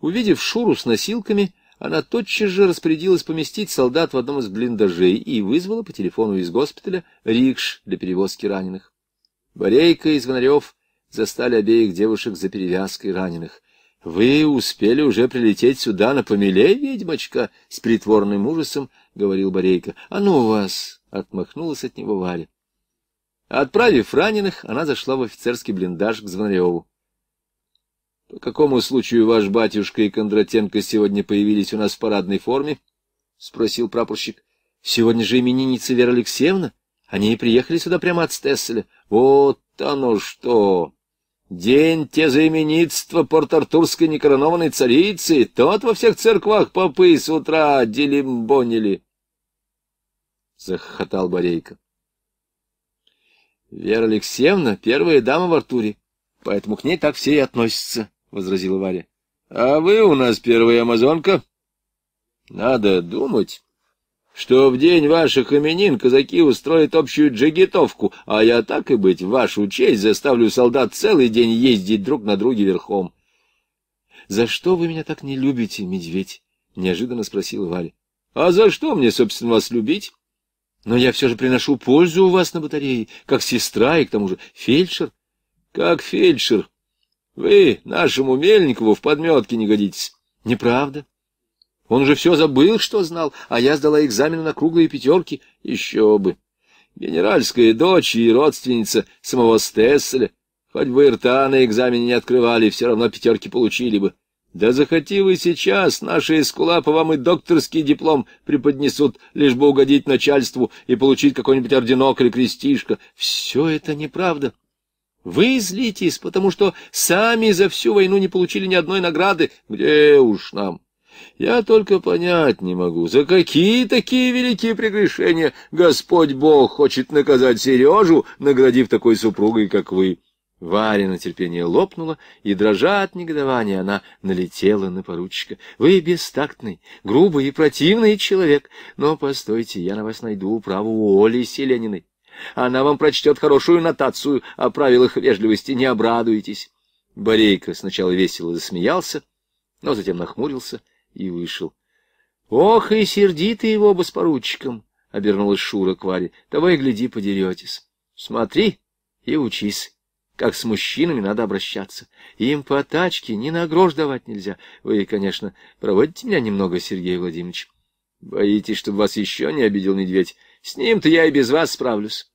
Увидев Шуру с носилками, она тотчас же распорядилась поместить солдат в одном из блиндажей и вызвала по телефону из госпиталя рикш для перевозки раненых. Борейка и Звонарев застали обеих девушек за перевязкой раненых. «Вы успели уже прилететь сюда на помеле, ведьмочка?» — с притворным ужасом говорил Борейка. «А ну вас!» — отмахнулась от него Варя. Отправив раненых, она зашла в офицерский блиндаж к Звонареву. — По какому случаю ваш батюшка и Кондратенко сегодня появились у нас в парадной форме? — спросил прапорщик. — Сегодня же именинница Вера Алексеевна. Они и приехали сюда прямо от Стесселя. — Вот оно что! День те тезаименитства порт-артурской некоронованной царицы, тот во всех церквах попы с утра делимбонили. Захохотал Борейко. — Вера Алексеевна — первая дама в Артуре, поэтому к ней так все и относятся, — возразила Варя. — А вы у нас первая амазонка. — Надо думать что в день ваших именин казаки устроят общую джигитовку, а я, так и быть, в вашу честь заставлю солдат целый день ездить друг на друге верхом. — За что вы меня так не любите, медведь? — неожиданно спросил Валя. — А за что мне, собственно, вас любить? — Но я все же приношу пользу у вас на батарее, как сестра и, к тому же, фельдшер. — Как фельдшер? Вы нашему Мельникову в подметке не годитесь. — Неправда. Он уже все забыл, что знал, а я сдала экзамены на круглые пятерки. Еще бы. Генеральская дочь и родственница самого Стесселя. Хоть бы рта на экзамене не открывали, все равно пятерки получили бы. Да захоти вы сейчас, наши эскулапы вам и докторский диплом преподнесут, лишь бы угодить начальству и получить какой-нибудь орденок или крестишко. Все это неправда. Вы злитесь, потому что сами за всю войну не получили ни одной награды. Где уж нам? Я только понять не могу, за какие такие великие прегрешения Господь Бог хочет наказать Сережу, наградив такой супругой, как вы. на терпение лопнула и, дрожа от негодования, она налетела на поручика. — Вы бестактный, грубый и противный человек, но постойте, я на вас найду праву Оли Селениной. Она вам прочтет хорошую нотацию о правилах вежливости, не обрадуйтесь. Борейка сначала весело засмеялся, но затем нахмурился и вышел. «Ох, и сердито его бы поручиком!» — обернулась Шура к Варе. Давай гляди, подеретесь. Смотри и учись, как с мужчинами надо обращаться. Им по тачке ни на грош давать нельзя. Вы, конечно, проводите меня немного, Сергей Владимирович. Боитесь, чтобы вас еще не обидел медведь. С ним-то я и без вас справлюсь».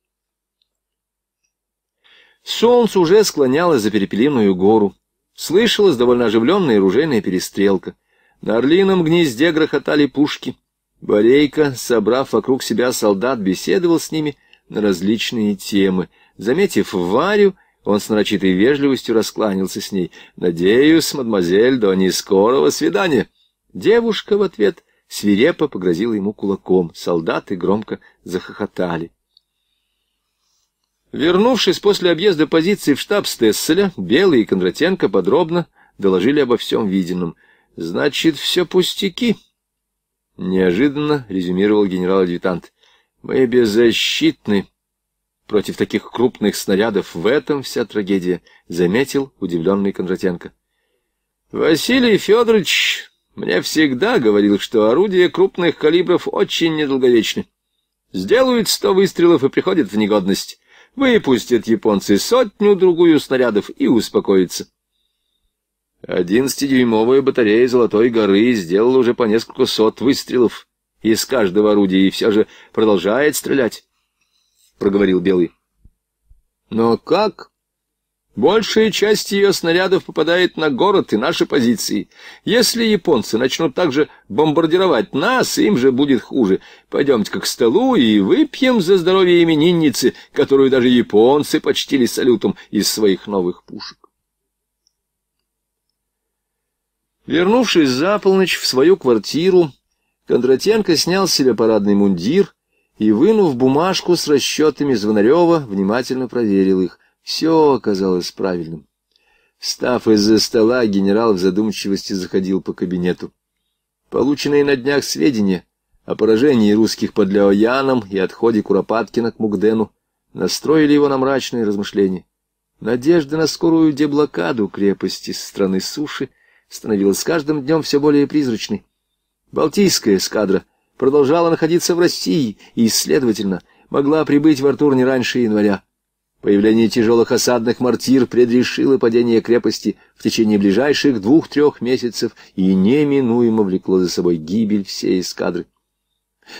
Солнце уже склонялось за перепелиную гору. Слышалась довольно оживленная ружейная перестрелка. На орлином гнезде грохотали пушки. Борейка, собрав вокруг себя солдат, беседовал с ними на различные темы. Заметив Варю, он с нарочитой вежливостью раскланялся с ней. «Надеюсь, мадемуазель, до нескорого свидания!» Девушка в ответ свирепо погрозила ему кулаком. Солдаты громко захохотали. Вернувшись после объезда позиции в штаб Стесселя, Белый и Кондратенко подробно доложили обо всем виденном. Значит, все пустяки. Неожиданно резюмировал генерал-адъютант. Мы беззащитны против таких крупных снарядов. В этом вся трагедия, заметил удивленный Кондратенко. Василий Федорович мне всегда говорил, что орудия крупных калибров очень недолговечны. Сделают сто выстрелов и приходят в негодность. Выпустят японцы сотню-другую снарядов и успокоятся. Одиннадцатидюймовая батарея Золотой горы сделала уже по несколько сот выстрелов из каждого орудия и все же продолжает стрелять, — проговорил Белый. Но как? Большая часть ее снарядов попадает на город и наши позиции. Если японцы начнут также бомбардировать нас, им же будет хуже. пойдемте к столу и выпьем за здоровье именинницы, которую даже японцы почтили салютом из своих новых пушек. Вернувшись за полночь в свою квартиру, Кондратенко снял с себя парадный мундир и, вынув бумажку с расчетами Звонарева, внимательно проверил их. Все оказалось правильным. Встав из-за стола, генерал в задумчивости заходил по кабинету. Полученные на днях сведения о поражении русских под Ляояном и отходе Куропаткина к Мугдену настроили его на мрачные размышления. Надежды на скорую деблокаду крепости со стороны суши становилась с каждым днем все более призрачной. Балтийская эскадра продолжала находиться в России и, следовательно, могла прибыть в Артур не раньше января. Появление тяжелых осадных мортир предрешило падение крепости в течение ближайших двух-трех месяцев и неминуемо влекло за собой гибель всей эскадры.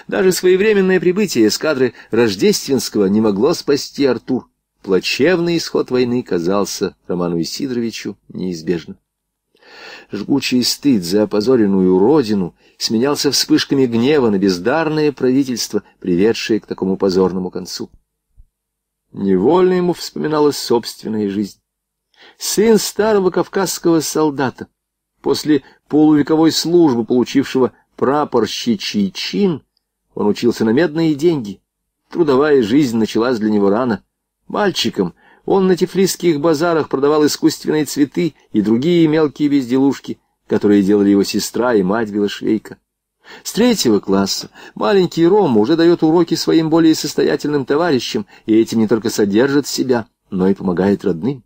Даже своевременное прибытие эскадры Рождественского не могло спасти Артур. Плачевный исход войны казался Роману Исидоровичу неизбежным. Жгучий стыд за опозоренную родину сменялся вспышками гнева на бездарное правительство, приведшее к такому позорному концу. Невольно ему вспоминалась собственная жизнь. Сын старого кавказского солдата, после полувековой службы, получившего прапорщичий чин, он учился на медные деньги. Трудовая жизнь началась для него рано. Мальчиком — он на тифлисских базарах продавал искусственные цветы и другие мелкие безделушки, которые делали его сестра и мать Белошвейка. С третьего класса маленький Рома уже дает уроки своим более состоятельным товарищам, и этим не только содержит себя, но и помогает родным.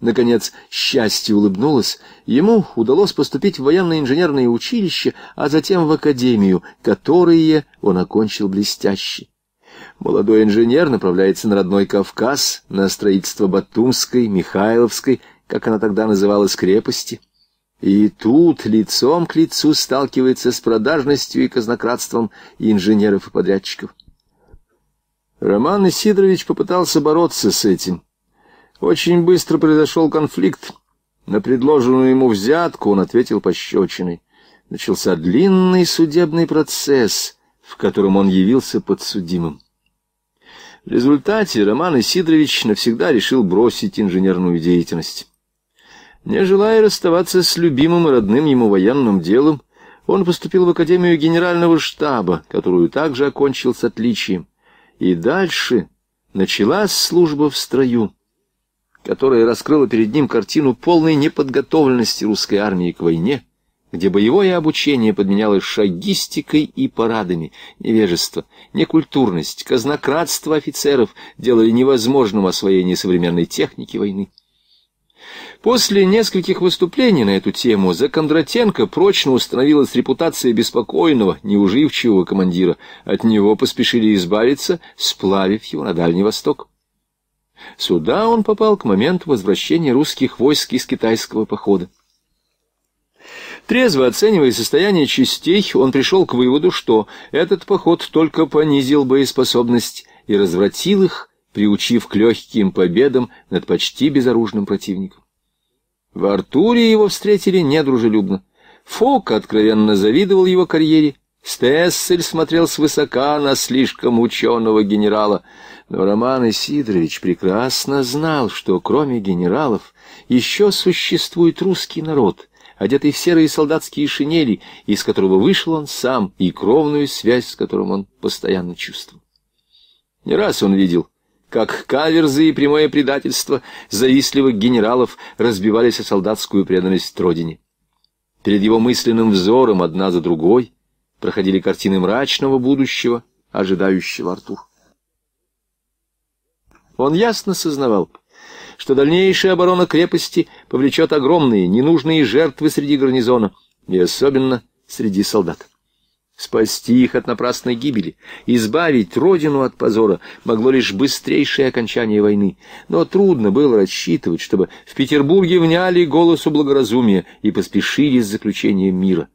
Наконец, счастье улыбнулось. Ему удалось поступить в военно-инженерное училище, а затем в академию, которые он окончил блестяще. Молодой инженер направляется на родной Кавказ, на строительство Батумской, Михайловской, как она тогда называлась, крепости. И тут лицом к лицу сталкивается с продажностью и казнократством инженеров и подрядчиков. Роман Исидорович попытался бороться с этим. Очень быстро произошел конфликт. На предложенную ему взятку он ответил пощечиной. Начался длинный судебный процесс, в котором он явился подсудимым. В результате Роман Исидорович навсегда решил бросить инженерную деятельность. Не желая расставаться с любимым и родным ему военным делом, он поступил в Академию Генерального штаба, которую также окончил с отличием. И дальше началась служба в строю, которая раскрыла перед ним картину полной неподготовленности русской армии к войне, где боевое обучение подменялось шагистикой и парадами. Невежество, некультурность, казнократство офицеров делали невозможным освоение современной техники войны. После нескольких выступлений на эту тему за Кондратенко прочно установилась репутация беспокойного, неуживчивого командира. От него поспешили избавиться, сплавив его на Дальний Восток. Сюда он попал к моменту возвращения русских войск из китайского похода. Трезво оценивая состояние частей, он пришел к выводу, что этот поход только понизил боеспособность и развратил их, приучив к легким победам над почти безоружным противником. В Артуре его встретили недружелюбно. Фок откровенно завидовал его карьере, Стессель смотрел свысока на слишком ученого генерала, но Роман Исидорович прекрасно знал, что кроме генералов еще существует русский народ — одетый в серые солдатские шинели, из которого вышел он сам, и кровную связь, с которым он постоянно чувствовал. Не раз он видел, как каверзы и прямое предательство завистливых генералов разбивались о солдатскую преданность родине. Перед его мысленным взором одна за другой проходили картины мрачного будущего, ожидающего Артур. Он ясно сознавал, что дальнейшая оборона крепости повлечет огромные ненужные жертвы среди гарнизона, и особенно среди солдат. Спасти их от напрасной гибели, избавить родину от позора могло лишь быстрейшее окончание войны. Но трудно было рассчитывать, чтобы в Петербурге вняли голосу благоразумия и поспешили с заключением мира.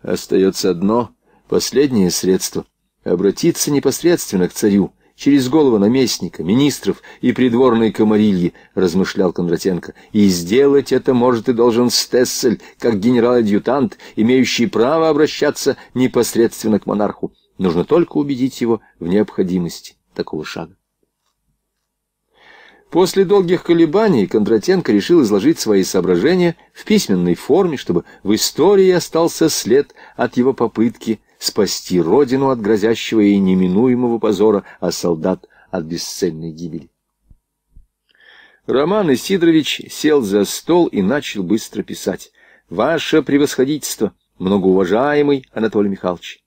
Остается одно, последнее средство — обратиться непосредственно к царю, через голову наместника, министров и придворной комарильи, размышлял Кондратенко. И сделать это может и должен Стессель, как генерал-адъютант, имеющий право обращаться непосредственно к монарху. Нужно только убедить его в необходимости такого шага. После долгих колебаний Кондратенко решил изложить свои соображения в письменной форме, чтобы в истории остался след от его попытки спасти родину от грозящего и неминуемого позора, а солдат от бесцельной гибели. Роман Исидорович сел за стол и начал быстро писать. «Ваше превосходительство, многоуважаемый Анатолий Михайлович,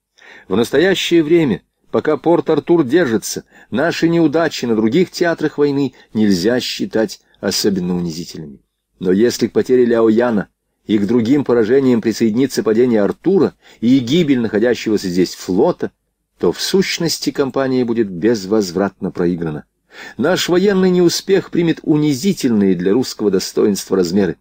в настоящее время...» Пока Порт-Артур держится, наши неудачи на других театрах войны нельзя считать особенно унизительными. Но если к потере Ляояна и к другим поражениям присоединится падение Артура и гибель находящегося здесь флота, то в сущности компания будет безвозвратно проиграна. Наш военный неуспех примет унизительные для русского достоинства размеры.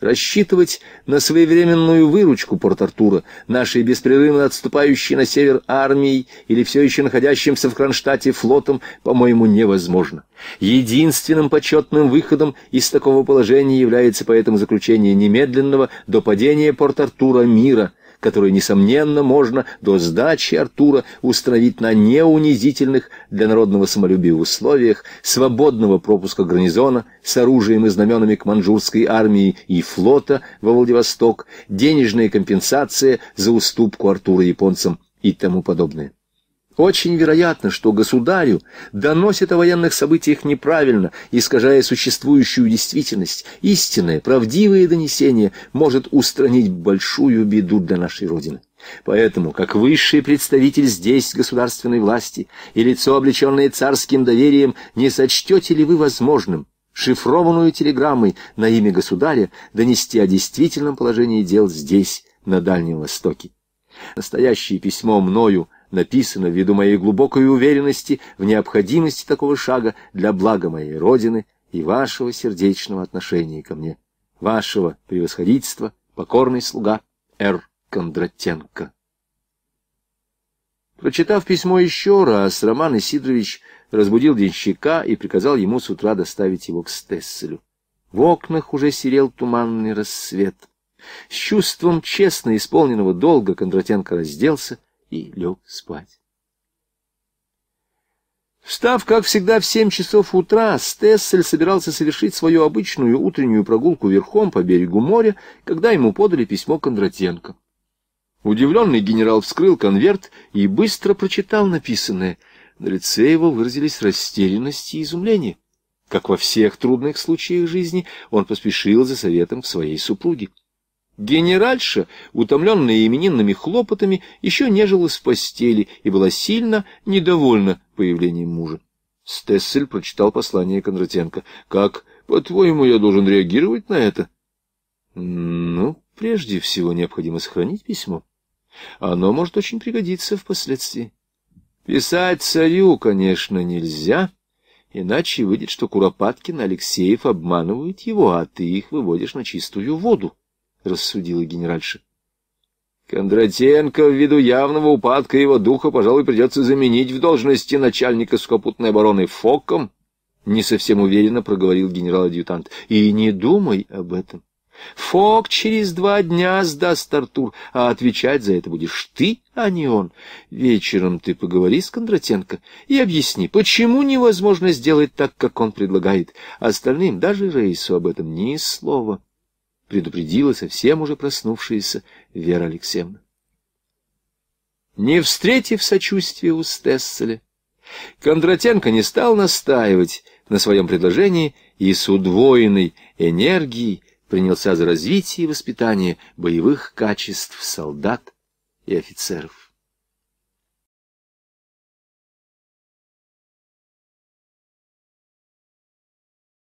Рассчитывать на своевременную выручку Порт-Артура, нашей беспрерывно отступающей на север армией или все еще находящимся в Кронштадте флотом, по-моему, невозможно. Единственным почетным выходом из такого положения является поэтому заключение немедленного до падения Порт-Артура мира – которую несомненно, можно до сдачи Артура установить на неунизительных для народного самолюбия условиях свободного пропуска гарнизона с оружием и знаменами к манжурской армии и флота во Владивосток, денежная компенсация за уступку Артура японцам и тому подобное. Очень вероятно, что государю доносят о военных событиях неправильно, искажая существующую действительность. Истинное, правдивое донесение может устранить большую беду для нашей Родины. Поэтому, как высший представитель здесь государственной власти и лицо, облеченное царским доверием, не сочтете ли вы возможным шифрованную телеграммой на имя государя донести о действительном положении дел здесь, на Дальнем Востоке? Настоящее письмо мною – написано ввиду моей глубокой уверенности в необходимости такого шага для блага моей Родины и вашего сердечного отношения ко мне. Вашего превосходительства, покорный слуга Р. Кондратенко. Прочитав письмо еще раз, Роман Исидорович разбудил денщика и приказал ему с утра доставить его к Стесселю. В окнах уже серел туманный рассвет. С чувством честно исполненного долга Кондратенко разделся, и лег спать. Встав, как всегда, в семь часов утра, Стессель собирался совершить свою обычную утреннюю прогулку верхом по берегу моря, когда ему подали письмо Кондратенко. Удивленный генерал вскрыл конверт и быстро прочитал написанное. На лице его выразились растерянность и изумление. Как во всех трудных случаях жизни, он поспешил за советом к своей супруге. Генеральша, утомленная именинными хлопотами, еще нежилась в постели и была сильно недовольна появлением мужа. Стессель прочитал послание Кондратенко. — Как, по-твоему, я должен реагировать на это? — Ну, прежде всего необходимо сохранить письмо. Оно может очень пригодиться впоследствии. Писать царю, конечно, нельзя, иначе выйдет, что Куропаткин Алексеев обманывают его, а ты их выводишь на чистую воду. — рассудила генеральша. Кондратенко, ввиду явного упадка его духа, пожалуй, придется заменить в должности начальника сухопутной обороны Фоком, — не совсем уверенно проговорил генерал-адъютант. — И не думай об этом. Фок через два дня сдаст Артур, а отвечать за это будешь ты, а не он. Вечером ты поговори с Кондратенко и объясни, почему невозможно сделать так, как он предлагает. Остальным, даже Рейсу, об этом ни слова. — предупредила совсем уже проснувшаяся Вера Алексеевна. Не встретив сочувствия у Стесселя, Кондратенко не стал настаивать на своем предложении и с удвоенной энергией принялся за развитие и воспитание боевых качеств солдат и офицеров.